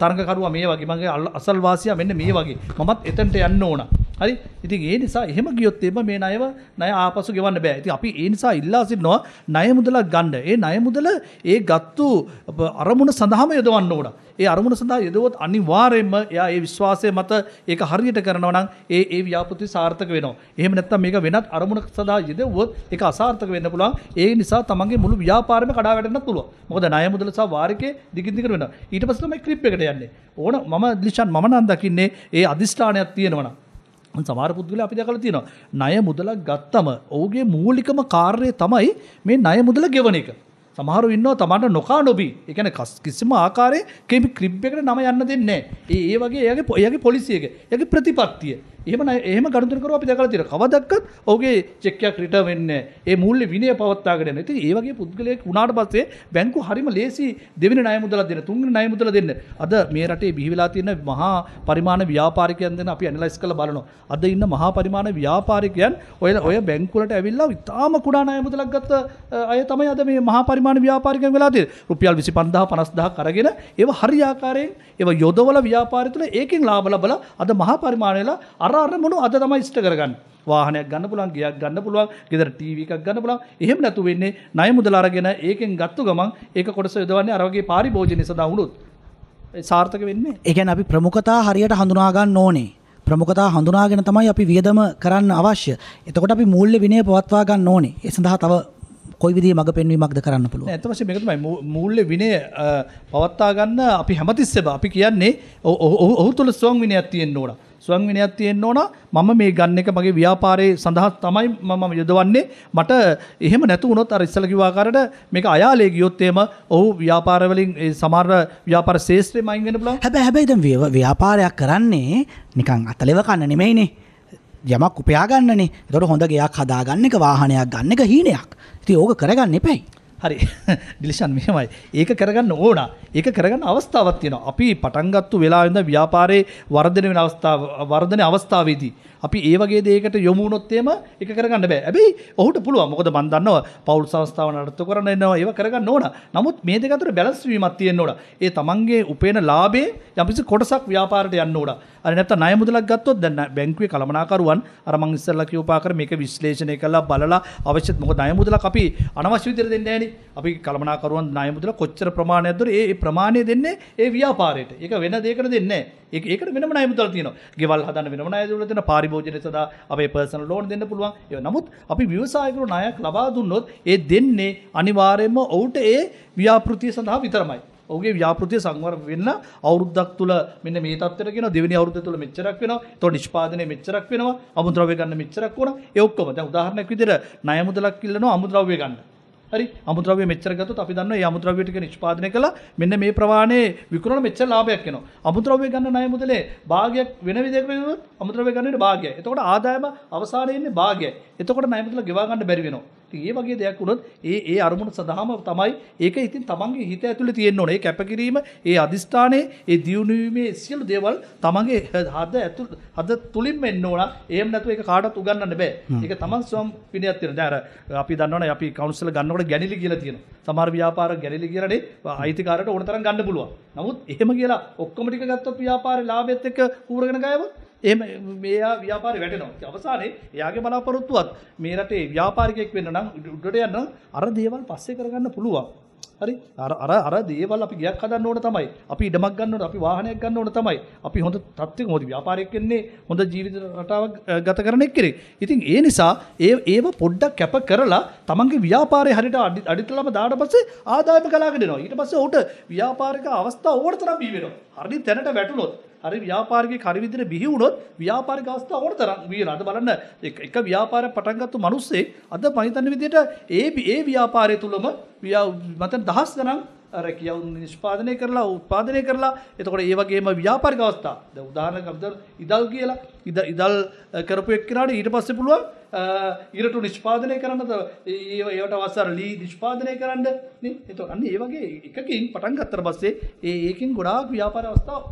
තරඟකරුවා මේ වගේ මගේ අසල්වාසියා මෙන්න මේ වගේ. මමත් එතනට යන්න ඕන. හරි ඉතින් ඒ නිසා එහෙම ගියොත් එම මේ ණයව ණය ආපසු ගෙවන්න බෑ. ඉතින් අපි ඒ නිසා ඉල්ලා සිටිනවා ණය මුදලක් ගන්න. ඒ ණය මුදල ඒ ගත්තු අරමුණ සඳහාම යොදවන්න ඕන. ඒ අරමුණ සඳහා යොදවුවොත් අනිවාර්යයෙන්ම එයා ඒ විශ්වාසය මත ඒක හරියට කරනවා නම් ඒ ඒ ව්‍යාපෘති සාර්ථක වෙනවා. එහෙම නැත්නම් මේක වෙනත් අරමුණක් සඳහා යොදවුවොත් ඒක අසාර්ථක වෙන්න පුළුවන්. ඒ නිසා තමන්ගේ මුළු ව්‍යාපාරෙම කඩා වැටෙන්නත් පුළුවන්. මොකද ණය මුදල සහ වාරිකේ දිගින් දිගට වෙනවා. ඊට පස්සේ තමයි ක්ලිප් එකට යන්නේ. ඕන මම දිලිෂන් මම නම් දකින්නේ ඒ අදිෂ්ඨානයක් තියෙනවා නම් සමාර පුද්ගල අපි දැකලා තියෙනවා ණය මුදලක් ගත්තම ඔහුගේ මූලිකම කාර්යය තමයි මේ ණය මුදල ගෙවන එක. සමහරු ඉන්නවා තමන්ට නොකා නොබී. ඒ කියන්නේ කිසිම ආකාරයේ කෙමි ක්‍රිබ් එකට නම යන්න දෙන්නේ නැහැ. ඒ ඒ වගේ එයාගේ එයාගේ පොලිසි එක, එයාගේ ප්‍රතිපත්තිය. එහෙම එහෙම ගනුදෙනු කරව අපි දැකලා තියෙනවා. කවදක්වත් ඔහුගේ චෙක් එකක් රිටර්න් වෙන්නේ නැහැ. ඒ මූල්‍ය විනය පවත්වාගෙන යනවා. ඉතින් ඒ වගේ පුද්ගලයෙක් වුණාට පස්සේ බැංකු හරිම ලේසි දෙවෙනි ණය මුදලක් දෙන්න, තුන්වෙනි ණය මුදලක් දෙන්න. අද මේ රටේ බිහි වෙලා තියෙන මහා පරිමාණ ව්‍යාපාරිකයන් ගැන අපි ඇනලයිස් කරලා බලනවා. අද ඉන්න මහා පරිමාණ ව්‍යාපාරිකයන් ඔය ඔය බැංකුවලට ඇවිල්ලා ඉතාම කුඩා ණය මුදලක් ගත්ත අය තමයි අද මේ මහා පරිමාණ ව්‍යාපාරිකයන් වෙලා තියෙන්නේ. රුපියල් 25000 50000 අරගෙන ඒව හරි ආකාරයෙන් ඒව යොදවල ව්‍යාපාරය තුළ ඒකෙන් ලාභ ලබලා අද මහා පරිමාණයලා අර අර මොන අද තමයි ඉෂ්ට කරගන්න වාහනයක් ගන්න පුළුවන් ගයක් ගන්න පුළුවන් ගෙදර ටීවී එකක් ගන්න පුළුවන් එහෙම නැතු වෙන්නේ ණය මුදල අරගෙන ඒකෙන් ගත්තු ගමන් ඒක කොටස යොදවන්නේ අර වගේ පාරිභෝජනය සඳහා වුණොත් සාර්ථක වෙන්නේ ඒ කියන්නේ අපි ප්‍රමුඛතා හරියට හඳුනා ගන්න ඕනේ ප්‍රමුඛතා හඳුනාගෙන තමයි අපි වියදම කරන්න අවශ්‍ය එතකොට අපි මූල්‍ය විනය පවත්වා ගන්න ඕනේ ඒ සඳහා තව කොයි විදිහේ මඟ පෙන්වීමක්ද කරන්න පුළුවන් ඇත්ත වශයෙන්ම ඒක තමයි මූල්‍ය විනය පවත්වා ගන්න අපි හැමතිස්සෙම අපි කියන්නේ ඔහු තුළ ස්වං විනයක් තියෙන්න ඕන ස්වං විනයක් තියෙන්න ඕන මම මේ ගන්න එක මගේ ව්‍යාපාරයේ සඳහා තමයි මම යොදවන්නේ මට එහෙම නැතු වුණොත් අර ඉස්සල කිව්ව ආකාරයට මේක අයාලේ ගියොත් එහෙම ඔව් ව්‍යාපාර වලින් ඒ සමහර ව්‍යාපාර ශේෂ්ත්‍රෙම අයින් වෙන්න පුළුවන් හැබැයි හැබැයි දැන් ව්‍යාපාරයක් කරන්නේ නිකන් අතලෙව කන්න නෙමෙයිනේ යමක් උපයාගන්නනේ තොට හොඳ ගයක් හදාගන්න එක වාහනයක් ගන්න එක හීනයක් ති ඕක කරගන්න එපැයි හරි ඩිලිෂන් මෙහෙමයි. ඒක කරගන්න ඕන. ඒක කරගන්න අවස්ථාවක් තියෙනවා. අපි පටන් ගත්ත වෙලාවෙ ඉඳන් ව්‍යාපාරේ වර්ධනය වෙන අවස්ථාව වර්ධනයේ අවස්ථාවේදී අපි ඒ වගේ දේකට යොමුණොත්තේම එක කරගන්න බෑ ඇබයි ඔහුට පුළුව මොකද බන්දන්නව පවුල් සවස්ථාව නර්ත කරන්න එන්නවා ඒව කරගන්න ඕන නමුත් මේ දෙකතර බැලස්වීමත්තියෙන් ඕට ඒ තමන්ගේ උපේන ලාබේ යමිසි කොටසක් ව්‍යාපාරට යන්න ඕට අනත නයමුදලක් ගත්තොත් දැන්න බැංකුවේ කළමනාකරුවන් අරමං ඉස්සල්ල කියෝපාකර මේක විශ්ලේෂණය කලා බලලා අවශ්‍යත් මොක නයමුදල අපි අනවශ්‍ය විතර දෙන්න ඇනි අපි කළමනාකරුවන් නයමුදල කොච්චර ප්‍රමාණයක්දර ඒ ප්‍රමාණය දෙන්නේ ඒ ව්‍යාපාරයට එක වෙන දෙකට දෙන්න ඒ ඒකට වෙනම නයමුදල් තියන ගෙවල් හදන්න වෙනම අයදුල තින පාරි පරිභෝජනය සඳහා අපේ පර්සනල් ලෝන් දෙන්න පුළුවන් ඒ නමුත් අපි ව්‍යවසායකරු ණයක් ලබා දුන්නොත් ඒ දෙන්නේ අනිවාර්යයෙන්ම ඔවුට ඒ ව්‍යාපෘතිය සඳහා විතරමයි ඔගේ ව්‍යාපෘතිය සංවර වෙන්න අවුරුද්දක් තුළ මෙන්න මේ තත්ත්වයට කියන දෙවෙනි අවුරුද්ද තුළ මෙච්චරක් වෙනවා එතකොට නිෂ්පාදනය මෙච්චරක් වෙනවා අමුද්‍රව්‍ය ගන්න මෙච්චරක් ඕන ඒ ඔක්කොම දැන් උදාහරණයක් විදිහට ණය මුදලක් ඉල්ලනවා අමුද්‍රව්‍ය ගන්න හරි අමුද්‍රව්‍ය මෙච්චර ගත්තොත් අපි දන්නවා මේ අමුද්‍රව්‍ය ටික නිෂ්පාදනය කළා මෙන්න මේ ප්‍රමාණයේ විකුණන මෙච්චර ලාභයක් එනවා. අමුද්‍රව්‍ය ගන්න ණය මුදලේ භාගයක් වෙන විදිහකට ගත්තොත් අමුද්‍රව්‍ය ගන්න වෙන්නේ භාගයයි. එතකොට ආදායම අවසානයේ ඉන්නේ භාගයයි. එතකොට ණය මුදල ගෙවා ගන්න බැරි වෙනවා. ඒ වගේ දෙයක් වුණොත් ඒ ඒ අරමුණ සඳහාම තමයි ඒක ඉතින් තමන්ගේ හිත ඇතුළේ තියෙන්න ඕනේ. ඒ කැපකිරීම, ඒ අදිස්ථානයේ, ඒ දියුණුවීමේ සියලු දේවල් තමන්ගේ හද ඇතුළ හද තුලින්ම එන්න ඕන. එහෙම නැතුව ඒක කාටවත් උගන්වන්න බෑ. ඒක තමන් ස්වම් පිණියක් තියෙන. දැන් අර අපි දන්නවනේ අපි කවුන්සලර් ගන්නකොට ගැණිලි කියලා තියෙනවා. සමහර ව්‍යාපාර ගැණිලි කියලානේ අයිතිකාරට ඕන තරම් ගන්න පුළුවන්. නමුත් එහෙම කියලා ඔක්කොම ටික ගත්තොත් ව්‍යාපාරේ ලාභයත් එක්ක ඌරගෙන ගායවොත් එහම මේයා ව්‍යාපාර වැටනවා අවසානයේ යාගේ බලාපොරොත්තුවත් මේ රටේ ව්‍යාපාරිකයෙක් වෙන්න නම් උඩට යන්න අර දේවල් පස්සේ කරගන්න පුළුවන්. හරි අර අර අර දේවල් අපි ගියක් හදන්න ඕන තමයි. අපි ඉඩමක් ගන්න ඕන, අපි වාහනයක් ගන්න ඕන තමයි. අපි හොඳ තත්ත්වයක හොඳ ව්‍යාපාරයක් වෙන්නේ හොඳ ජීවිත රටාවක් ගත කරන එක්කෙනෙක්. ඉතින් ඒ නිසා ඒ ඒව පොඩ්ඩක් කැප කරලා තමන්ගේ ව්‍යාපාරේ හරියට අඩිතලම දාලා පස්සේ ආදායම ගලාගෙන එනවා. ඊට පස්සේ ඌට ව්‍යාපාරික අවස්ථා ඕනතරම් බී වෙනවා. හරි තැනට වැටුනොත් අර ව්‍යාපාරිකේ හරි විදිහට බිහි වුණොත් ව්‍යාපාරික අවස්ථා ඕන තරම් වෙනවා. අද බලන්න එක ව්‍යාපාරයක් පටන් ගත්තු මිනිස්සේ අද මම හිතන්නේ විදිහට ඒ ඒ ව්‍යාපාරය තුලම මතන් දහස් ගණන් අර කියව නිෂ්පාදනය කරලා උත්පාදනය කරලා එතකොට ඒ වගේම ව්‍යාපාරික අවස්ථා. දැන් උදාහරණයක් අපි ඉදල් කියලා ඉද ඉදල් කරපු එක්කෙනට ඊට පස්සෙ පුළුව ඉරටු නිෂ්පාදනය කරන්න ඒට අවසර ලී නිෂ්පාදනය කරන්න එතු අන්න ඒ වගේ එකකින් පටන් ගත්තර පස්සේ ඒ ඒකින් ගොඩාක් ව්‍යාපාර අවස්ථාව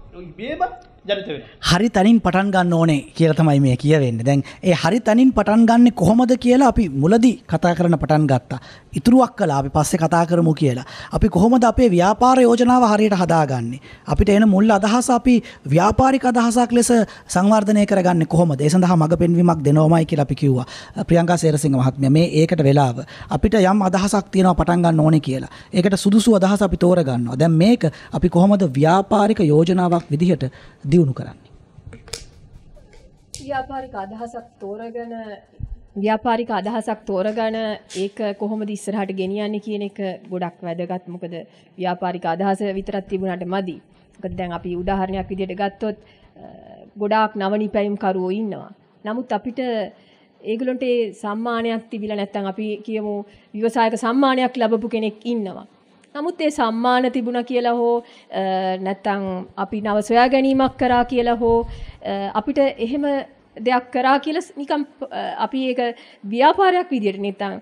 බේම ජනතව හරි තනින් පටන් ගන්න ඕනේ කියල තමයි මේ කියවෙන්න දැන් ඒ හරි තනින් පටන් ගන්න කොහොමද කියලා අපි මුලදී කතා කරන පටන් ගත්තා ඉතුරුවක් කලා අපි පස්සේ කතා කරමු කියලා අපි කොහොමද අපේ ව්‍යාපාර යෝජනාව හරියට හදාගන්නේ අපිට එන මුල් අදහස අපි ව්‍යාපාරික අදහසක් ලෙස සංවර්ධනය කරග ගන්න කොහොමද? ඒ සඳහා මඟ පෙන්වීමක් දෙනවමයි කියලා අපි කිව්වා. ප්‍රියංකා සේරසිංහ මහත්මිය මේ ඒකට වෙලාව. අපිට යම් අදහසක් තියෙනවා පටන් ගන්න ඕනේ කියලා. ඒකට සුදුසු අදහස අපි තෝරගන්නවා. දැන් මේක අපි කොහොමද ව්‍යාපාරික යෝජනාවක් විදිහට දියුණු කරන්නේ? ව්‍යාපාරික අදහසක් තෝරගෙන ව්‍යාපාරික අදහසක් තෝරගන ඒක කොහොමද ඉස්සරහට ගෙනියන්නේ කියන එක ගොඩක් වැදගත් මොකද ව්‍යාපාරික අදහස විතරක් තිබුණාට මදි. මොකද දැන් අපි උදාහරණයක් විදිහට ගත්තොත් ගොඩාක් නවනිපැයුම්කරුවෝ ඉන්නවා. නමුත් අපිට ඒගොල්ලන්ට ඒ සම්මානයක් තිබිලා නැත්නම් අපි කියමු ව්‍යවසායක සම්මානයක් ලැබපු කෙනෙක් ඉන්නවා. නමුත් ඒ සම්මාන තිබුණා කියලා හෝ නැත්නම් අපි නව සොයා ගැනීමක් කරා කියලා හෝ අපිට එහෙම දෙයක් කරා කියලා නිකම් අපි ඒක ව්‍යාපාරයක් විදියට නැත්නම්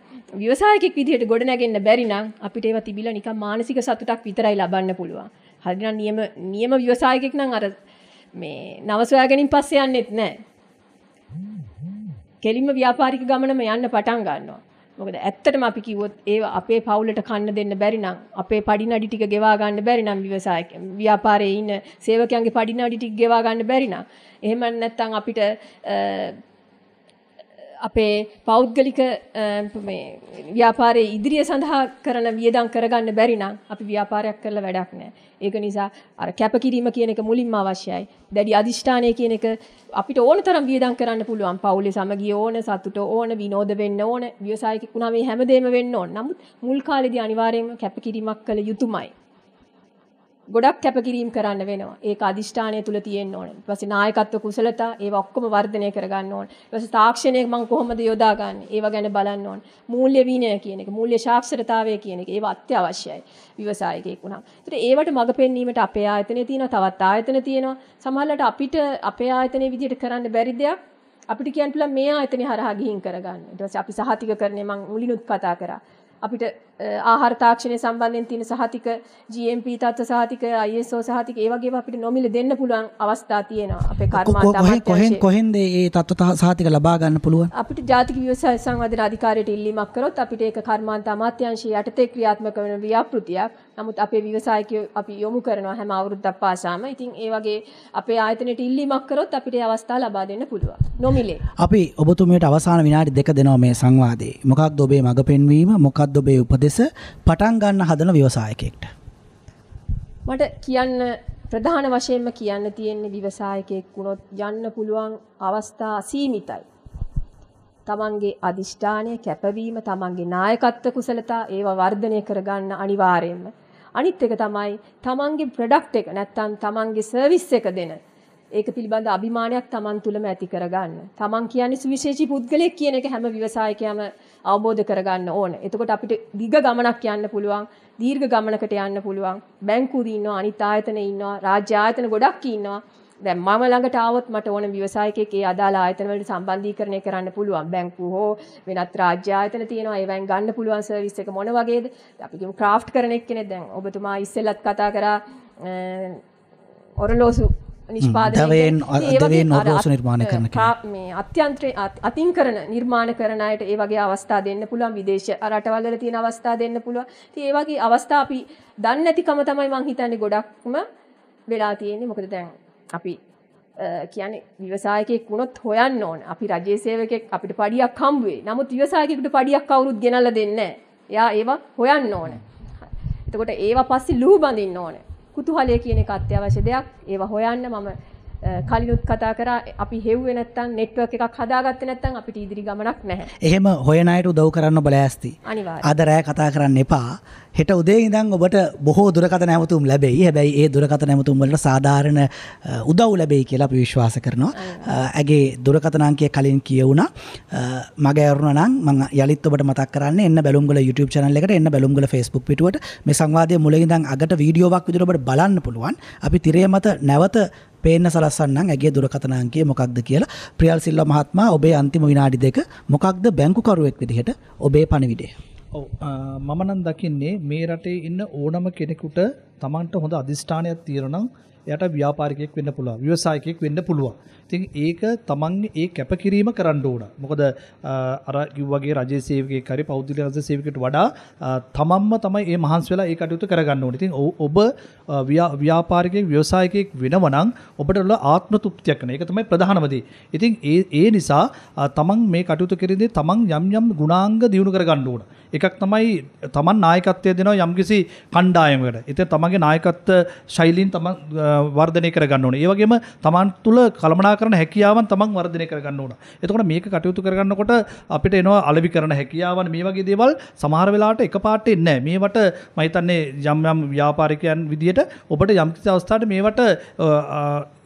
ව්‍යවසායකෙක් විදියට ගොඩනැගෙන්න බැරි නම් අපිට ඒවා තිබිලා නිකම් මානසික සතුටක් විතරයි ලබන්න පුළුවන්. හරිනම් නියම නියම ව්‍යවසායකෙක් නම් අර මේ නව සොයාගැනීම පස්සේ යන්නෙත් නැහැ. කෙලින්ම ව්‍යාපාරික ගමනම යන්න පටන් ගන්නවා. මොකද ඇත්තටම අපි කිව්වොත් ඒ අපේ පවුලට කන්න දෙන්න බැරි නම් අපේ පඩිනඩි ටික ගෙවා ගන්න බැරි නම් ව්‍යවසායක ව්‍යාපාරයේ ඉන්න සේවකයන්ගේ පඩිනඩි ටික ගෙවා ගන්න බැරි නම් එහෙම නැත්නම් අපිට අපේ පෞද්ගලික ව්‍යාපාරය ඉදිරිය සඳහා කරන වියදම් කරගන්න බැරිනම් අපි ව්‍යාපාරයක් කරලා වැඩක් නෑ. ඒක නිසා අර කැපකිරීම කියන එක මුලින්ම අවශ්‍යයි. දැඩි අධිෂ්ඨානය කියන එක අපිට ඕන තරම් වියදම් කරන්න පුළුවන්. පවුලේ සමගිය ඕන, සතුට ඕන, විනෝද වෙන්න ඕන, ව්‍යවසායික වුණා මේ හැමදේම වෙන්න ඕන. නමුත් මුල් කාලේදී අනිවාර්යයෙන්ම කැපකිරීමක් කළ යුතුමයි. ගොඩක් කැපකිරීම් කරන්න වෙනවා. ඒක අදිෂ්ඨානය තුල තියෙන්න ඕනේ. ඊට පස්සේ නායකත්ව කුසලතා ඒවා ඔක්කොම වර්ධනය කරගන්න ඕනේ. ඊට පස්සේ තාක්ෂණය මම කොහොමද යොදාගන්නේ? ඒවා ගැන බලන්න ඕනේ. මූල්‍ය විනය කියන එක, මූල්‍ය ශාස්ත්‍රතාවය කියන එක ඒවා අත්‍යවශ්‍යයි ව්‍යවසායකයෙක් වුණාම. ඒතර ඒවට මඟ පෙන්වීමට අපේ ආයතනය තියෙනවා, තවත් ආයතන තියෙනවා. සමහරවිට අපිට අපේ ආයතනයේ විදිහට කරන්න බැරි දෙයක් අපිට කියන්න පුළුවන් මේ ආයතනය හරහා ගිහින් කරගන්න. ඊට පස්සේ අපි සහතිකකරණය මම මුලිනුත් කතා කරා. අපිට ආහාර තාක්ෂණය සම්බන්ධයෙන් තියෙන සහතික GMP තත්ත්ව සහතික ISO සහතික ඒ වගේවා අපිට නොමිල දෙන්න පුළුවන් අවස්ථා තියෙනවා අපේ කර්මාන්ත කොහෙන් කොහෙන්ද මේ තත්ත්ව සහතික ලබා ගන්න පුළුවන් අපිට ජාතික ව්‍යවසාය සංවර්ධන අධිකාරියට ඉල්ලීමක් කරොත් අපිට ඒක කර්මාන්ත අමාත්‍යාංශය යටතේ ක්‍රියාත්මක වෙන ව්‍යාපෘතියක් නමුත් අපේ ව්‍යවසායකයෝ අපි යොමු කරනවා හැම අවුරුද්දක් පාසාම ඉතින් ඒ වගේ අපේ ආයතනයට ඉල්ලීමක් කරොත් අපිට අවස්ථා ලබා දෙන්න පුළුවන් නොමිලේ අපි ඔබතුමියට අවසාන විනාඩි දෙක දෙනවා මේ සංවාදේ මොකක්ද ඔබේ මඟ පෙන්වීම මොකක්ද ඔබේ උපදෙස් දෙස පටන් ගන්න හදන ව්‍යවසායකයෙක්ට. මට කියන්න ප්‍රධාන වශයෙන්ම කියන්න තියෙන්නේ ව්‍යවසායකයෙක් වුණොත් යන්න පුළුවන් අවස්ථා සීමිතයි. තමන්ගේ අදිෂ්ඨානය කැපවීම තමන්ගේ නායකත්ව කුසලතා ඒව වර්ධනය කරගන්න අනිවාර්යෙන්ම අනිත් එක තමයි තමන්ගේ ප්‍රොඩක්ට් එක නැත්තම් තමන්ගේ සර්විස් එක දෙන ඒක පිළිබඳ අභිමානයක් තමන් තුළම ඇති කරගන්න. තමන් කියන්නේ සුවිශේෂී පුද්ගලයෙක් කියන එක හැම ව්‍යවසායකයම අවබෝධ කරගන්න ඕන. එතකොට අපිට දිග ගමනක් යන්න පුළුවන්, දීර්ඝ ගමනකට යන්න පුළුවන්. බැංකුවද ඉන්නවා, අනිත් ආයතන ඉන්නවා, රාජ්‍ය ආයතන ගොඩක් ඉන්නවා. දැන් මම ළඟට ආවොත් මට ඕන ව්‍යවසායකයෙක් ඒ අදාළ ආයතන වලට සම්බන්ධීකරණය කරන්න පුළුවන්. බැංකුව හෝ වෙනත් රාජ්‍ය ආයතන තියෙනවා. ඒවෙන් ගන්න පුළුවන් සර්විස් එක මොන වගේද? අපි කියමු ක්‍රාෆ්ට් කරන එක්කෙනෙක් දැන් ඔබතුමා ඉස්සෙල්ලත් කතා කරා ඔරලෝසු නිෂ්පාදනයෙන් අදවෙන් ඔරෝසු නිර්මාණය කරන මේ අත්‍යන්ත්‍රය අතින් කරන නිර්මාණ කරනයට ඒ වගේ අවස්ථා දෙන්න පුළුවන් විදේශ රටවල්ල තියෙන අවස්ථා දෙන්න පුළුවන් ති ඒ වගේ අවස්ථා අපි දන්න ඇතිකම තමයි මං හිතන්නේ ගොඩක්ම වෙලා තියෙන්නේ මොකද දැන් අපි කියන විවසායකෙක් වුණොත් හොයන්න ඕන අපි රජේ සේවකෙක් අපිට පඩියක් හම්බුවේ නමුත් විවසායකෙකුට පඩියක් කවුරුත් ගෙනල්ලා දෙන්නේ එයා ඒවා හොයන්න ඕන එතකොට ඒවා පස්සේ ලූ බඳින්න ඕනේ කුතුහලය කියන එක අත්‍යවශ්‍ය දෙයක්. ඒවා හොයන්න මම කලිනුත් කතා කරා අපි හෙව්වේ නැත්තම් network එකක් හදාගත්තේ නැත්තම් අපිට ඉදිරි ගමනක් නැහැ. එහෙම හොයන අයට උදව් කරන්න බලෑස්ති. අද රෑ කතා කරන්න එපා. හෙට උදේ ඉඳන් ඔබට බොහෝ දුරකථන ඇමතුම් ලැබෙයි. හැබැයි ඒ දුරකථන ඇමතුම් වලට සාධාරණ උදව් ලැබෙයි කියලා අපි විශ්වාස කරනවා. ඇගේ දුරකථන අංකය කලින් කියවුණා. මගේ අරුණා නම් මම යලිත් ඔබට මතක් කරන්නේ එන්න බැලුම්ගල YouTube channel එකට එන්න බැලුම්ගල Facebook පිටුවට මේ සංවාදයේ මුලින් ඉඳන් අගට වීඩියෝවක් විදිහට ඔබට බලන්න පුළුවන්. අපි තිරේ මත නැවත පේන්න සලස්සන්නම් ඇගේ දුරකථන අංකය මොකක්ද කියලා ප්‍රියල් සිල්වා මහත්මයා ඔබේ අන්තිම විනාඩි දෙක මොකක්ද බැංකුකරුවෙක් විදිහට ඔබේ පණිවිඩය මම නම් දකින්නේ මේ රටේ ඉන්න ඕනම කෙනෙකුට Tamanට හොඳ අදිෂ්ඨානයක් තියෙනවා නම් එයාට ව්‍යාපාරිකයෙක් වෙන්න පුළුවන් ව්‍යවසායකයෙක් වෙන්න පුළුවන් ඉතින් ඒක තමන්ගේ ඒ කැපකිරීම කරන්න ඕන. මොකද අර කිව්වාගේ රජයේ සේවකයෙක් හරි පෞද්ගලික රජයේ සේවකයෙකුට වඩා තමන්ම තමයි මේ මහන්සි වෙලා ඒ කටයුතු කරගන්න ඕනේ. ඉතින් ඔබ ව්‍යාපාරිකයෙක් ව්‍යවසායකයෙක් වෙනව නම් ඔබට වල ආත්ම තෘප්තියක් නේ. ඒක තමයි ප්‍රධානම දේ. ඉතින් ඒ ඒ නිසා තමන් මේ කටයුතු කරේදී තමන් යම් යම් ගුණාංග දියුණු කරගන්න ඕන. එකක් තමයි තමන් නායකත්වය දෙනවා යම්කිසි කණ්ඩායමකට. ඉතින් තමන්ගේ නායකත්ව ශෛලීන් තමන් වර්ධනය කරගන්න ඕනේ. ඒ වගේම තමන් තුළ කළමනා කල්පනා කරන හැකියාවන් තමන් වර්ධනය කරගන්න ඕන. එතකොට මේක කටයුතු කරගන්නකොට අපිට එනවා අලෙවි කරන හැකියාවන් මේ වගේ දේවල් සමහර වෙලාවට එකපාරට එන්නේ නැහැ. මේවට මම හිතන්නේ යම් යම් ව්‍යාපාරිකයන් විදියට ඔබට යම් කිසි අවස්ථාවකට මේවට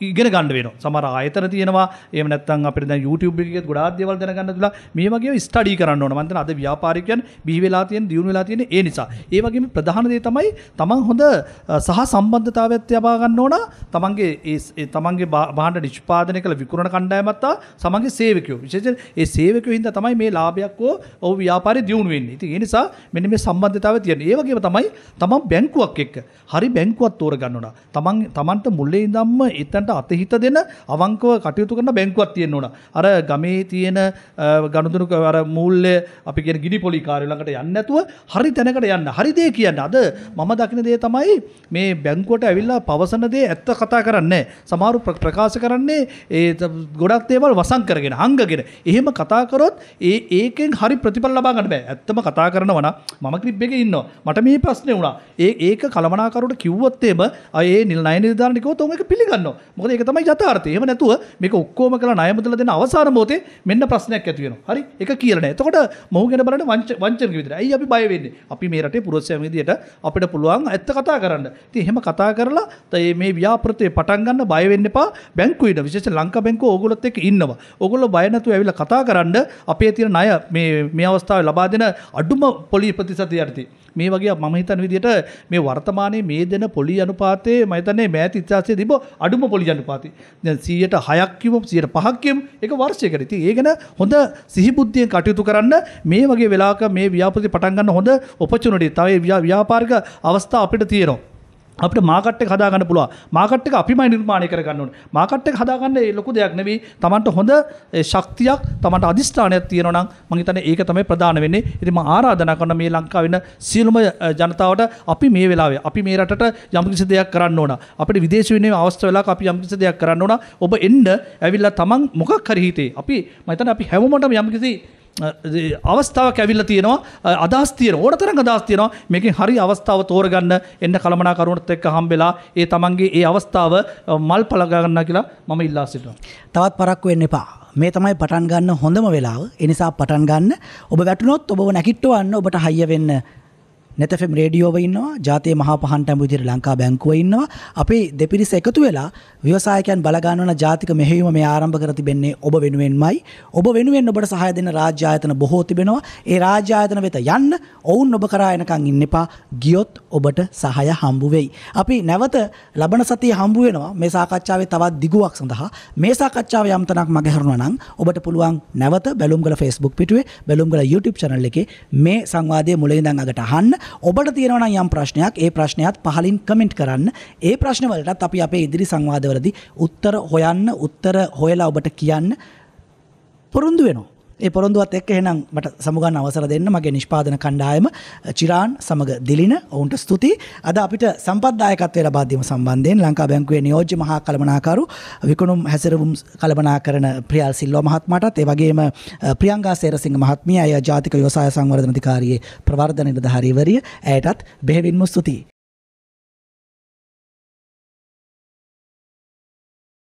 ඉගෙන ගන්න වෙන සමර ආයතන තියෙනවා එම නැත්තන් අපිට දැන් YouTube එකේ ගොඩාක් දේවල් දැනගන්න තුලා මේ වගේ ස්ටඩි කරන්න ඕන මන්තන අද ව්‍යාපාරිකයන් බිහි වෙලා තියෙන දියුණු වෙලා තියෙන ඒ නිසා ඒ වගේම ප්‍රධාන දේ තමයි තමන් හොඳ සහ සම්බන්ධතාවයක් යබා ගන්න ඕන තමන්ගේ ඒ තමන්ගේ බාහන නිෂ්පාදනය කළ විකුණන කණ්ඩායමත් සමන්ගේ සේවකයෝ විශේෂයෙන් ඒ සේවකයෝ හින්දා තමයි මේ ලාභයක් හෝ ඔව් ව්‍යාපාරේ දියුණු වෙන්නේ ඉතින් ඒ නිසා මෙන්න මේ සම්බන්ධතාවය තියෙන ඒ වගේම තමයි තමන් බැංකුවක් එක්ක හරි බැංකුවක් තෝරගන්න ඕන තමන් තමන්ට මුල්ලේ ඉඳන්ම එතනට මිනිස්සුන්ට අතහිත දෙන අවංකව කටයුතු කරන බැංකුවක් තියෙන්න ඕන. අර ගමේ තියෙන ගනුදෙනු අර මූල්‍ය අපි කියන ගිනි පොලි කාර්ය ළඟට යන්නේ නැතුව හරි තැනකට යන්න. හරි දේ කියන්න. අද මම දකින දේ තමයි මේ බැංකුවට ඇවිල්ලා පවසන දේ ඇත්ත කතා කරන්නේ. සමහරු ප්‍රකාශ කරන්නේ ඒ ගොඩක් දේවල් වසන් කරගෙන හංගගෙන. එහෙම කතා කරොත් ඒ ඒකෙන් හරි ප්‍රතිඵල ලබා ගන්න බෑ. ඇත්තම කතා කරනවා නම් මම ක්ලිප් එකේ ඉන්නවා. මට මේ ප්‍රශ්නේ වුණා. ඒ ඒක කලමනාකරුවට කිව්වොත් එම ඒ නිල ණය නිලධාරිණිකව තෝ මේක පිළිගන්නවා. මොකද ඒක තමයි යථාර්ථය. එහෙම නැතුව මේක ඔක්කොම කරලා ණය මුදල දෙන අවසාන මොහොතේ මෙන්න ප්‍රශ්නයක් ඇති වෙනවා. හරි? ඒක කියලා නැහැ. එතකොට මොහු ගැන බලන්න වංචනික විදිහට. ඇයි අපි බය වෙන්නේ? අපි මේ රටේ පුරවැසියන් විදිහට අපිට පුළුවන් ඇත්ත කතා කරන්න. ඉතින් එහෙම කතා කරලා මේ ව්‍යාපෘතේ පටන් ගන්න බය වෙන්න එපා. බැංකුව ඉන්න විශේෂ ලංකා බැංකුව ඕගොල්ලොත් එක්ක ඉන්නවා. ඕගොල්ලෝ බය නැතුව ඇවිල්ලා කතා කරන්න අපේ තියෙන ණය මේ මේ අවස්ථාවේ ලබා දෙන අඩුම පොලි ප්‍රතිශතය යටතේ මේ වගේ මම හිතන විදිහට මේ වර්තමානයේ මේ දෙන පොලි අනුපාතයේ මම හිතන්නේ මෑත ඉතිහාසයේ තිබ්බ අඩුම පොලි බීජනුපාති දැන් 106ක් කිව්වොත් 105ක් කියමු ඒක වර්ෂයකට. ඉතින් ඒ ගැන හොඳ සිහිබුද්ධියෙන් කටයුතු කරන්න මේ වගේ වෙලාවක මේ ව්‍යාපෘති පටන් ගන්න හොඳ ඔපචුනිටි. තව ව්‍යාපාරික අවස්ථා අපිට තියෙනවා. අපට මාකට් එක හදාගන්න පුළුවන් මාකට් එක අපිමයි නිර්මාණය කරගන්න ඕනේ මාකට් එක හදාගන්න ඒ ලොකු දෙයක් නෙවෙයි Tamanට හොඳ ශක්තියක් Tamanට අදිස්ථානයක් තියෙනවා නම් මම හිතන්නේ ඒක තමයි ප්‍රධාන වෙන්නේ ඉතින් මම ආරාධනා කරන මේ ලංකාවේ ඉන්න සියලුම ජනතාවට අපි මේ වෙලාවේ අපි මේ රටට යම්කිසි දෙයක් කරන්න ඕන අපිට විදේශ විනිමය අවස්ථ වෙලාවක අපි යම්කිසි දෙයක් කරන්න ඕන ඔබ එන්න ඇවිල්ලා Taman මොකක් හරි හිතේ අපි මම හිතන්නේ අපි හැමෝටම යම්කිසි අවස්ථාවක් ඇවිල්ල තියෙනවා අදස්තියන ඕනතරක අදස්තියනවා මේක හරි අවස්ථාව තෝරගන්න එන්න කළමනාකරුණත් එක්ක හම්බෙලා ඒ තමන්ගේ ඒ අවස්ථාව මල් පලගන්න කියලා මම ඉල්ලා සිටවා. තවත් පරක්කු වෙන්න එපා. මේ තමයි පටන් ගන්න හොඳම වෙලාව එනිසා පටන් ගන්න ඔබ වැටුනොත් ඔබව නැකිට්ටවන්න ඔබට හයිය වෙන්න net fm රේඩියෝව ඉන්නවා ජාතිය මහා පහන් ටැඹු විදිහට ලංකා බැංකුව ඉන්නවා අපි දෙපිරිස එකතු වෙලා ව්‍යවසායකයන් බල ගන්නවන ජාතික මෙහෙයුම මේ ආරම්භ කර තිබෙන්නේ ඔබ වෙනුවෙන්මයි ඔබ වෙනුවෙන් ඔබට සහාය දෙන රාජ්‍ය ආයතන බොහෝ තිබෙනවා ඒ රාජ්‍ය ආයතන වෙත යන්න ඔවුන් ඔබ කරා එනකන් ඉන්න එපා ගියොත් ඔබට සහාය හම්බු වෙයි අපි නැවත ලබන සතිය හම්බු වෙනවා මේ සාකච්ඡාවේ තවත් දිගුවක් සඳහා මේ සාකච්ඡාව යම් තනක් මගහැරුණා නම් ඔබට පුළුවන් නැවත බැලුම්ගල ෆේස්බුක් පිටුවේ බැලුම්ගල YouTube channel එකේ මේ සංවාදයේ මුලින්දන් අගට අහන්න ඔබට තියෙනවා නම් යම් ප්‍රශ්නයක් ඒ ප්‍රශ්නයත් පහලින් කමෙන්ට් කරන්න. ඒ ප්‍රශ්න වලටත් අපි අපේ ඉදිරි සංවාදවලදී උත්තර හොයන්න උත්තර හොයලා ඔබට කියන්න පොරොන්දු වෙනවා. ඒ පොරොන්දුවත් එක්ක එහෙනම් මට සමුගන්න අවසර දෙන්න මගේ නිෂ්පාදන කණ්ඩායම චිරාන් සමග දිලින ඔවුන්ට ස්තුති. අද අපිට සම්පත්දායකත්වය ලබා දීම සම්බන්ධයෙන් ලංකා බැංකුවේ නියෝජ්‍ය මහා කළමනාකරු විකුණුම් හැසිරවුම් කළමනා කරන ප්‍රියල් සිල්වා මහත්මයාටත් ඒ වගේම ප්‍රියංගා සේරසිංහ මහත්මිය අය ජාතික ව්‍යවසාය සංවර්ධන අධිකාරියේ ප්‍රවර්ධන නිලධාරීවරිය ඇයටත් බෙහෙවින්ම ස්තුතියි.